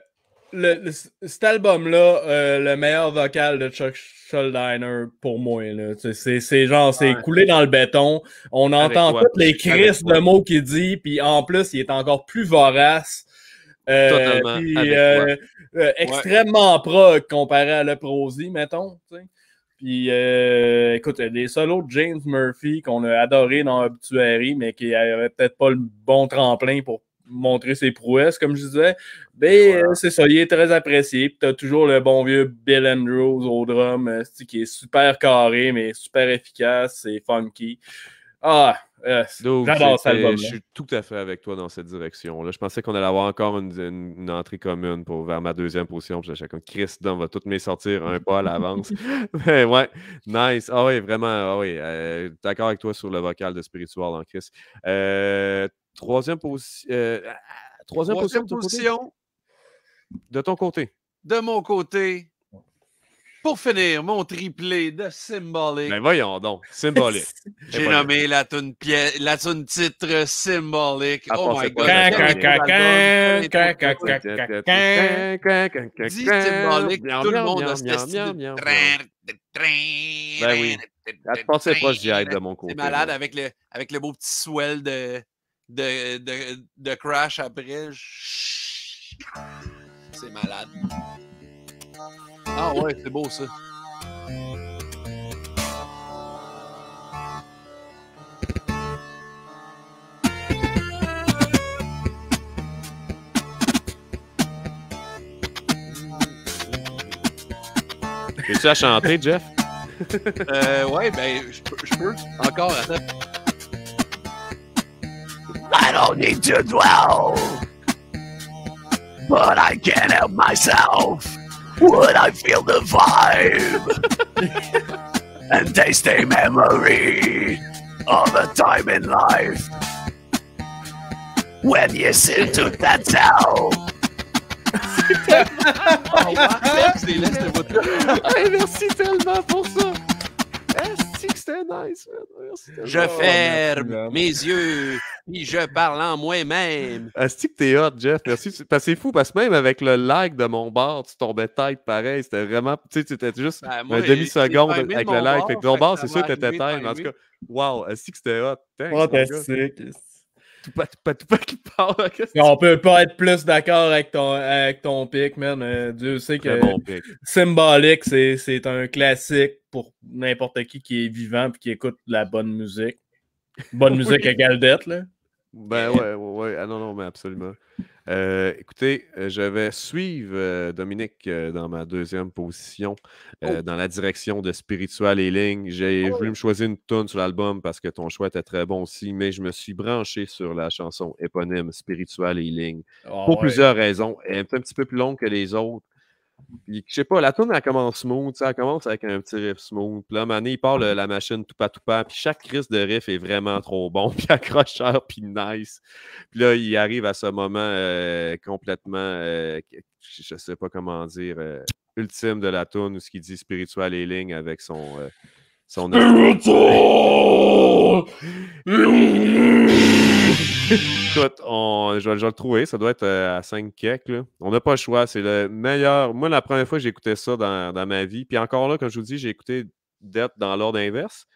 le, le, cet album-là, euh, le meilleur vocal de Chuck Sholdiner pour moi. C'est genre, c'est coulé dans le béton. On entend toutes les crises de mots qu'il dit, puis en plus, il est encore plus vorace. Euh, euh, euh, extrêmement pro comparé à le prosie mettons. Puis, écoute, les solos de James Murphy qu'on a adoré dans Obituary, mais qui avait peut-être pas le bon tremplin pour montrer ses prouesses, comme je disais. Ben, ben euh, c'est ça, il est très apprécié. Tu as toujours le bon vieux Bill Andrews au drum, euh, qui est super carré, mais super efficace, et funky. Ah, euh, Je suis tout à fait avec toi dans cette direction. Là. Je pensais qu'on allait avoir encore une, entrée commune pour, vers ma deuxième position. Puis chacun, Chris, on va toutes mes sortir un pas à l'avance. Mais ben ouais, nice. Ah oui, vraiment. Ah oui, d'accord avec toi sur le vocal de Spiritual, en hein, « Chris. Troisième, posi euh, ah, ah, troisième, position. De ton côté. De mon côté. Pour finir, mon triplé de Symbolic. Ben voyons donc, Symbolic. Eh, J'ai nommé la tune, la tune titre Symbolic. oh my god. Dis Symbolic, tout le monde a ce Ben oui. La pensée proche de mon côté. malade avec le, avec le beau petit swell de, de, de, de crash après. C'est malade. Ah ouais, c'est beau ça. tu à chanter, Jeff? euh, ouais, ben, je peux encore. Attends. I don't need to dwell, but I can't help myself. Would I feel the vibe and taste a memory of a time in life when you sit to that cell? oh, merci, merci tellement pour ça. c'était nice, je ah, ferme mes yeux, et je parle en moi-même. Asti ah, que t'es hot, Jeff. Merci. c'est fou, parce que même avec le like de mon bar, tu tombais tête pareil. C'était vraiment. Tu sais, tu étais juste ben, une demi-seconde avec le like Bord, ton bar, c'est sûr que t'étais tête. En tout cas, wow, Asti que c'était hot. Fantastique. Hein, on peut pas être plus d'accord avec ton, ton pic, man. Euh, Dieu sait que symbolique, Symbolic, c'est un classique pour n'importe qui qui est vivant et qui écoute la bonne musique. Bonne musique à Galdette, là. Ben ouais, ouais, Ah non, non, mais absolument. Euh, écoutez, euh, je vais suivre euh, Dominique dans ma deuxième position, oh. dans la direction de Spiritual et Healing. J'ai oh. voulu me choisir une tonne sur l'album parce que ton choix était très bon aussi, mais je me suis branché sur la chanson éponyme Spiritual Healing Ligne pour ah plusieurs raisons. Elle est un petit peu plus longue que les autres je sais pas, la tune elle commence smooth, elle commence avec un petit riff smooth. Puis là, mané, il part la machine tout pas tout pas. Puis chaque crise de riff est vraiment trop bon, puis accrocheur, puis nice. Puis là, il arrive à ce moment euh, complètement, euh, je sais pas comment dire, euh, ultime de la tune ou ce qu'il dit spirituel et ligne avec son Écoute, on, je, vais, le trouver. Ça doit être euh, à 5 kecks. On n'a pas le choix. C'est le meilleur. Moi, la première fois que j'écoutais ça dans, ma vie. Puis encore là, quand je vous dis, j'ai écouté Death dans l'ordre inverse.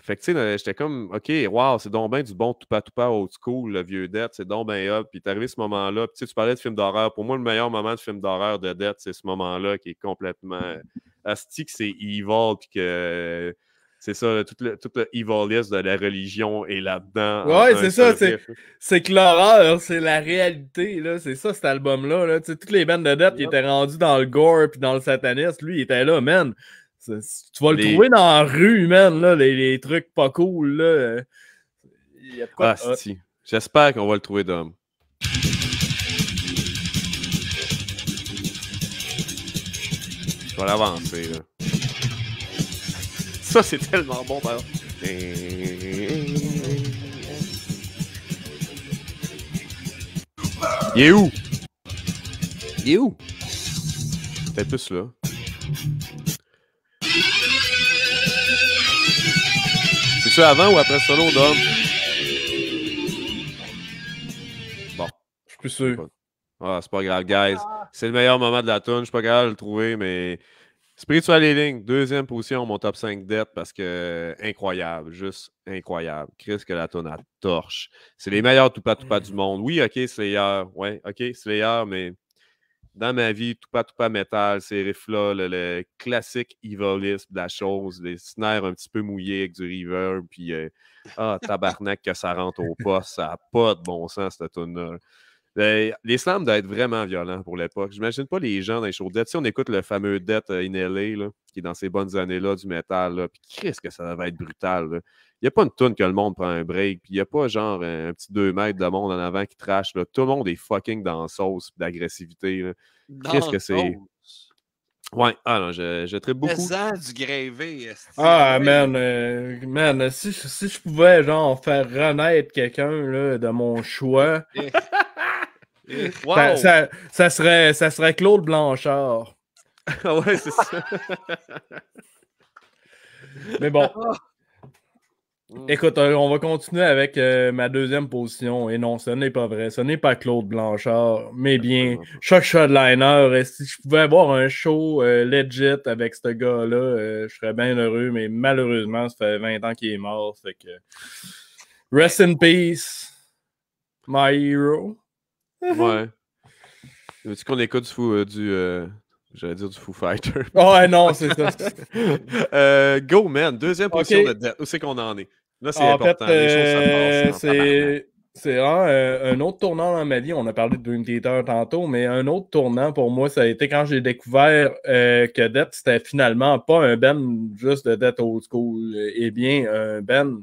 Fait que, tu sais, j'étais comme, OK, wow, c'est donc bien du bon tout tout pas old school, le vieux Death, c'est donc bien « up. Puis t'es arrivé ce moment-là. Puis tu parlais de film d'horreur. Pour moi, le meilleur moment de film d'horreur de Death, c'est ce moment-là qui est complètement Asti que c'est evil, puis que c'est ça, tout le, de la religion est là-dedans. Ouais, c'est ça, c'est que l'horreur, c'est la réalité, là, c'est ça cet album-là. Là. Toutes les bandes de dettes qui étaient rendues dans le gore puis dans le satanisme, lui, il était là, man. Tu vas le trouver dans la rue, man, les, trucs pas cool, là. J'espère qu'on va le trouver d'homme. Je vais l'avancer, là. Ça, c'est tellement bon, par Il est où? Il est où? Peut-être plus là. C'est ça avant ou après solo, Dom? Bon. Je suis plus sûr. Ah, c'est pas grave, guys. Ah. C'est le meilleur moment de la tune. Je suis pas grave de le trouver, mais Spiritual Healing, deuxième position, mon top 5 dette parce que incroyable, juste incroyable. Chris que la tune à torche. C'est les meilleurs tout pas tout pas du mm. monde. Oui, ok, Slayer. Ouais, ok, Slayer, mais dans ma vie, tout pas tout pas métal, ces riffs-là, le, classique evilisme de la chose, les snares un petit peu mouillés avec du river puis euh, ah, tabarnak que ça rentre au pas ça n'a pas de bon sens cette tune-là. Ben, les slams doivent être vraiment violent pour l'époque. J'imagine pas les gens dans les shows Si on écoute le fameux Death là qui est dans ces bonnes années-là du métal, puis qu'est-ce que ça va être brutal. Il n'y a pas une tonne que le monde prend un break, puis il n'y a pas genre un, petit 2 mètres de monde en avant qui trash. Là. Tout le monde est fucking dans la sauce d'agressivité. Qu'est-ce que c'est? Ouais, ah non, je, je beaucoup. Le du grévé. Ah, euh, man, si, si, je pouvais, genre, faire renaître quelqu'un de mon choix, Ça, serait, ça serait Claude Blanchard. ouais, c'est ça. Mais bon. Ah. Mm. Écoute, euh, on va continuer avec euh, ma deuxième position. Et non, ce n'est pas vrai. Ce n'est pas Claude Blanchard, mais bien Chuck Shotliner. Et si je pouvais avoir un show euh, legit avec ce gars-là, je serais bien heureux. Mais malheureusement, ça fait 20 ans qu'il est mort. que... Rest in peace, my hero ouais. Veux-tu qu'on écoute du, euh, du euh, j'allais dire du Foo Fighter? ouais, non, c'est ça. Euh, go, man. Deuxième position de dette. Où c'est qu'on en est? Là, c'est important. c'est... C'est un autre tournant dans ma vie. On a parlé de Dream Theater tantôt, mais un autre tournant pour moi, ça a été quand j'ai découvert que Death, c'était finalement pas un ben juste de Death Old School, et eh bien un ben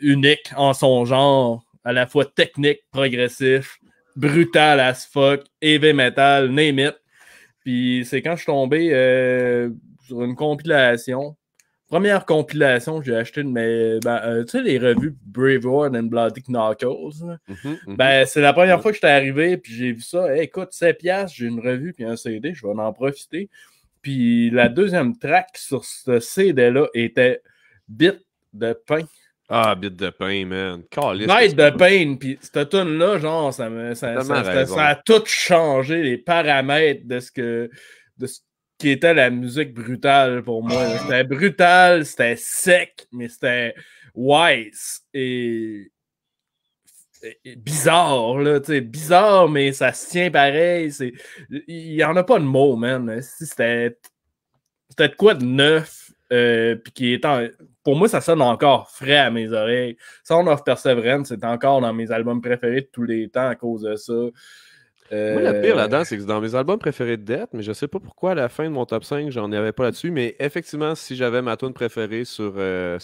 unique en son genre à la fois technique, progressif, brutal as fuck, heavy metal, name it. Puis c'est quand je suis tombé euh, sur une compilation. Première compilation, j'ai acheté de mes. Ben, euh, tu sais, les revues Brave and Bloody Knuckles. Mhm, mhm. ben, c'est la première fois que j'étais arrivé, puis j'ai vu ça. Eh, écoute, 7 piastres, j'ai une revue, puis un CD, je vais en profiter. Puis la deuxième track sur ce CD-là était Bit de pain. Ah, bit de pain, man. Night de pain, puis cette tune là genre, ça, ça, a tout changé, les paramètres de ce que de ce qui était la musique brutale pour moi. Ah. C'était brutal, c'était sec, mais c'était wise et, bizarre, là, tu sais, bizarre, mais ça se tient pareil. Il n'y en a pas de mots, man. C'était C'était quoi de neuf, euh, puis qui était en pour moi, ça sonne encore frais à mes oreilles. Sound of Perseverance, c'est encore dans mes albums préférés de tous les temps à cause de ça. Moi, le pire euh, là-dedans, c'est que dans mes albums préférés de Death, mais je sais pas pourquoi à la fin de mon top 5, j'en avais pas là-dessus, mais effectivement, si j'avais ma tune préférée sur, euh,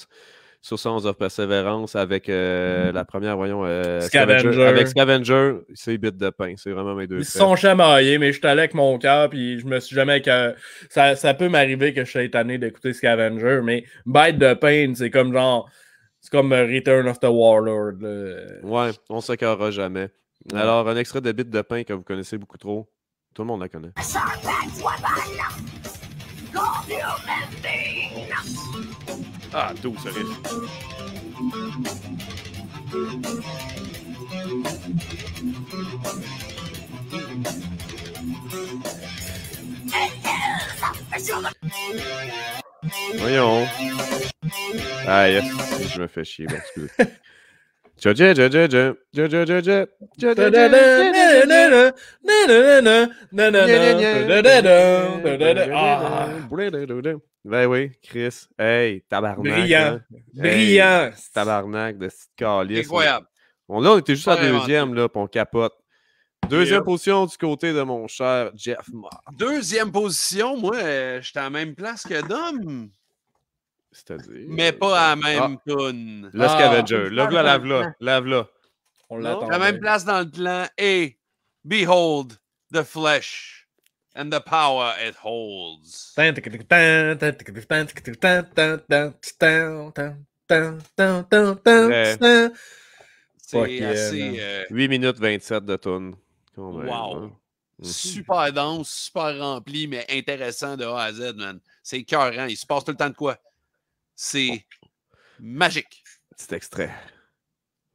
sur Sons of Perseverance avec euh, mm-hmm. la première, voyons, euh, Avec Scavenger, c'est bit de pain. C'est vraiment mes deux. Ils se sont chamaillés, mais je suis allé avec mon cœur, puis je me suis jamais. Que... Ça, peut m'arriver que je sois étonné d'écouter Scavenger, mais Bite de pain, c'est comme genre. C'est comme euh, Return of the Warlord. Ouais, on ne jamais. Alors, un extrait de bit de pain que vous connaissez beaucoup trop. Tout le monde la connaît. Ah, 12, ça Voyons. Ah, je me fais chier, ben, excusez. Ben oui, Chris. Hey, tabarnak. Brillant. Brillant. Tabarnak de Incroyable. Bon, là, on était juste à deuxième, là, puis on capote. Deuxième position du côté de mon cher Jeff Ma. Deuxième position, moi, j'étais à la même place que Dom. C'est-à-dire. Mais pas euh, à la ah, même ah. toune. Le ah, scavenger. Lave-la, lave-la, lave-la. On l'attend. La même place dans le plan. et Behold the flesh and the power it holds. C'est assez. 8 euh, minutes 27 de toon. Hein. Wow. Mhm. Super dense, super rempli, mais intéressant de A à Z, man. C'est hein Il se passe tout le temps de quoi? C'est magique. Petit extrait.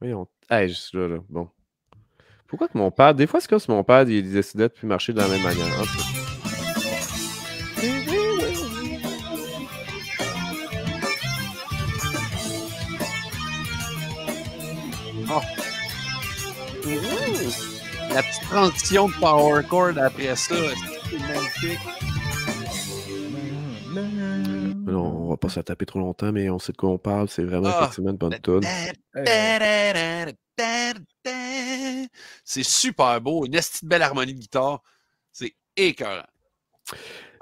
Voyons. Hey, je suis là, là. Bon. Pourquoi que mon père. Des fois, c'est que mon père il décidait de plus marcher de la même manière. Ah. La petite transition de power chord après ça, c'est magnifique on va pas se taper trop longtemps, mais on sait de quoi on parle. C'est vraiment effectivement une ah! bonne tonne. C'est super beau. Une petite belle harmonie de guitare. C'est écœurant.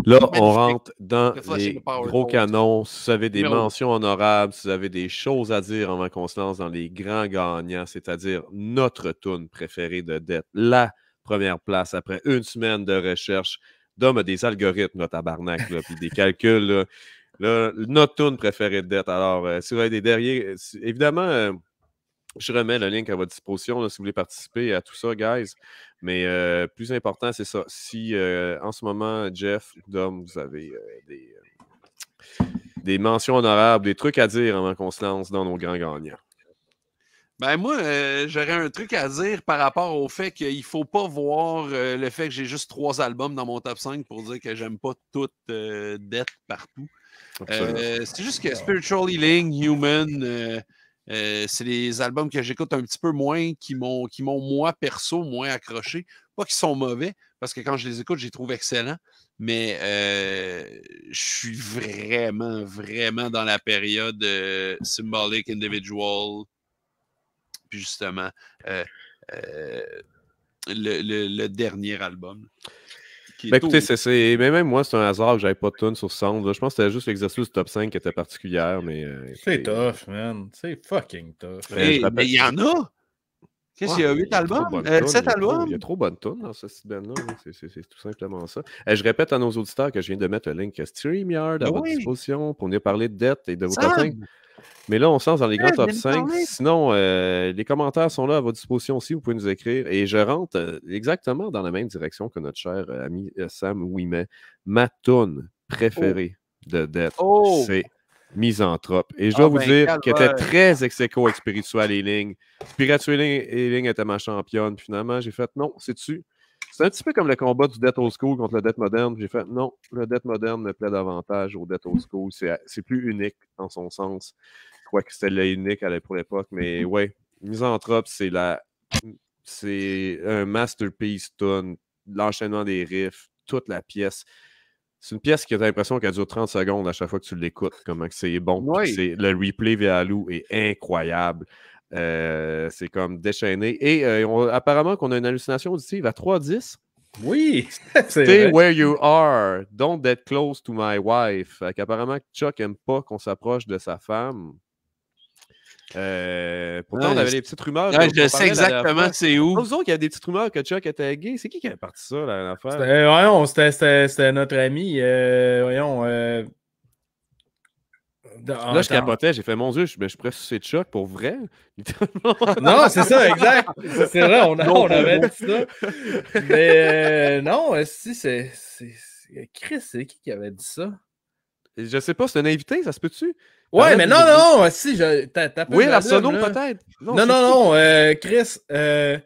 Là, on rentre dans les gros canons. Si vous avez des mentions honorables, si vous avez des choses à dire en qu'on se lance dans les grands gagnants, c'est-à-dire notre tune préférée de dette, la première place après une semaine de recherche, Dom a des algorithmes, là, tabarnak, là, puis des calculs. Là, notre tune préférée de dette. Alors, euh, si vous avez des derniers, euh, évidemment, euh, je remets le lien à votre disposition si vous voulez participer à tout ça, guys. Mais plus important, c'est ça. Si en ce moment, Jeff, Dom, vous avez des, des mentions honorables, des trucs à dire avant qu'on se lance dans nos grands gagnants. Ben moi, euh, j'aurais un truc à dire par rapport au fait qu'il ne faut pas voir euh, le fait que j'ai juste trois albums dans mon top 5 pour dire que j'aime pas toute euh, dette partout. Euh, c'est juste que Spiritual Healing, Human, c'est les albums que j'écoute un petit peu moins, qui m'ont, qui m'ont moi perso moins accroché. Pas qu'ils sont mauvais, parce que quand je les écoute, je les trouve excellents, mais je suis vraiment, vraiment dans la période Symbolic Individual justement euh, euh, le, dernier album. Ben écoutez, c'est, mais même moi, c'est un hasard que j'avais pas de tune sur Sound. Je pense que c'était juste l'exercice du top 5 qui était particulière. Euh, c'est tough, man. C'est fucking tough. Eh, mais il y en a! Qu'est-ce qu'il y a 8 albums? Euh, albums? Il y a trop bonne tonne dans ce système-là. Hein. C'est tout simplement ça. je répète à nos auditeurs que je viens de mettre le link StreamYard à ben votre disposition pour nous parler de dette et de vos top Mais là, on se lance dans les grands top 5. Sinon, euh, les commentaires sont là à votre disposition aussi. Vous pouvez nous écrire. Et je rentre euh, exactement dans la même direction que notre cher ami Sam Ouimet. Ma tonne oh! préférée de dette, oh! c'est misanthrope. Et je ah dois vous ben, dire qu'il était très ex avec Spiritual Healing. Spiritual était ma championne. finalement, j'ai fait non, c'est tu C'est un petit peu comme le combat du Death Old School contre le Death Moderne. J'ai fait non, le Death Moderne me plaît davantage au Death Old mm. School. C'est plus unique en son sens. que c'était unique pour l'époque. Mais mm. ouais, Misanthrope, c'est la. C'est un masterpiece tune, l'enchaînement des riffs, toute la pièce. C'est une pièce qui a l'impression qu'elle dure 30 secondes à chaque fois que tu l'écoutes, comment c'est bon. C'est, le replay via Lou est incroyable. Euh, c'est comme déchaîné. Et euh, apparemment qu'on a une hallucination auditive à 3-10. Oui! Stay where you are. Don't get close to my wife. Fait apparemment, Chuck n'aime pas qu'on s'approche de sa femme. Euh, pourtant, on avait des petites rumeurs. je sais exactement c'est où. Nous autres, il y a des petites rumeurs que Chuck était gay. C'est qui qui a parti ça, l'affaire? Ouais, voyons, c'était notre ami. Euh, voyons. Euh, là, je capotais, j'ai fait mon Dieu, je, ben, je pourrais Chuck pour vrai. non, c'est ça, exact. C'est vrai, on, on, avait dit ça. Mais non, si, c'est. Chris, c'est qui qui avait dit ça? Je sais pas, c'est un invité, ça se peut-tu? Ouais, mais non, non, si, t'as T Oui, la as oui, peut-être. Non, non, non, euh, Chris. Euh,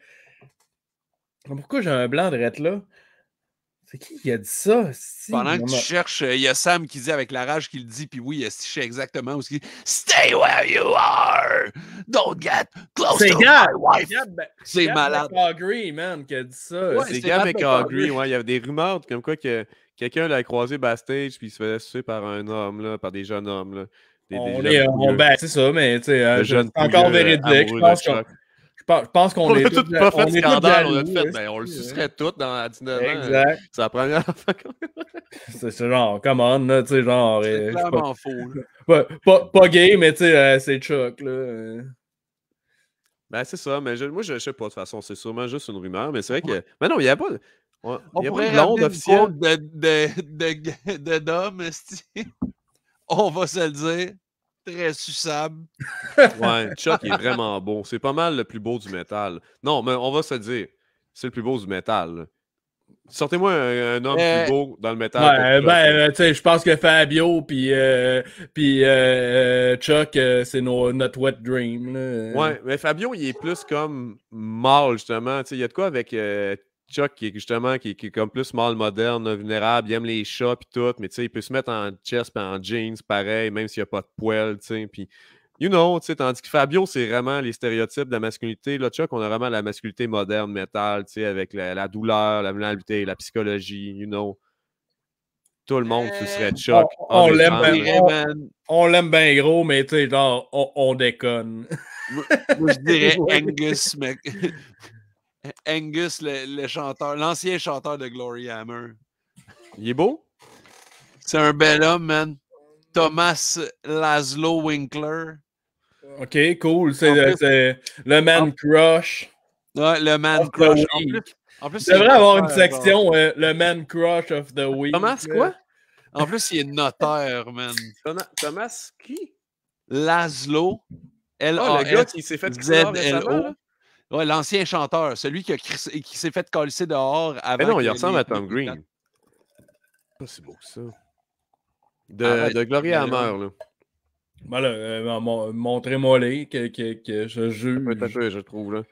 pourquoi j'ai un blanc de rette là? C'est qui qui a dit ça? Pendant que tu cherches, euh, il y a Sam qui dit avec la rage qu'il dit, puis oui, il a sais exactement où dit Stay where you are! Don't get close to my wife! C'est malade. C'est Angry man, qui a dit ça. Ouais, c'est Gab Angry ouais. Il y avait des rumeurs comme quoi que quelqu'un l'a croisé backstage, puis il se faisait sucer par un homme, là, par des jeunes hommes. Là. Des, on est euh, on euh, ben, c'est ça, mais tu sais, c'est hein, encore véridique. Je pense qu'on. Je pense qu'on est. Tout, pas fait on scandale, on l'a fait, euh, mais on le sucerait tout dans 19 ans. Hein. Exact. C'est la première fois qu'on. c'est genre, come on, là, tu sais, genre. C'est clairement faux. Pas, gay, mais tu sais, c'est Chuck, là. Ben, c'est ça, mais je, moi, je, sais pas, de toute façon, c'est sûrement juste une rumeur, mais c'est vrai que. Ouais. Mais non, il n'y a pas. On, on y a pas de blonde officielle. De, de, de, de, d'homme, on va se le dire, très suçable. ouais, Chuck est vraiment beau. C'est pas mal le plus beau du métal. Non, mais on va se le dire, c'est le plus beau du métal. Sortez-moi un, homme plus euh, beau dans le métal. ben, euh, tu sais, je pense que Fabio puis euh, Chuck, c'est notre wet dream. Ouais, mais Fabio, il est plus comme mâle, justement. Tu sais, il y a de quoi avec Chuck qui est justement qui, est comme plus mal moderne, vulnérable, il aime les chats et tout, mais tu sais, il peut se mettre en chest et en jeans pareil, même s'il n'y a pas de poils. tu sais, puis you know, tu sais, tandis que Fabio, c'est vraiment les stéréotypes de la masculinité. Là, Chuck, on a vraiment la masculinité moderne, métal, tu sais, avec la, douleur, la vulnérabilité, la psychologie, you know. Tout le monde, ce serait euh, Chuck. On, l'aime bien, l'aime bien gros, mais tu sais, on, déconne. je dirais Angus, mec. Angus, le, chanteur, l'ancien chanteur de Glory Hammer. Il est beau? C'est un bel homme, man. Thomas Laszlo Winkler. Ok, cool. C'est le, man crush. le man crush. En plus, il devrait avoir une section, euh, le man crush of the week. Thomas, quoi? En plus, il est notaire, man. Thomas qui? Laszlo. Ah, L -A Oh, le gars qui s'est fait Z-L-O. Ouais, l'ancien chanteur, celui qui, qui, s'est fait coller dehors avant. Mais non, il, ressemble à Tom Green. Ah, c'est beau que ça. De, Gloria Hammer, là. Bah là, euh, montrez-moi les que, que, je juge. je trouve, là.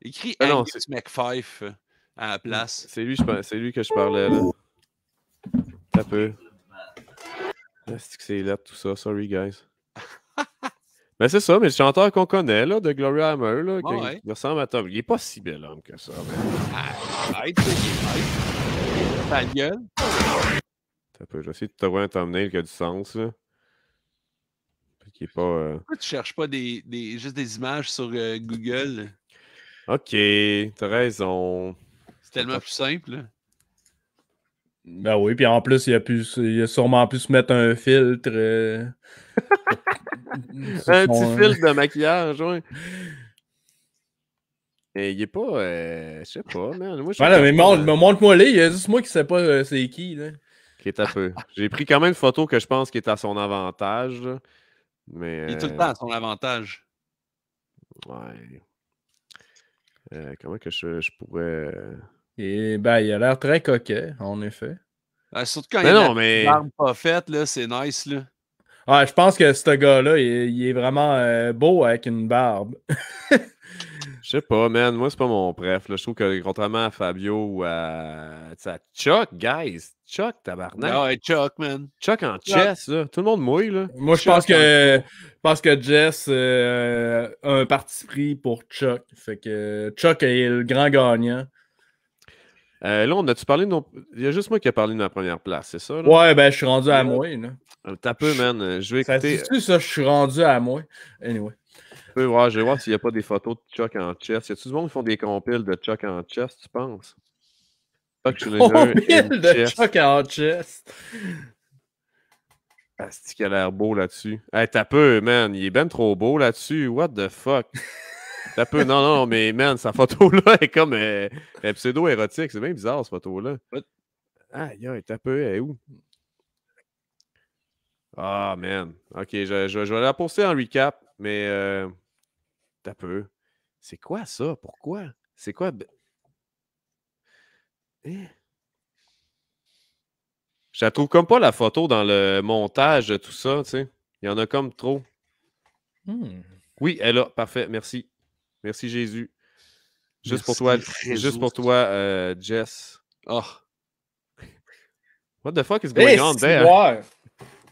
Écrit ah, non, c'est McFife euh, à la mm, place. C'est lui, lui que je parlais, là. T'as peu. C'est là tout ça, sorry guys. Mais ben, c'est ça, mais le chanteur qu'on connaît, là, de Gloria Hammer, là, il, ressemble à Tom. Il n'est pas si bel homme que ça. Mais... Arrête, il Ta gueule. T'as peu, j'essaie de voir un thumbnail qui a du sens, est pas. Euh, Pourquoi tu cherches pas des, des, juste des images sur euh, Google? Ok, t'as raison. C'est tellement plus simple. Ben oui, puis en plus, il a, il a sûrement pu se mettre un filtre. Euh. Mm, un petit fil euh, de maquillage, Et il est pas. Euh, je sais pas, man. Moi, voilà, mais montre-moi les. Il y a juste moi qui sais pas euh, c'est qui, là. Qui est à peu. J'ai pris quand même une photo que je pense qui est à son avantage. Mais, Il est tout le euh, temps à son avantage. Ouais. comment que je, je pourrais. Et ben, il a l'air très coquet, en effet. Ah, surtout quand il a l'arme pas faite, là, c'est nice, là. Ouais, je pense que ce gars-là, il, est vraiment euh, beau avec une barbe. Je sais pas, man. Moi, c'est pas mon préf. Je trouve que contrairement à Fabio ou à, Chuck, guys. Chuck, tabarnak. Ah ouais, Chuck, man. Chuck en chess, là. Tout le monde mouille, là. Moi, je pense que, pense que Jess euh, a un parti pris pour Chuck. Fait que Chuck est le grand gagnant. Euh, là, on a-tu parlé de Il y a juste moi qui ai parlé de ma première place, c'est ça? Ouais, ben, je suis rendu à euh, moi. Là. Euh, t'as peu, man. Je vais écouter. Ça, ça, je suis rendu à moi. Anyway. je vais voir s'il n'y a pas des photos de Chuck en chest. Y a-tu du monde qui font des compiles de Chuck en chest, tu penses? Chuck Compile de Chuck en chest. c'est qui a l'air beau là-dessus. Hey, t'as peu, man. Il est ben trop beau là-dessus. What the fuck? T'as peu, non, non, mais man, sa photo-là est comme euh, pseudo-érotique. C'est bien bizarre, cette photo-là. ah aïe, t'as peu, elle est où? Ah, man. Ok, je, vais la poster en recap, mais euh, t'as peu. C'est quoi ça? Pourquoi? C'est quoi? Eh? Je la trouve comme pas la photo dans le montage de tout ça, tu sais. Il y en a comme trop. Hmm. Oui, elle a. Parfait, merci. Merci, Jésus. Juste pour toi, juste pour toi euh, Jess. Oh. What the fuck is going hey, on there?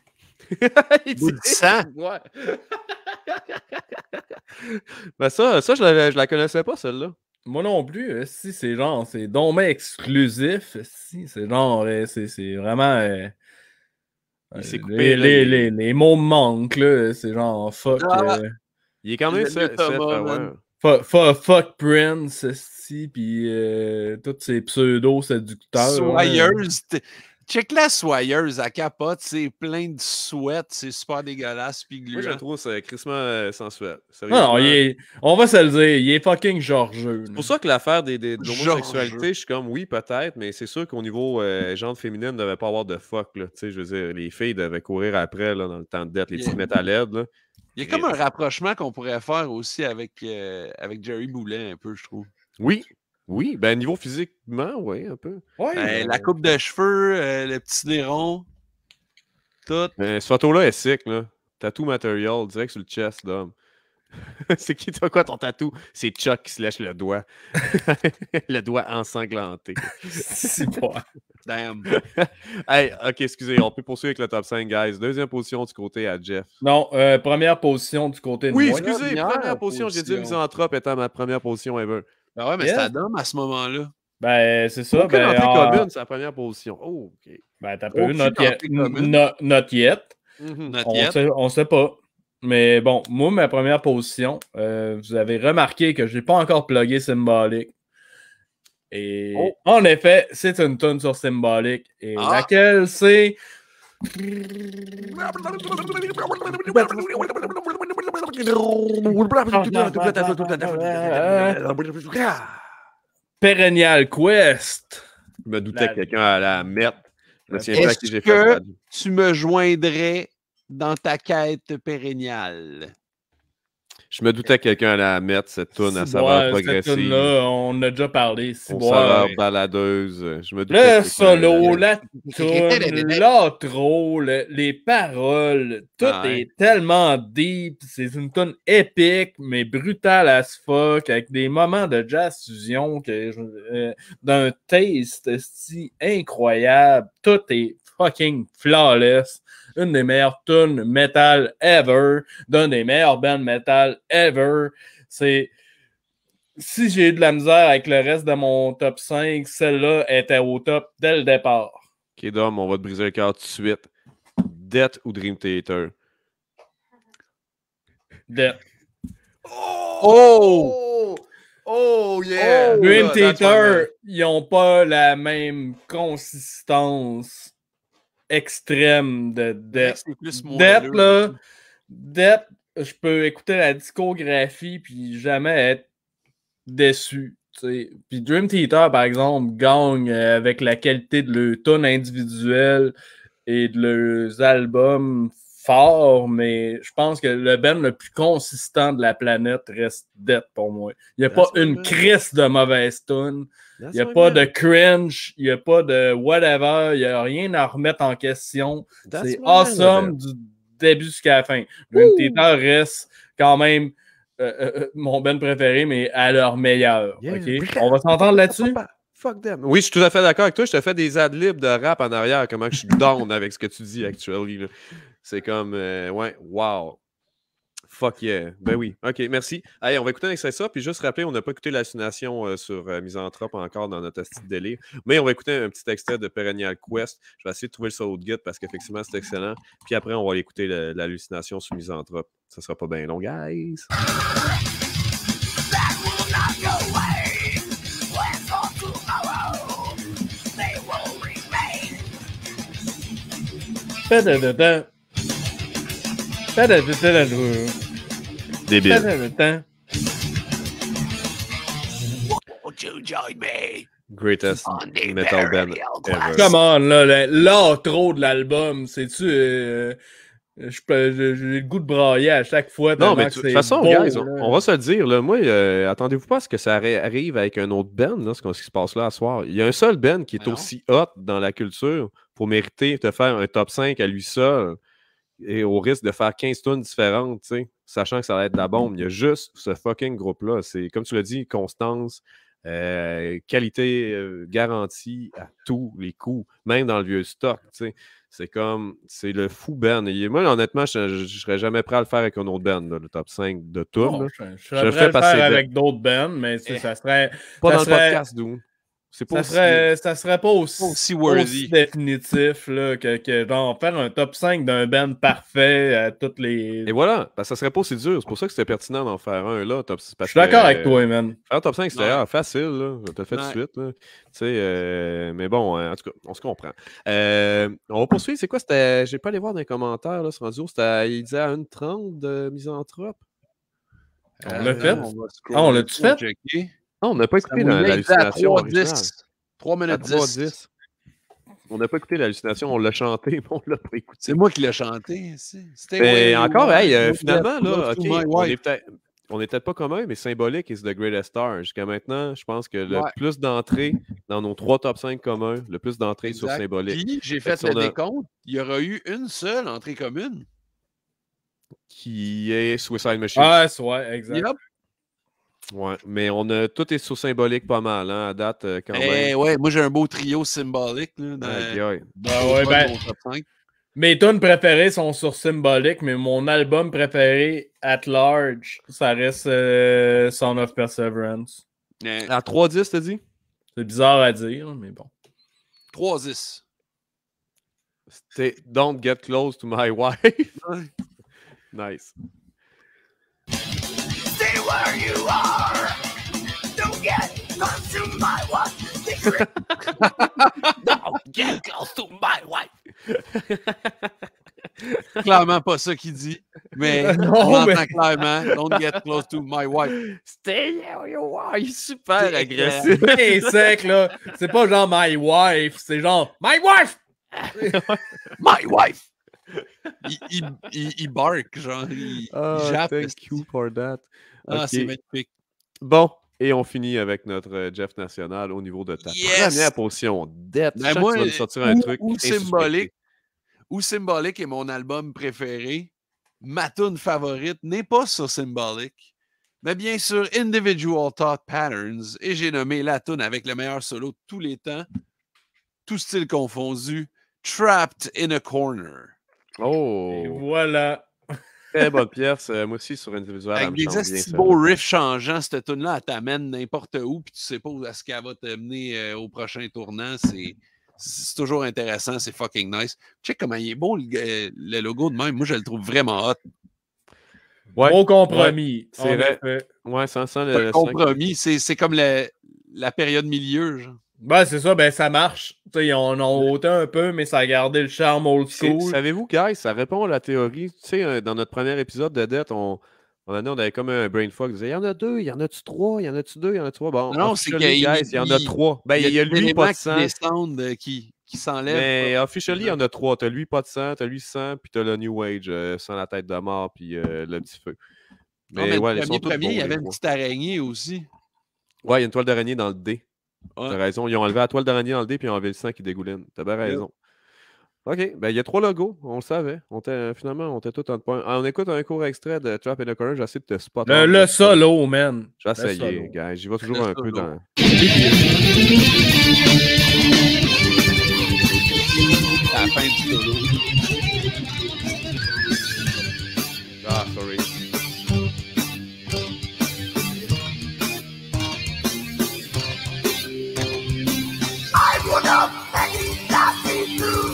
il dit sang. ben ça, ça je, la, je la connaissais pas, celle-là. Moi non plus. Si, c'est genre, c'est domaine exclusif. Si, c'est genre, euh, c'est vraiment. Euh, coupé. Les, les, les, mots manquent, là. C'est genre, fuck. Ah. Il est quand même ça, Fuck, fuck, fuck Prince, puis toutes euh, tous ces pseudo-séducteurs. Check la soyeuse, à capote, c'est plein de sweat, c'est super dégueulasse, puis gluant. Moi, je trouve c'est crissement euh, sensuel. Non, on va se le dire, il est fucking georgeux. C'est pour ça que l'affaire des, des, je suis comme, oui, peut-être, mais c'est sûr qu'au niveau euh, genre féminine, on ne devait pas avoir de fuck, là. Tu sais, je veux dire, les filles devaient courir après, là, dans le temps de dette, les petites métalèdes, là. Il y a comme un rapprochement qu'on pourrait faire aussi avec, euh, avec Jerry Boulet, un peu, je trouve. Oui, oui, ben niveau physiquement, oui, un peu. Ben, ben, la euh, coupe de cheveux, euh, le petit nez tout. Ben, ce photo-là est sick, là. Tattoo material, direct sur le chest d'homme. c'est qui, toi, quoi, ton tatou? C'est Chuck qui se lèche le doigt. le doigt ensanglanté. c'est pas. Damn. hey, ok, excusez, on peut poursuivre avec le top 5, guys. Deuxième position du côté à Jeff. Non, euh, première position du côté de Oui, excusez, première, position, position. j'ai dit misanthrope étant ma première position ever. Ben ouais, mais ça c'est à ce moment-là. Ben, c'est ça. Ben, ah. c'est la première position. Oh, OK. Ben, t'as peu, not notre yet. Mm-hmm. on, yet. Sait, on sait pas. Mais bon, moi, ma première position, euh, vous avez remarqué que je pas encore plugué Symbolic. Et oh. en effet, c'est une tonne sur Symbolic. Et ah. laquelle c'est. Ah, Perennial Quest. Je me doutais que quelqu'un à la mettre. Je ce que Tu me joindrais dans ta quête pérenniale. Je me doutais quelqu'un allait la mettre, cette toune à savoir progressive. Cette là on a déjà parlé. Au saveur baladeuse. Je me doutais le solo, la toune, l'intro, les paroles, tout est tellement deep. C'est une toune épique, mais brutale as fuck, avec des moments de jazz fusion euh, d'un taste si incroyable. Tout est fucking flawless une des meilleures tunes metal ever, d'un des meilleurs bands metal ever. C'est. Si j'ai eu de la misère avec le reste de mon top 5, celle-là était au top dès le départ. Ok, Dom, on va te briser le cœur tout de suite. Death ou Dream Theater? Death. Oh! Oh! Oh yeah! Dream Theater, ils n'ont pas la même consistance extrême de plus là, je peux écouter la discographie puis jamais être déçu. Puis Dream Theater, par exemple, gagne euh, avec la qualité de le ton individuel et de leurs albums fort, mais je pense que le Ben le plus consistant de la planète reste Dead pour moi. Il n'y a pas une crise de mauvaise tune. Il n'y a pas de cringe. Il n'y a pas de whatever. Il n'y a rien à remettre en question. C'est awesome du début jusqu'à la fin. Dream reste quand même euh, euh, euh, mon ben préféré, mais à leur meilleur. On va s'entendre là-dessus? Fuck them. Oui, je suis tout à fait d'accord avec toi. Je te fais des ad-libs de rap en arrière. Comment je suis down avec ce que tu dis actuellement. C'est comme, euh, ouais, wow. Fuck yeah. Ben oui. OK, merci. Allez, on va écouter un extrait de ça. Puis juste rappeler, on n'a pas écouté l'hallucination euh, sur euh, Misanthrope encore dans notre astuce délire. Mais on va écouter un petit extrait de Perennial Quest. Je vais essayer de trouver le de guide parce qu'effectivement, c'est excellent. Puis après, on va aller écouter l'hallucination sur Misanthrope. Ça sera pas bien long, guys. Da, da, da, Débile. Greatest metal band Come on, là, trop de l'album, c'est-tu... Euh, j'ai le goût de brailler à chaque fois. Non, mais de toute façon, on, va se le dire. Là, moi, euh, attendez-vous pas à ce que ça arrive avec un autre Ben ce, qui se passe là à soir. Il y a un seul Ben qui est aussi hot dans la culture pour mériter de faire un top 5 à lui seul et au risque de faire 15 tonnes différentes, sachant que ça va être la mm-hmm. bombe. Il y a juste ce fucking groupe-là. C'est, comme tu l'as dit, constance, euh, qualité euh, garantie à tous les coups, même dans le vieux stock. C'est comme, c'est le fou Ben. moi, honnêtement, je ne serais jamais prêt à le faire avec un autre Ben, le top 5 de tout. je, je, serais prêt le faire ben. avec d'autres Ben, mais eh. ça serait. Pas dans le podcast, d'où ça, serait, ça serait pas aussi, définitif là, que, que, faire un top 5 d'un band parfait à toutes les. Et voilà, ça serait pas aussi dur. C'est pour ça que c'était pertinent d'en faire un là. Top... Je suis d'accord avec toi, man. Euh, faire top 5, c'était ah, facile. Là. Je te fais tout de suite. Euh, mais bon, hein, en tout cas, on se comprend. Euh, on va poursuivre. C'est quoi C'était. J'ai pas allé voir dans les commentaires là, ce Il disait à 1,30 de misanthrope. On l'a fait. Ah, on l'a-tu fait? Non, ah, on n'a pas écouté l'hallucination. 3, 10. 3 minutes 10. On n'a pas écouté l'hallucination, on l'a chanté, mais on l'a pas écouté. C'est moi qui l'ai chanté. Mais ben, encore, hey, euh, finalement, là, OK, on n'est peut-être pas commun, mais symbolique is the greatest star. Jusqu'à maintenant, je pense que le plus d'entrées dans nos trois top 5 communs, le plus d'entrées sur symbolique. j'ai fait, le décompte, il y aura eu une seule entrée commune. Qui est Suicide Machine. Ah, ouais, exact. Ouais, mais on a tout est sur symbolique pas mal hein, à date euh, quand eh même. Ouais, moi j'ai un beau trio symbolique. Là, dans, ah ouais, ben, mes tunes préférées sont sur symbolique, mais mon album préféré at large, ça reste euh, of Perseverance. Eh. À 3-10, t'as dit? C'est bizarre à dire, mais bon. 3-10. C'était Don't get close to my wife. nice where you are. Don't get close to my wife. Don't get close to my wife. clairement pas ça qu'il dit, mais euh, non, on mais... clairement Don't get close to my wife. Stay your wife. Super agressif. C'est sec, là. C'est pas genre my wife, c'est genre my wife. my wife. Il, il, il, bark, genre. Ah, thank you for that. Ah, c'est magnifique. Bon, et on finit avec notre euh, Jeff National au niveau de ta première potion. Ben, euh, un ou, truc. Ou symbolique. Ou symbolique est mon album préféré. Ma tune favorite n'est pas sur Symbolic, mais bien sûr Individual Thought Patterns. Et j'ai nommé la tune avec le meilleur solo de tous les temps, tout style confondu, Trapped in a Corner. Oh! Et voilà! Très bonne pierre, euh, moi aussi, sur Individual. Avec des si beaux riff changeants, cette tune-là, elle t'amène n'importe où, puis tu sais pas où est-ce qu'elle va te mener euh, au prochain tournant. C'est. toujours intéressant, c'est fucking nice. Check comment il est beau le, euh, logo de même. Moi, je le trouve vraiment hot. Ouais, bon compromis. c'est vrai. Ouais, le, compromis, c'est comme la, la période milieu. Genre. Ben, c'est ça, ben ça marche. sais ils en ont autant un peu, mais ça a gardé le charme old school. Savez-vous, guys, ça répond à la théorie. Tu sais, euh, dans notre premier épisode de dette, on, on, on avait comme un brain fog. disait, il y en a deux, il y en a-tu trois, il y en a-tu deux, il y en a trois. Bon, non, c'est qu'il y, y, en a trois. Ben, il y, a, lui, pas de sang. Euh, qui, qui, qui s'enlève. Mais officially, il y en a trois. T'as lui, pas de sang, t'as lui, sang, puis t'as le New Age, euh, sans la tête de mort, puis le petit feu. Ah, mais, ouais, le premier, premier il y avait une petite araignée aussi. Ouais, il y a une toile d'araignée dans le dé. T'as raison. Ils ont enlevé la toile d'araignée dans le dé puis ils ont enlevé le sang qui dégouline. T'as bien raison. OK. Ben, il y a trois logos. On le savait. On euh, finalement, on était tout en point. Ah, on écoute un court extrait de Trap and the Corner. J'essaie de te spotter. Le, solo, man. J'essaie, gars. J'y vais toujours un peu dans. la fin du solo.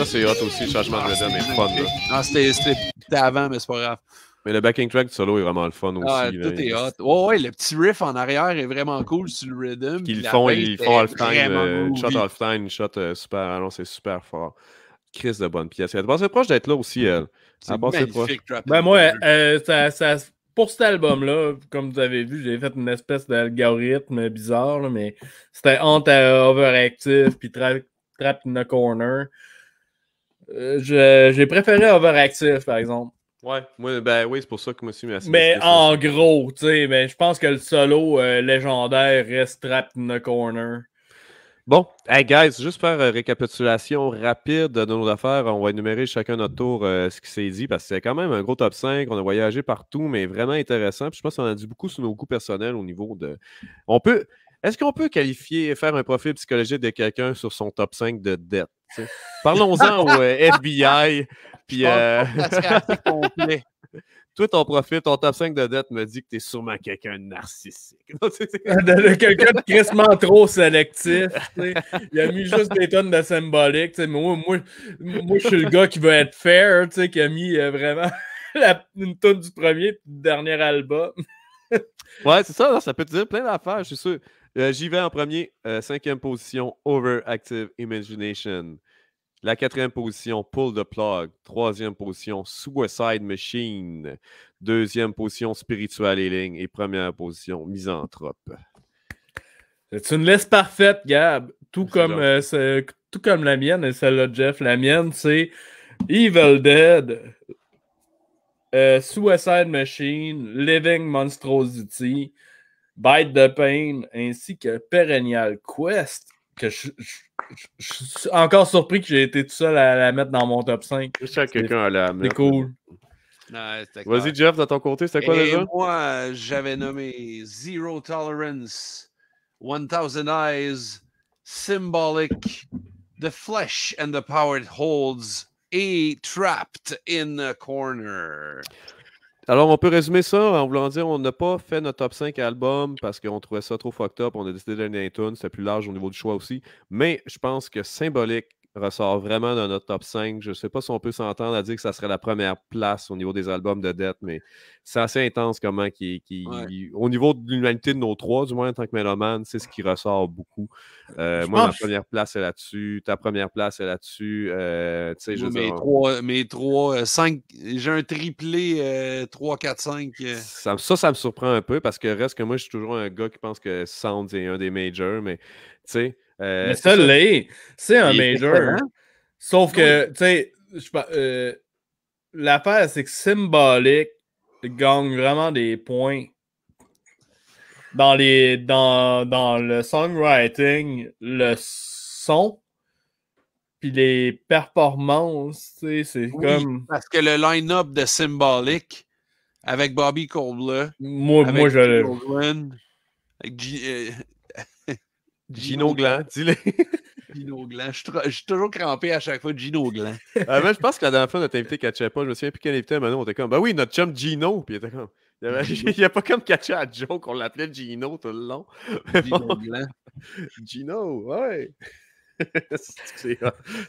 Ça, c'est hot aussi. Le changement de rhythm est fun. Ah, c'était avant, mais c'est pas grave. Mais le backing track du solo est vraiment le fun aussi. Ah, tout est hot. Ouais ouais, le petit riff en arrière est vraiment cool sur le rhythm. Ils font, ils font le time, shot off time, shot euh, super. Ah non, c'est super fort. Chris de bonne pièce. Elle a proche d'être là aussi, elle. Elle a proche. Ben, moi, euh, ça, pour cet album-là, comme vous avez vu, j'ai fait une espèce d'algorithme bizarre, là, mais c'était entre euh, Overactive puis Trap in the Corner. Euh, j'ai préféré Overactive, par exemple. ben oui, c'est pour ça que moi aussi, mais Mais en gros, tu je pense que le solo euh, légendaire reste trapped in the corner. Bon, hey guys, juste faire euh, récapitulation rapide de nos affaires. On va énumérer chacun notre tour ce qui s'est dit parce que c'est quand même un gros top 5. On a voyagé partout, mais vraiment intéressant. je pense qu'on a dit beaucoup sur nos goûts personnels au niveau de. On peut. Est-ce qu'on peut qualifier, et faire un profil psychologique de quelqu'un sur son top 5 de dette? Parlons-en au euh, FBI. Puis, euh... Toi, ton profil, ton top 5 de dette me dit que tu es sûrement quelqu'un de narcissique. quelqu'un de crissement trop sélectif. Il a mis juste des tonnes de symbolique. Moi, je suis le gars qui veut être fair, qui a mis euh, vraiment une tonne du premier et du dernier album. ouais, c'est ça. Hein, ça peut te dire plein d'affaires, je suis sûr. Euh, j'y vais en premier. Euh, cinquième position, Overactive Imagination. La quatrième position, Pull the Plug. Troisième position, Suicide Machine. Deuxième position, Spiritual Healing. Et première position, Misanthrope. C'est une liste parfaite, Gab. Tout comme, euh, tout comme la mienne et celle-là Jeff. La mienne, c'est Evil Dead, Suicide Machine, Living Monstrosity, Bite the Pain ainsi que Perennial Quest. Que je, suis encore surpris que j'ai été tout seul à la mettre dans mon top 5. quelqu'un la C'est cool. Vas-y, Jeff, de ton côté, c'était quoi déjà? Moi, j'avais nommé Zero Tolerance, 1000 Eyes, Symbolic, The Flesh and the Power It Holds et Trapped in a Corner. Alors, on peut résumer ça en voulant dire on n'a pas fait notre top 5 album parce qu'on trouvait ça trop fucked up. On a décidé d'aller un tune. C'était plus large au niveau du choix aussi. Mais je pense que symbolique, ressort vraiment dans notre top 5. Je ne sais pas si on peut s'entendre à dire que ça serait la première place au niveau des albums de dette, mais c'est assez intense comment qui, au niveau de l'humanité de nos trois, du moins en tant que méloman, c'est ce qui ressort beaucoup. Euh, moi, ma première place est là-dessus, ta première place est là-dessus. Euh, mes, trois, mes euh, cinq, j'ai un triplé 3, 4, 5. Ça, ça, me surprend un peu parce que reste que moi, je suis toujours un gars qui pense que Sound est un des majors, mais tu sais euh, c'est un major. Sauf que, tu sais, euh, l'affaire, c'est que Symbolic gagne vraiment des points. Dans, les, dans, dans le songwriting, le son, puis les performances, c'est comme. Parce que le line-up de Symbolic avec Bobby Cobla. moi, Gino Gland, dis-le. Gino Gland. Je, suis toujours crampé à chaque fois Gino Gland. Ah, je pense que la dernière fois, notre invité ne catchait pas. Je me souviens plus quel invité, maintenant, on était comme, ben oui, notre chum Gino. Puis il était comme, il n'y a pas comme catcher à Joe qu'on l'appelait Gino tout le long. Gino Gland. Gino, ouais.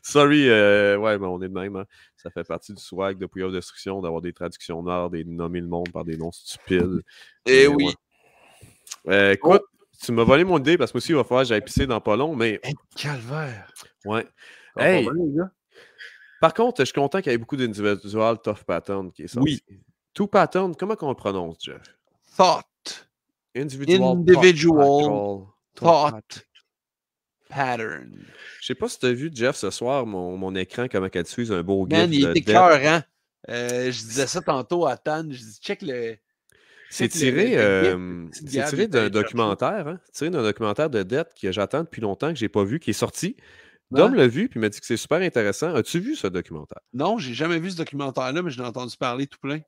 Sorry, euh, ouais, mais on est de même. Hein. Ça fait partie du swag de Puyo Destruction d'avoir des traductions nord et de nommer le monde par des noms stupides. Eh oui. Euh, écoute, tu m'as volé mon idée parce que moi aussi, il va falloir que j'aille pisser dans pas long, mais. calvaire! Ouais. Hey. Par contre, je suis content qu'il y ait beaucoup d'individual tough pattern qui est sorti. Oui. Tout pattern, comment qu'on le prononce, Jeff? Thought. Individual. Individual. Thought. pattern. Je sais pas si tu as vu, Jeff, ce soir, mon, mon écran, comment qu'elle diffuse un beau gars. Man, il était cœur, hein? je disais ça tantôt à Tan. Je dis, check le, euh, c'est tiré, tiré d'un documentaire, hein. tiré d'un documentaire de dette que j'attends depuis longtemps, que je n'ai pas vu, qui est sorti. Dom l'a vu, puis m'a dit que c'est super intéressant. As-tu vu ce documentaire? Non, j'ai jamais vu ce documentaire-là, mais je l'ai entendu parler tout plein.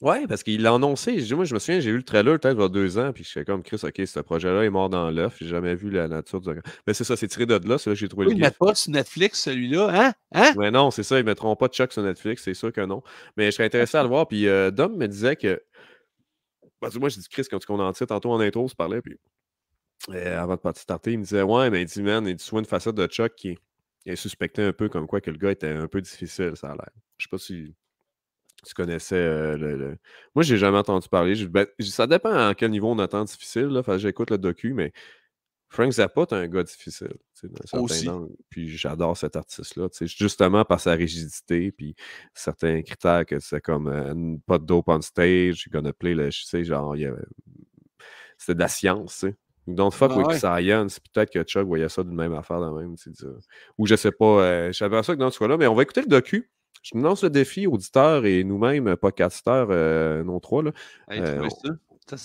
Oui, parce qu'il l'a annoncé. Moi, je me souviens, j'ai vu le trailer peut-être il y a deux ans, puis je suis comme Chris, OK, ce projet-là est mort dans l'œuf. J'ai jamais vu la nature du. Mais c'est ça, c'est tiré de là, c'est là j'ai trouvé le Ils ne pas sur Netflix, celui-là, hein? Hein? Mais non, c'est ça, ils mettront pas de choc sur Netflix, c'est sûr que non. Mais je serais intéressé à le voir. Puis euh, Dom me disait que bah, moi, j'ai dit, Chris, quand tu condensais tantôt en intro, on se parlait, puis euh, avant de partir starter, il me disait, ouais, mais il dit, man, il dit souvent une facette de Chuck qui est suspectée un peu comme quoi que le gars était un peu difficile, ça a l'air. Je sais pas si tu connaissais euh, le, le, Moi, j'ai jamais entendu parler. Ben, ça dépend à quel niveau on attend difficile. Là. j'écoute le docu, mais Frank Zappa, t'es un gars difficile. Aussi. Puis j'adore cet artiste-là, justement par sa rigidité, puis certains critères que c'est comme pas de dope on stage, gonna play, je sais, genre, c'était de la science, donc fuck ah, with science. Peut-être que Chuck voyait ça d'une même affaire, même. Ou je sais pas. J'avais ça que dans ce cas là, mais on va écouter le docu. Je me lance le défi, auditeur et nous-mêmes, podcasteurs, non trois. Là.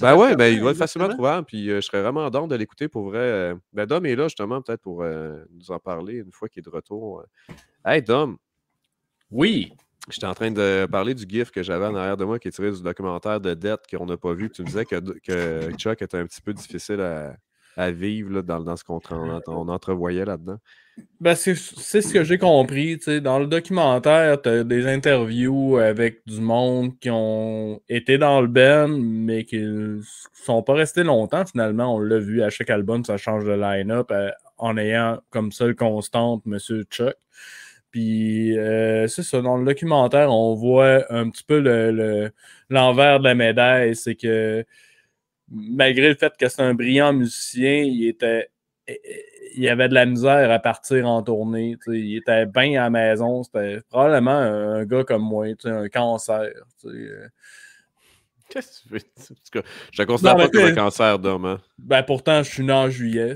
Bah ben ouais, il va être facilement trouvable. Puis je serais vraiment d'ordre de l'écouter pour vrai. Ben, Dom est là justement, peut-être pour nous en parler une fois qu'il est de retour. Hey, Dom. Oui. J'étais en train de parler du GIF que j'avais en arrière de moi qui est tiré du documentaire de dette qu'on n'a pas vu. Tu me disais que, que Chuck était un petit peu difficile à, à vivre dans, ce qu'on on entrevoyait là-dedans? Ben, c'est ce que j'ai compris. Dans le documentaire, tu as des interviews avec du monde qui ont été dans le ben, mais qui ne sont pas restés longtemps finalement. On l'a vu à chaque album, ça change de line-up euh, en ayant comme seule constante M. Chuck. Puis euh, c'est ça, dans le documentaire, on voit un petit peu l'envers le, de la médaille. C'est que malgré le fait que c'est un brillant musicien, il était il avait de la misère à partir en tournée. Il était bien à la maison. C'était probablement un, gars comme moi, un cancer. Euh. Qu'est-ce que tu veux? dire je ne considère pas comme un cancer d'homme. Hein. Ben, pourtant, je suis né en juillet.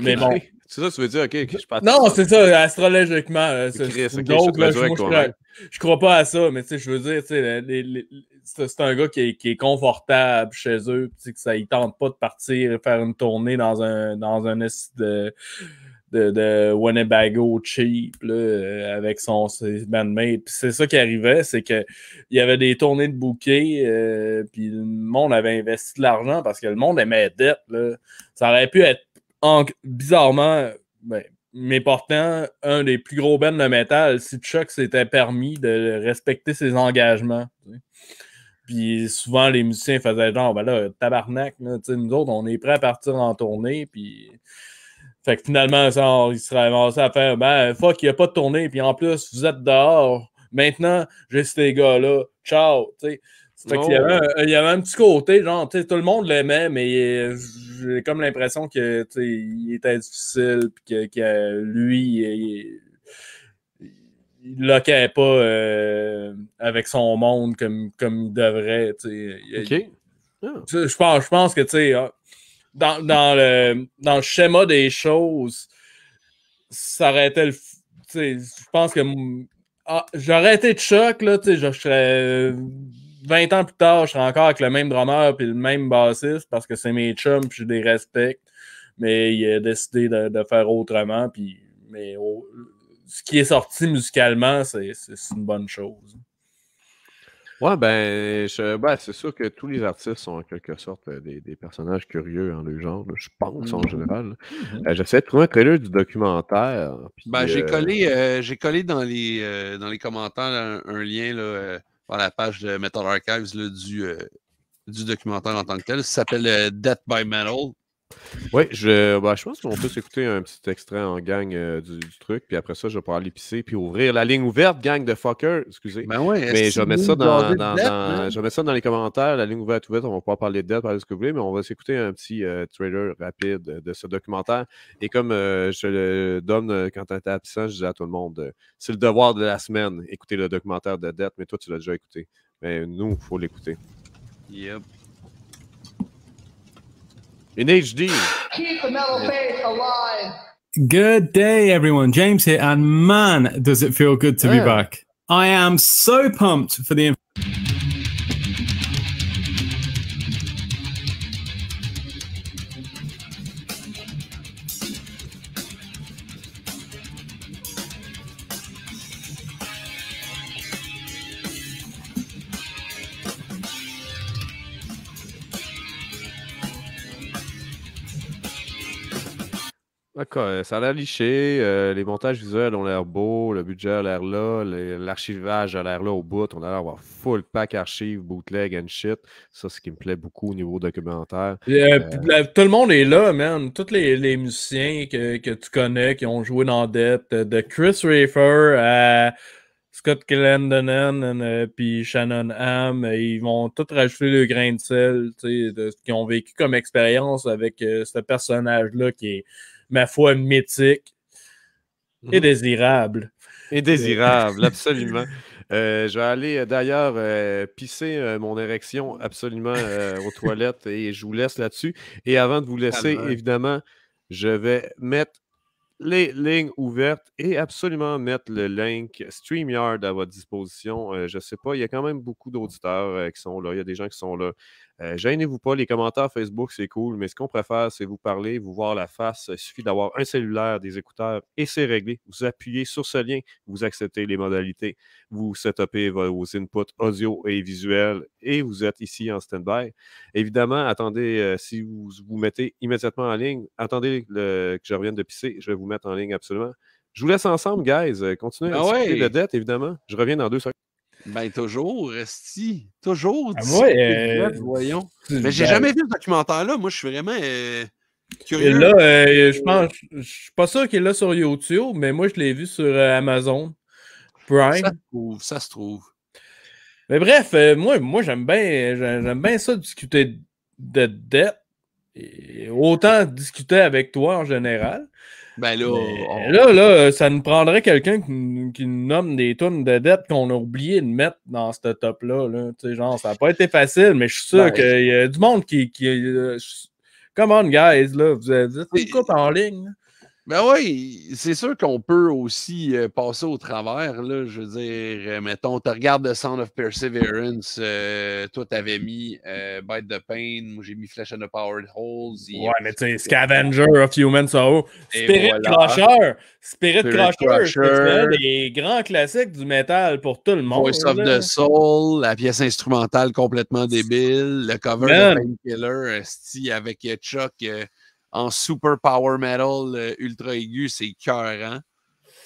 Mais bon. C'est ça, tu veux dire, ok, je parle Non, c'est ça, astrologiquement. je, ne crois pas à ça, mais je veux dire, les, les, c'est un gars qui est, confortable chez eux, que ça ne tente pas de partir faire une tournée dans un dans un de, de, Winnebago cheap euh, avec son ses bandmates. C'est ça qui arrivait, c'est que il y avait des tournées de bouquets, euh, puis le monde avait investi de l'argent parce que le monde aimait dette. Ça aurait pu être bizarrement, ben, mais pourtant, un des plus gros bands de métal si Chuck s'était permis de respecter ses engagements. Puis souvent, les musiciens faisaient genre, ben là, tabarnak, nous autres, on est prêts à partir en tournée. Puis. Fait que finalement, ils se avancés à faire, ben, fuck, il n'y a pas de tournée. Puis en plus, vous êtes dehors. Maintenant, j'ai ces gars-là. Ciao. Fait qu'il oh. il, y avait un, petit côté, genre, tout le monde l'aimait, mais j'ai comme l'impression que il était difficile, puis que, que lui, il loquait pas euh, avec son monde comme, il devrait. Ah. Je pense, je pense que ah, dans, dans, le, dans le schéma des choses, ça aurait été le. Je pense que ah, j'aurais été de choc, je serais 20 ans plus tard, je serais encore avec le même drummer et le même bassiste parce que c'est mes chums et je les respecte. Mais il a décidé de, faire autrement. Puis, mais ce qui est sorti musicalement, c'est une bonne chose. Ouais, ben, ben, c'est sûr que tous les artistes sont en quelque sorte euh, des, personnages curieux en le genre, je pense en mhm. général. Mhm. Euh, j'essaie de trouver un trailer du documentaire. Ben, j'ai euh, collé, collé dans les, dans les commentaires un, lien là, la page de Metal Archives du, du documentaire en tant que tel. Ça s'appelle Death by Metal. Oui, je, bah, je pense qu'on peut s'écouter un petit extrait en gang euh, du, truc, puis après ça, je vais pouvoir l'épicer puis ouvrir la ligne ouverte, gang de fuckers, excusez. Ben ouais, mais je vais, mettre ça dans, je ça dans les commentaires, la ligne ouverte ouverte, on va pouvoir parler de dette, parler de ce que vous voulez, mais on va s'écouter un petit euh, trailer rapide de ce documentaire. Et comme euh, je le donne quand tu étais absent, je disais à tout le monde, c'est le devoir de la semaine, écouter le documentaire de dette, mais toi, tu l'as déjà écouté. Mais nous, il faut l'écouter. Yep. in HD. Keep the metal faith alive. Good day, everyone. James here, and man, does it feel good to yeah. be back. I am so pumped for the. Euh, ça a l'air liché, euh, les montages visuels ont l'air beaux, le budget a l'air là, l'archivage a l'air là au bout, on a l'air avoir full pack archive, bootleg and shit. Ça, c'est ce qui me plaît beaucoup au niveau documentaire. Euh, tout le monde est là, man. Tous les, musiciens que, tu connais qui ont joué dans Death, de Chris Rafer à Scott Glendonen puis Shannon Hamm, ils vont tous rajouter le grain de sel tu sais, de ce qu'ils ont vécu comme expérience avec ce personnage-là qui est ma foi, mythique et mhm. désirable. Et désirable, absolument. Euh, je vais aller euh, d'ailleurs euh, pisser mon érection absolument aux toilettes et je vous laisse là-dessus. Et avant de vous laisser, évidemment, je vais mettre les lignes ouvertes et absolument mettre le link StreamYard à votre disposition. je ne sais pas, il y a quand même beaucoup d'auditeurs qui sont là. Il y a des gens qui sont là euh, gênez-vous pas, les commentaires Facebook, c'est cool, mais ce qu'on préfère, c'est vous parler, vous voir la face. Il suffit d'avoir un cellulaire, des écouteurs et c'est réglé. Vous appuyez sur ce lien, vous acceptez les modalités, vous setupez vos inputs audio et visuels et vous êtes ici en stand-by. Évidemment, attendez, euh, si vous vous mettez immédiatement en ligne, attendez que je revienne de pisser, je vais vous mettre en ligne absolument. Je vous laisse ensemble, guys. Euh, continuez à ah de dette, évidemment. Je reviens dans deux secondes. Ben, toujours, Resti. Toujours. Ah, oui, euh, voyons. Mais j'ai jamais vu ce documentaire-là. Moi, je suis vraiment euh, curieux. Euh, je pense, je suis pas sûr qu'il est là sur YouTube, mais moi, je l'ai vu sur Amazon Prime. Ça se trouve, ça se trouve. Mais bref, moi, j'aime bien j'aime bien ça, discuter de dette. Et autant discuter avec toi en général. Ben là, là, ça nous prendrait quelqu'un qui, nous nomme des tonnes de dettes qu'on a oublié de mettre dans ce top-là. Là. Genre, ça n'a pas été facile, mais je suis sûr ben, qu'il y a du monde qui. qui euh, come on, guys, là, vous êtes en ligne. Ben oui, c'est sûr qu'on peut aussi euh, passer au travers. Là, je veux dire, euh, mettons, tu regardes The Sound of Perseverance. Euh, toi toi, t'avais mis Bite the Pain. Moi, j'ai mis Flesh and the Powered Holes. ouais, mais tu sais, Scavenger of Human Sorrow. Spirit Crusher. Spirit, Crusher. des grands classiques du métal pour tout le monde. Voice of the Soul, la pièce instrumentale complètement débile, le cover Man. de Painkiller, avec Chuck en super power metal euh, ultra aigu, c'est cœur, hein?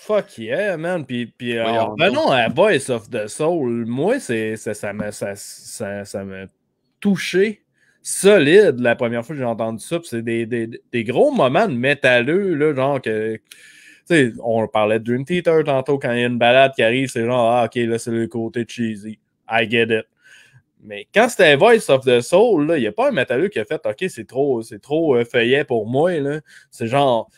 Fuck yeah, man. Puis, puis revenons euh, ben à Voice of the Soul. Moi, c'est, ça, ça, m'a, ça, touché solide la première fois que j'ai entendu ça. Puis c'est des, des, gros moments de métalleux, là, genre que. sais, on parlait de Dream Theater tantôt, quand il y a une balade qui arrive, c'est genre, ah, ok, là, c'est le côté cheesy. I get it. Mais quand c'était Voice of the Soul, il n'y a pas un métalleux qui a fait OK, c'est trop, c'est trop euh, feuillet pour moi. C'est genre.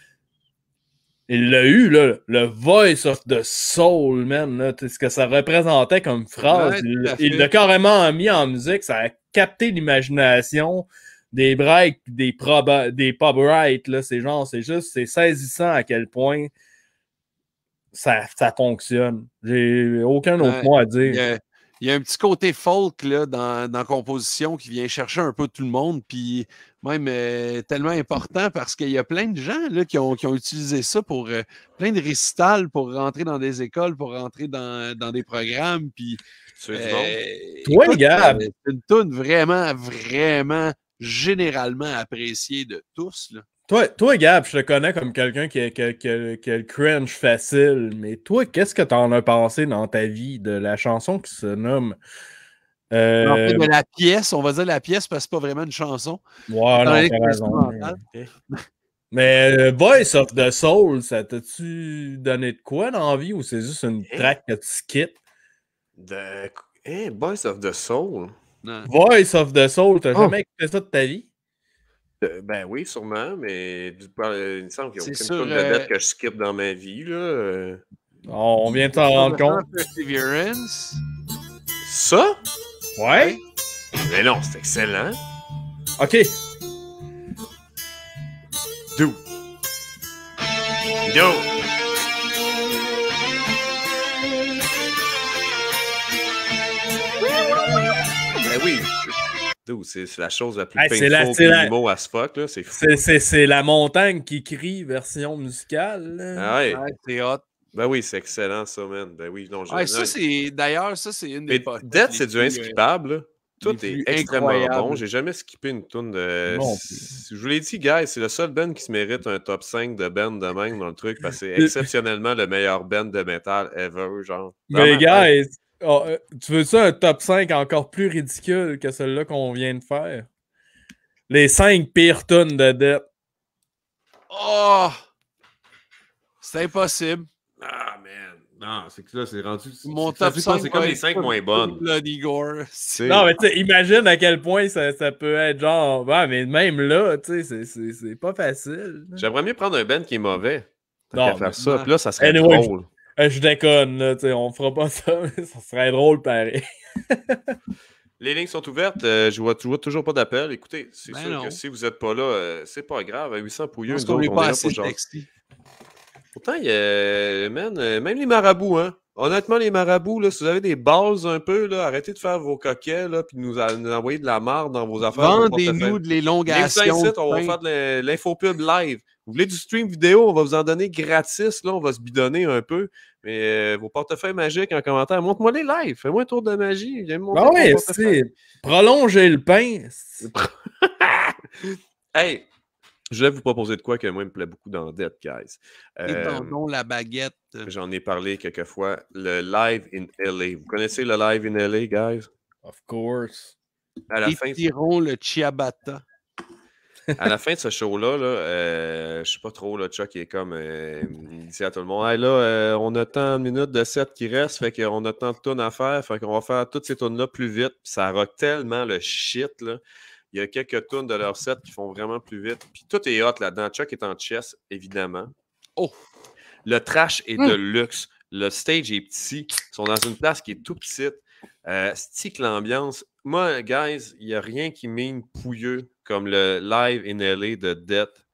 Il l'a eu, le Voice of the Soul, man. ce que ça représentait comme phrase. il l'a carrément mis en musique. Ça a capté l'imagination des breaks, des, des pop right. C'est genre, c'est juste, c'est saisissant à quel point ça, ça fonctionne. J'ai aucun autre mot à dire il y a un petit côté folk là, dans, composition qui vient chercher un peu tout le monde, puis même euh, tellement important parce qu'il y a plein de gens là, qui, ont, utilisé ça pour euh, plein de récitals, pour rentrer dans des écoles, pour rentrer dans, des programmes. Puis, euh, C'est une tune vraiment, vraiment généralement appréciée de tous. Là. Toi, toi, Gab, je te connais comme quelqu'un qui a, le cringe facile, mais toi, qu'est-ce que t'en as pensé dans ta vie de la chanson qui se nomme euh... la pièce, on va dire la pièce parce que c'est pas vraiment une chanson. Voilà, raison. Mais euh, Voice of the Soul, ça t'a-tu donné de quoi dans la vie ou c'est juste une traque eh. track que tu skippes? De eh, Voice of the Soul. Voice of the Soul, t'as oh. jamais écouté ça de ta vie? Euh, ben oui, sûrement, mais euh, il me semble qu'il n'y a aucune sur, de date euh que je skip dans ma vie. Là. On, vient de t'en rendre compte. Ça? Ouais. Mais non, c'est excellent. OK. D'où? D'où? C'est la chose la plus painful à ce fuck. C'est C'est la montagne qui crie version musicale. Ah ouais. Ben oui, c'est excellent, ça, man. Ben oui, non, ça, c'est... D'ailleurs, ça, c'est une des c'est du inskippable. Euh, Tout est extrêmement incroyable. bon. J'ai jamais skippé une tune de. je vous l'ai dit, guys, c'est le seul band qui se mérite un top 5 de band de même dans le truc parce que c'est exceptionnellement le meilleur band de metal ever. Genre. Mais, guys, ah, euh, tu veux ça, un top 5 encore plus ridicule que celui-là qu'on vient de faire? Les 5 pires tonnes de dette. Oh! Ah! C'est impossible. Ah, man. Non, c'est que là, c'est rendu. Mon top 5, c'est comme les 5 moins bonnes. Bloody gore. Non, mais tu imagine à quel point ça, ça peut être genre. bah mais même là, tu sais, c'est pas facile. J'aimerais mieux prendre un Ben qui est mauvais. Non, faire ça. Puis là, ça serait anyway, je déconne, on on fera pas ça, mais ça serait drôle pareil. Les lignes sont ouvertes. Euh, je, vois, vois, toujours pas d'appel. Écoutez, c'est ben sûr que si vous n'êtes pas là, euh, c'est pas grave. 800 pouilleux, on, on pas Pourtant, euh, même les marabouts, hein. Honnêtement, les marabouts, si vous avez des bases un peu, là, arrêtez de faire vos coquets et puis nous, envoyer de la marde dans vos affaires. rendez nous de l'élongation. on va faire de l'infopub live. Vous voulez du stream vidéo, on va vous en donner gratis, là, on va se bidonner un peu. Mais euh, vos portefeuilles magiques en commentaire, montre-moi les lives, fais-moi un tour de magie. Viens bah ouais, c'est prolonger le pain. hey, je vais vous proposer de quoi que moi, il me plaît beaucoup dans Dead, guys. Euh, la baguette. J'en ai parlé quelquefois. Le live in LA. Vous connaissez le live in LA, guys? Of course. Et la le ciabatta à la fin de ce show-là, je euh, ne je sais pas trop, le Chuck est comme euh, il dit à tout le monde là, euh, on a tant de minutes de set qui restent, fait qu'on a tant de tonnes à faire, fait va faire toutes ces tunes là plus vite. ça rock tellement le shit. Là. Il y a quelques tunes de leur set qui font vraiment plus vite. Puis tout est hot là-dedans. Chuck est en chess, évidemment. Oh! Le trash est de hmm. luxe. Le stage est petit. Ils sont dans une place qui est tout petite. stick l'ambiance. Moi, guys, il n'y a rien qui mine pouilleux comme le Live in LA de Death.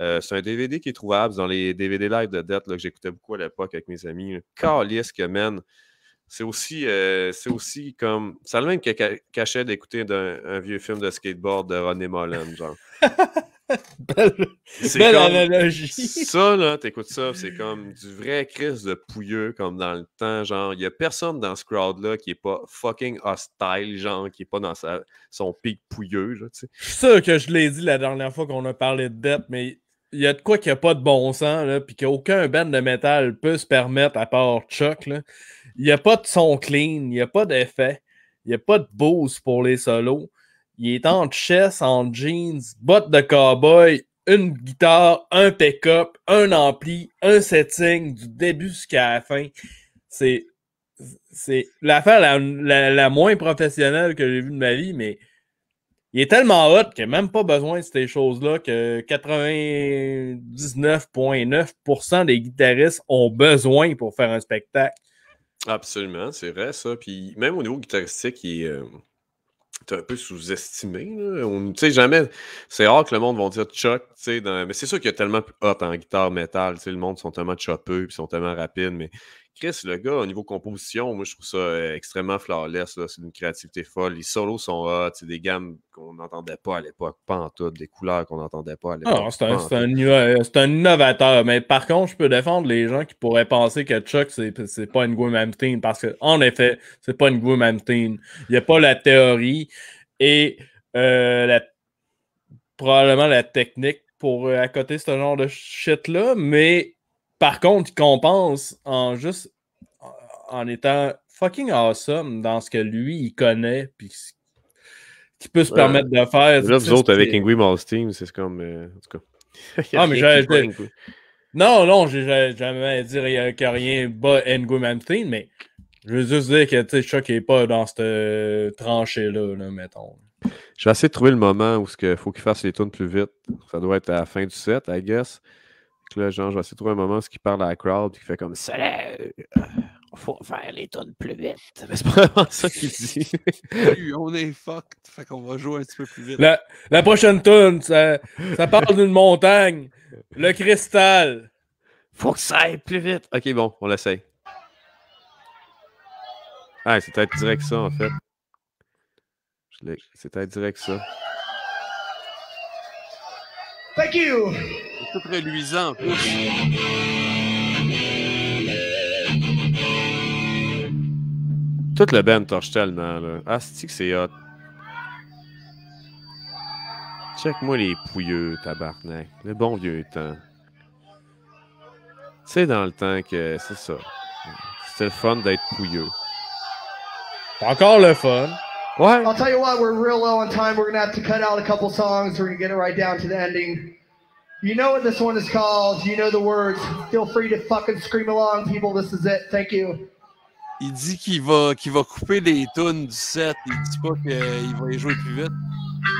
Euh, c'est un DVD qui est trouvable dans les DVD live de Death que j'écoutais beaucoup à l'époque avec mes amis. Calice que C'est aussi, euh, c'est aussi comme. Ça le même cachet cachait d'écouter un, vieux film de skateboard de Ronnie Mullen, genre. Belle, belle analogie. Ça, là, t'écoutes ça, c'est comme du vrai crise de pouilleux, comme dans le temps. Genre, il n'y a personne dans ce crowd-là qui est pas fucking hostile, genre, qui est pas dans son pic pouilleux. Là, je C'est sûr que je l'ai dit la dernière fois qu'on a parlé de dette, mais il y a de quoi qu'il n'y a pas de bon sens, là, puis qu'aucun band de métal peut se permettre, à part Chuck. Il n'y a pas de son clean, il n'y a pas d'effet, il n'y a pas de boost pour les solos. Il est en chess, en jeans, bottes de cowboy, une guitare, un pick-up, un ampli, un setting, du début jusqu'à la fin. C'est. C'est l'affaire la, moins professionnelle que j'ai vue de ma vie, mais il est tellement hot qu'il n'a même pas besoin de ces choses-là que 99,9% des guitaristes ont besoin pour faire un spectacle. Absolument, c'est vrai ça. Puis même au niveau guitaristique, il est, euh, t'es un peu sous-estimé. on, Tu sais, jamais. C'est rare que le monde va dire tu Dans... Mais c'est sûr qu'il y a tellement hot en guitare métal. Le monde sont tellement chopeux ils sont tellement rapides. Mais Chris, le gars, au niveau composition, moi, je trouve ça euh, extrêmement flawless. C'est une créativité folle. Les solos sont C'est des gammes qu'on n'entendait pas à l'époque, pas en tout, des couleurs qu'on n'entendait pas à ah, l'époque. c'est un, un, innovateur. Euh, mais par contre, je peux défendre les gens qui pourraient penser que Chuck, c'est pas une team. Parce qu'en effet, c'est pas une Guimamtine. Il n'y a pas la théorie et euh, probablement la technique pour accoter ce genre de shit-là. Mais par contre, il compense en juste en étant fucking awesome dans ce que lui, il connaît, puis qu'il peut se euh, permettre de faire. Là, vous autres, avec Ingui Malstein, c'est comme. Euh, en tout cas. ah, mais Non, non, j'ai jamais à dire qu'il n'y a rien bas Ingui Malstein, mais je veux juste dire que, tu sais, Chuck n'est pas dans cette tranchée-là, là, mettons. Je vais essayer de trouver le moment où il faut qu'il fasse les tournes plus vite. Ça doit être à la fin du set, I guess là, genre, je vais essayer de trouver un moment où il parle à la crowd et qui fait comme ça. Euh, faut faire les tonnes plus vite. mais C'est pas vraiment ça qu'il dit. on est fucked. Fait qu'on va jouer un petit peu plus vite. La, la prochaine tune, ça, ça parle d'une montagne. Le cristal. Faut que ça aille plus vite. Ok, bon, on l'essaye. Ah, c'est peut-être direct ça, en fait. C'est peut-être direct ça. Thank you! C'est tout reluisant en plus. Tout le Ben torche tellement, là. Ah, que c'est hot. Check-moi les pouilleux, tabarnak. Le bon vieux temps. C'est dans le temps que c'est ça. C'était le fun d'être pouilleux. encore le fun. What? I'll tell you what, we're real low on time. We're going to have to cut out a couple songs. We're going to get it right down to the ending. You know what this one is called. You know the words. Feel free to fucking scream along, people. This is it. Thank you. Il dit qu'il va, qu'il va couper les tunes du set. Il dit pas qu'il va les jouer plus vite.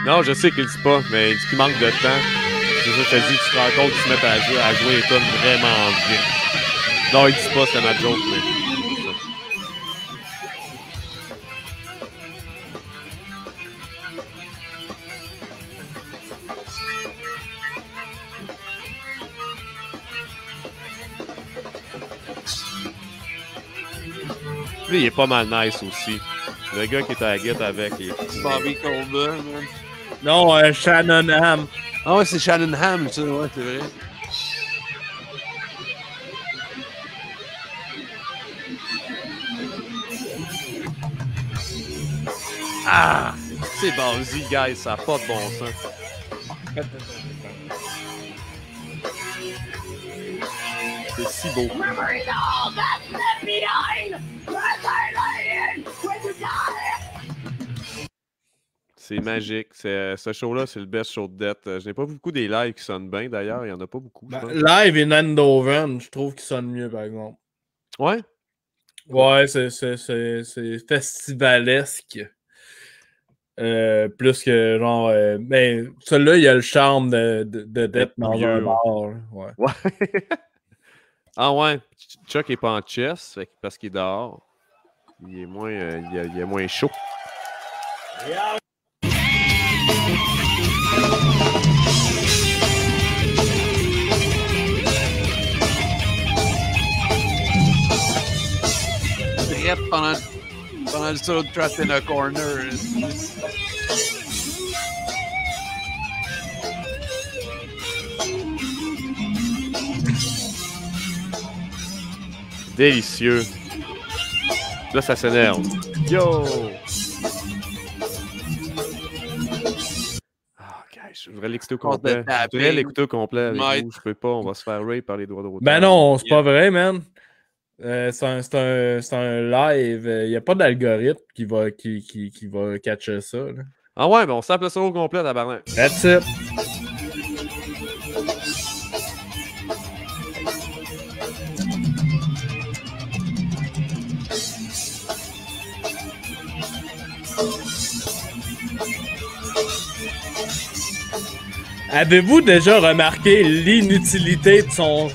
Non, je sais qu'il dit pas, mais il dit qu'il manque de temps. C'est ça, je te dis, tu te rends compte qu'ils se mettent à jouer, à jouer les tunes vraiment bien. Non, il dit pas, c'est ma joke, mais... il est pas mal nice aussi. Le gars qui est à la guette avec. Il est... Bobby Colbert, Non, euh, Shannon Ham. Ah ouais, c'est Shannon Ham, ça, ouais, c'est vrai. Ah! C'est basé, guys, ça a pas de bon sens. C'est si beau. C'est magique. C'est, euh, ce show-là, c'est le best show de dette. Euh, je n'ai pas beaucoup des lives qui sonnent bien, d'ailleurs. Il n'y en a pas beaucoup. Ben, live et Nandoven, je trouve qu'ils sonnent mieux, par exemple. Ouais? Ouais, c'est, festivalesque. Euh, plus que genre. mais ben, celui-là, il a le charme de, de, d'être dans un bar. Ouais. ouais. Ah ouais, Chuck est pas en chess parce qu'il est dehors. Il est moins, euh, il, a, moins chaud. Yeah. Pendant, pendant le solo de Trust in a Corner. Délicieux. Là, ça s'énerve. Yo! Ah, je voudrais l'écouter au complet. Je voudrais l'écouter au complet. Je peux pas, on va se faire rape par les droits de Ben non, c'est pas vrai, man. Euh, c'est un, un, live. Il euh, n'y a pas d'algorithme qui va, qui, qui, qui va catcher ça. Ah ouais, bon, on s'appelle ça au complet, tabarnak. That's it. Avez-vous déjà remarqué l'inutilité de son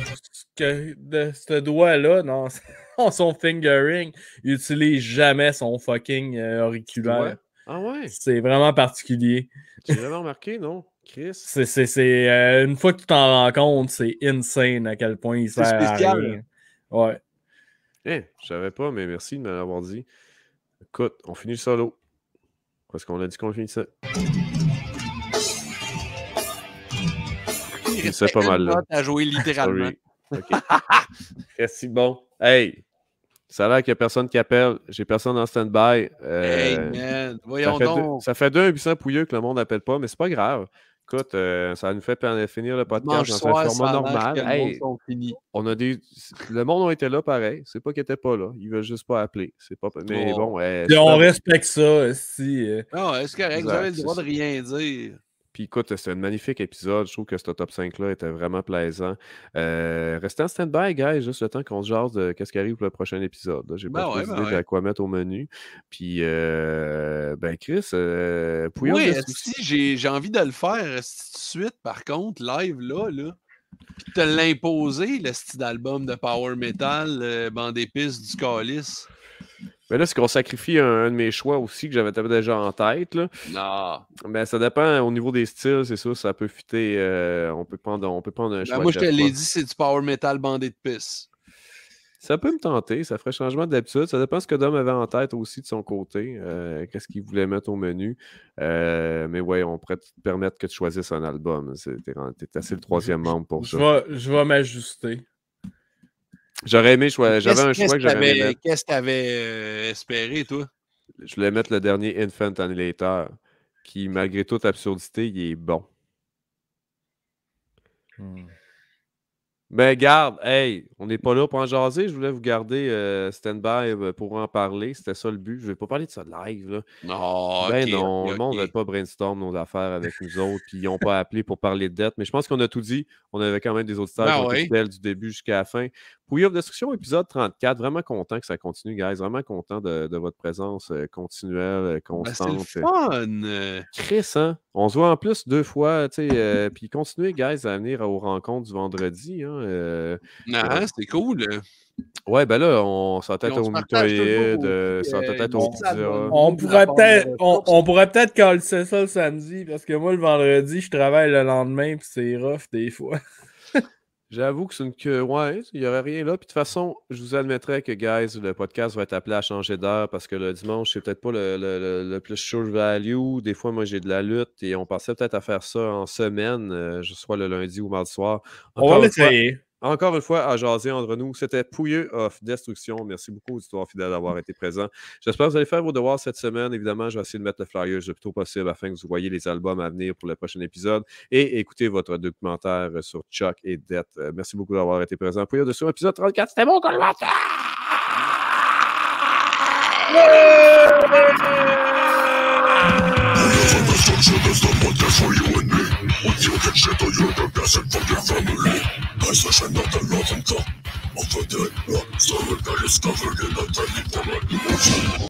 de ce doigt-là dans son fingering? Il utilise jamais son fucking euh, auriculaire. Ah ouais? C'est vraiment particulier. J'ai vraiment remarqué, non? Chris. C'est, euh, une fois que tu t'en rends compte, c'est insane à quel point il sert spécial. Ouais. Eh, je savais pas, mais merci de me l'avoir dit. Écoute, on finit le solo. Parce qu'on a dit qu'on finit ça. c'est pas mal là. à jouer littéralement. si bon. Hey, ça a l'air qu'il n'y a personne qui appelle. J'ai personne en stand-by. Euh, voyons ça fait donc. ça fait pouilleux que le monde n'appelle pas, mais c'est pas grave. Écoute, euh, ça nous fait finir le podcast dans un format normal. on a des... Le monde a été là pareil. C'est pas qu'il n'était pas là. ne veut juste pas appeler. C'est pas... Mais bon. on respecte ça. Si... Non, euh. ah c'est correct. vous avez le droit de rien dire. Puis écoute, c'est un magnifique épisode. Je trouve que ce top 5-là était vraiment plaisant. Euh, restez en stand-by, guys, juste le temps qu'on se jase de qu'est-ce qui arrive pour le prochain épisode. J'ai ben pas ouais, à ben quoi mettre au menu. Puis, euh, ben, Chris, euh, Oui, si j'ai envie de le faire tout de suite, par contre, live là, là. Puis te l'imposer, le style d'album de Power Metal, euh, Bande pistes du Calice. Mais ben là, ce qu'on sacrifie un, de mes choix aussi que j'avais déjà en tête. Non. Mais ben, ça dépend au niveau des styles, c'est ça. ça peut fitter. Euh, on, peut prendre, on peut prendre un ben, choix. moi, je te l'ai dit, c'est du power metal bandé de pisse. Ça peut me tenter, ça ferait changement d'habitude. Ça dépend ce que Dom avait en tête aussi de son côté, euh, qu'est-ce qu'il voulait mettre au menu. Euh, mais ouais, on pourrait te permettre que tu choisisses un album. T'es assez le troisième membre pour je ça. je vais m'ajuster. J'aurais aimé J'avais un choix que j'avais aimé. Qu'est-ce que tu avais euh, espéré, toi? Je voulais mettre le dernier Infant Annihilator, qui, malgré toute absurdité, il est bon. Hmm. Ben, garde, hey, on n'est pas là pour en jaser. Je voulais vous garder euh, standby stand-by euh, pour en parler. C'était ça le but. Je ne vais pas parler de ça de live. Là. ben non, le monde ne pas brainstorm nos affaires avec nous autres. Puis ils n'ont pas appelé pour parler de dette. Mais je pense qu'on a tout dit. On avait quand même des auditeurs stages, ben du début jusqu'à la fin. pour Destruction, épisode 34. Vraiment content que ça continue, guys. Vraiment content de, votre présence euh, continuelle, ben, constante. c'est fun! Chris, hein? On se voit en plus deux fois. sais. puis continuez, guys, à venir aux rencontres du vendredi. Hein? Euh, euh ah, c'est cool. Hein. Ouais, ben là, on s'entête au euh, euh, On pourrait peut-être on, pourrait peut-être ça le samedi, parce que moi, le vendredi, je travaille le lendemain, puis c'est rough des fois. J'avoue que c'est une que ouais, il n'y aurait rien là. Puis de toute façon, je vous admettrais que, guys, le podcast va être appelé à changer d'heure parce que le dimanche, c'est peut-être pas le, le, plus sure value. Des fois, moi, j'ai de la lutte et on pensait peut-être à faire ça en semaine, euh, soit le lundi ou mardi soir. on va l'essayer encore une fois à jaser entre nous. C'était Pouilleux of Destruction. Merci beaucoup aux histoires fidèles d'avoir été présent. J'espère que vous allez faire vos devoirs cette semaine. Évidemment, je vais essayer de mettre le flyer le plus tôt possible afin que vous voyez les albums à venir pour le prochain épisode et écoutez votre documentaire sur Chuck et Death. Euh, merci beaucoup d'avoir été présent. Pouilleux de sur épisode 34. C'était mon comme Kaiserschein not a northern top of a dead rock, so covered in a tiny form of emotion.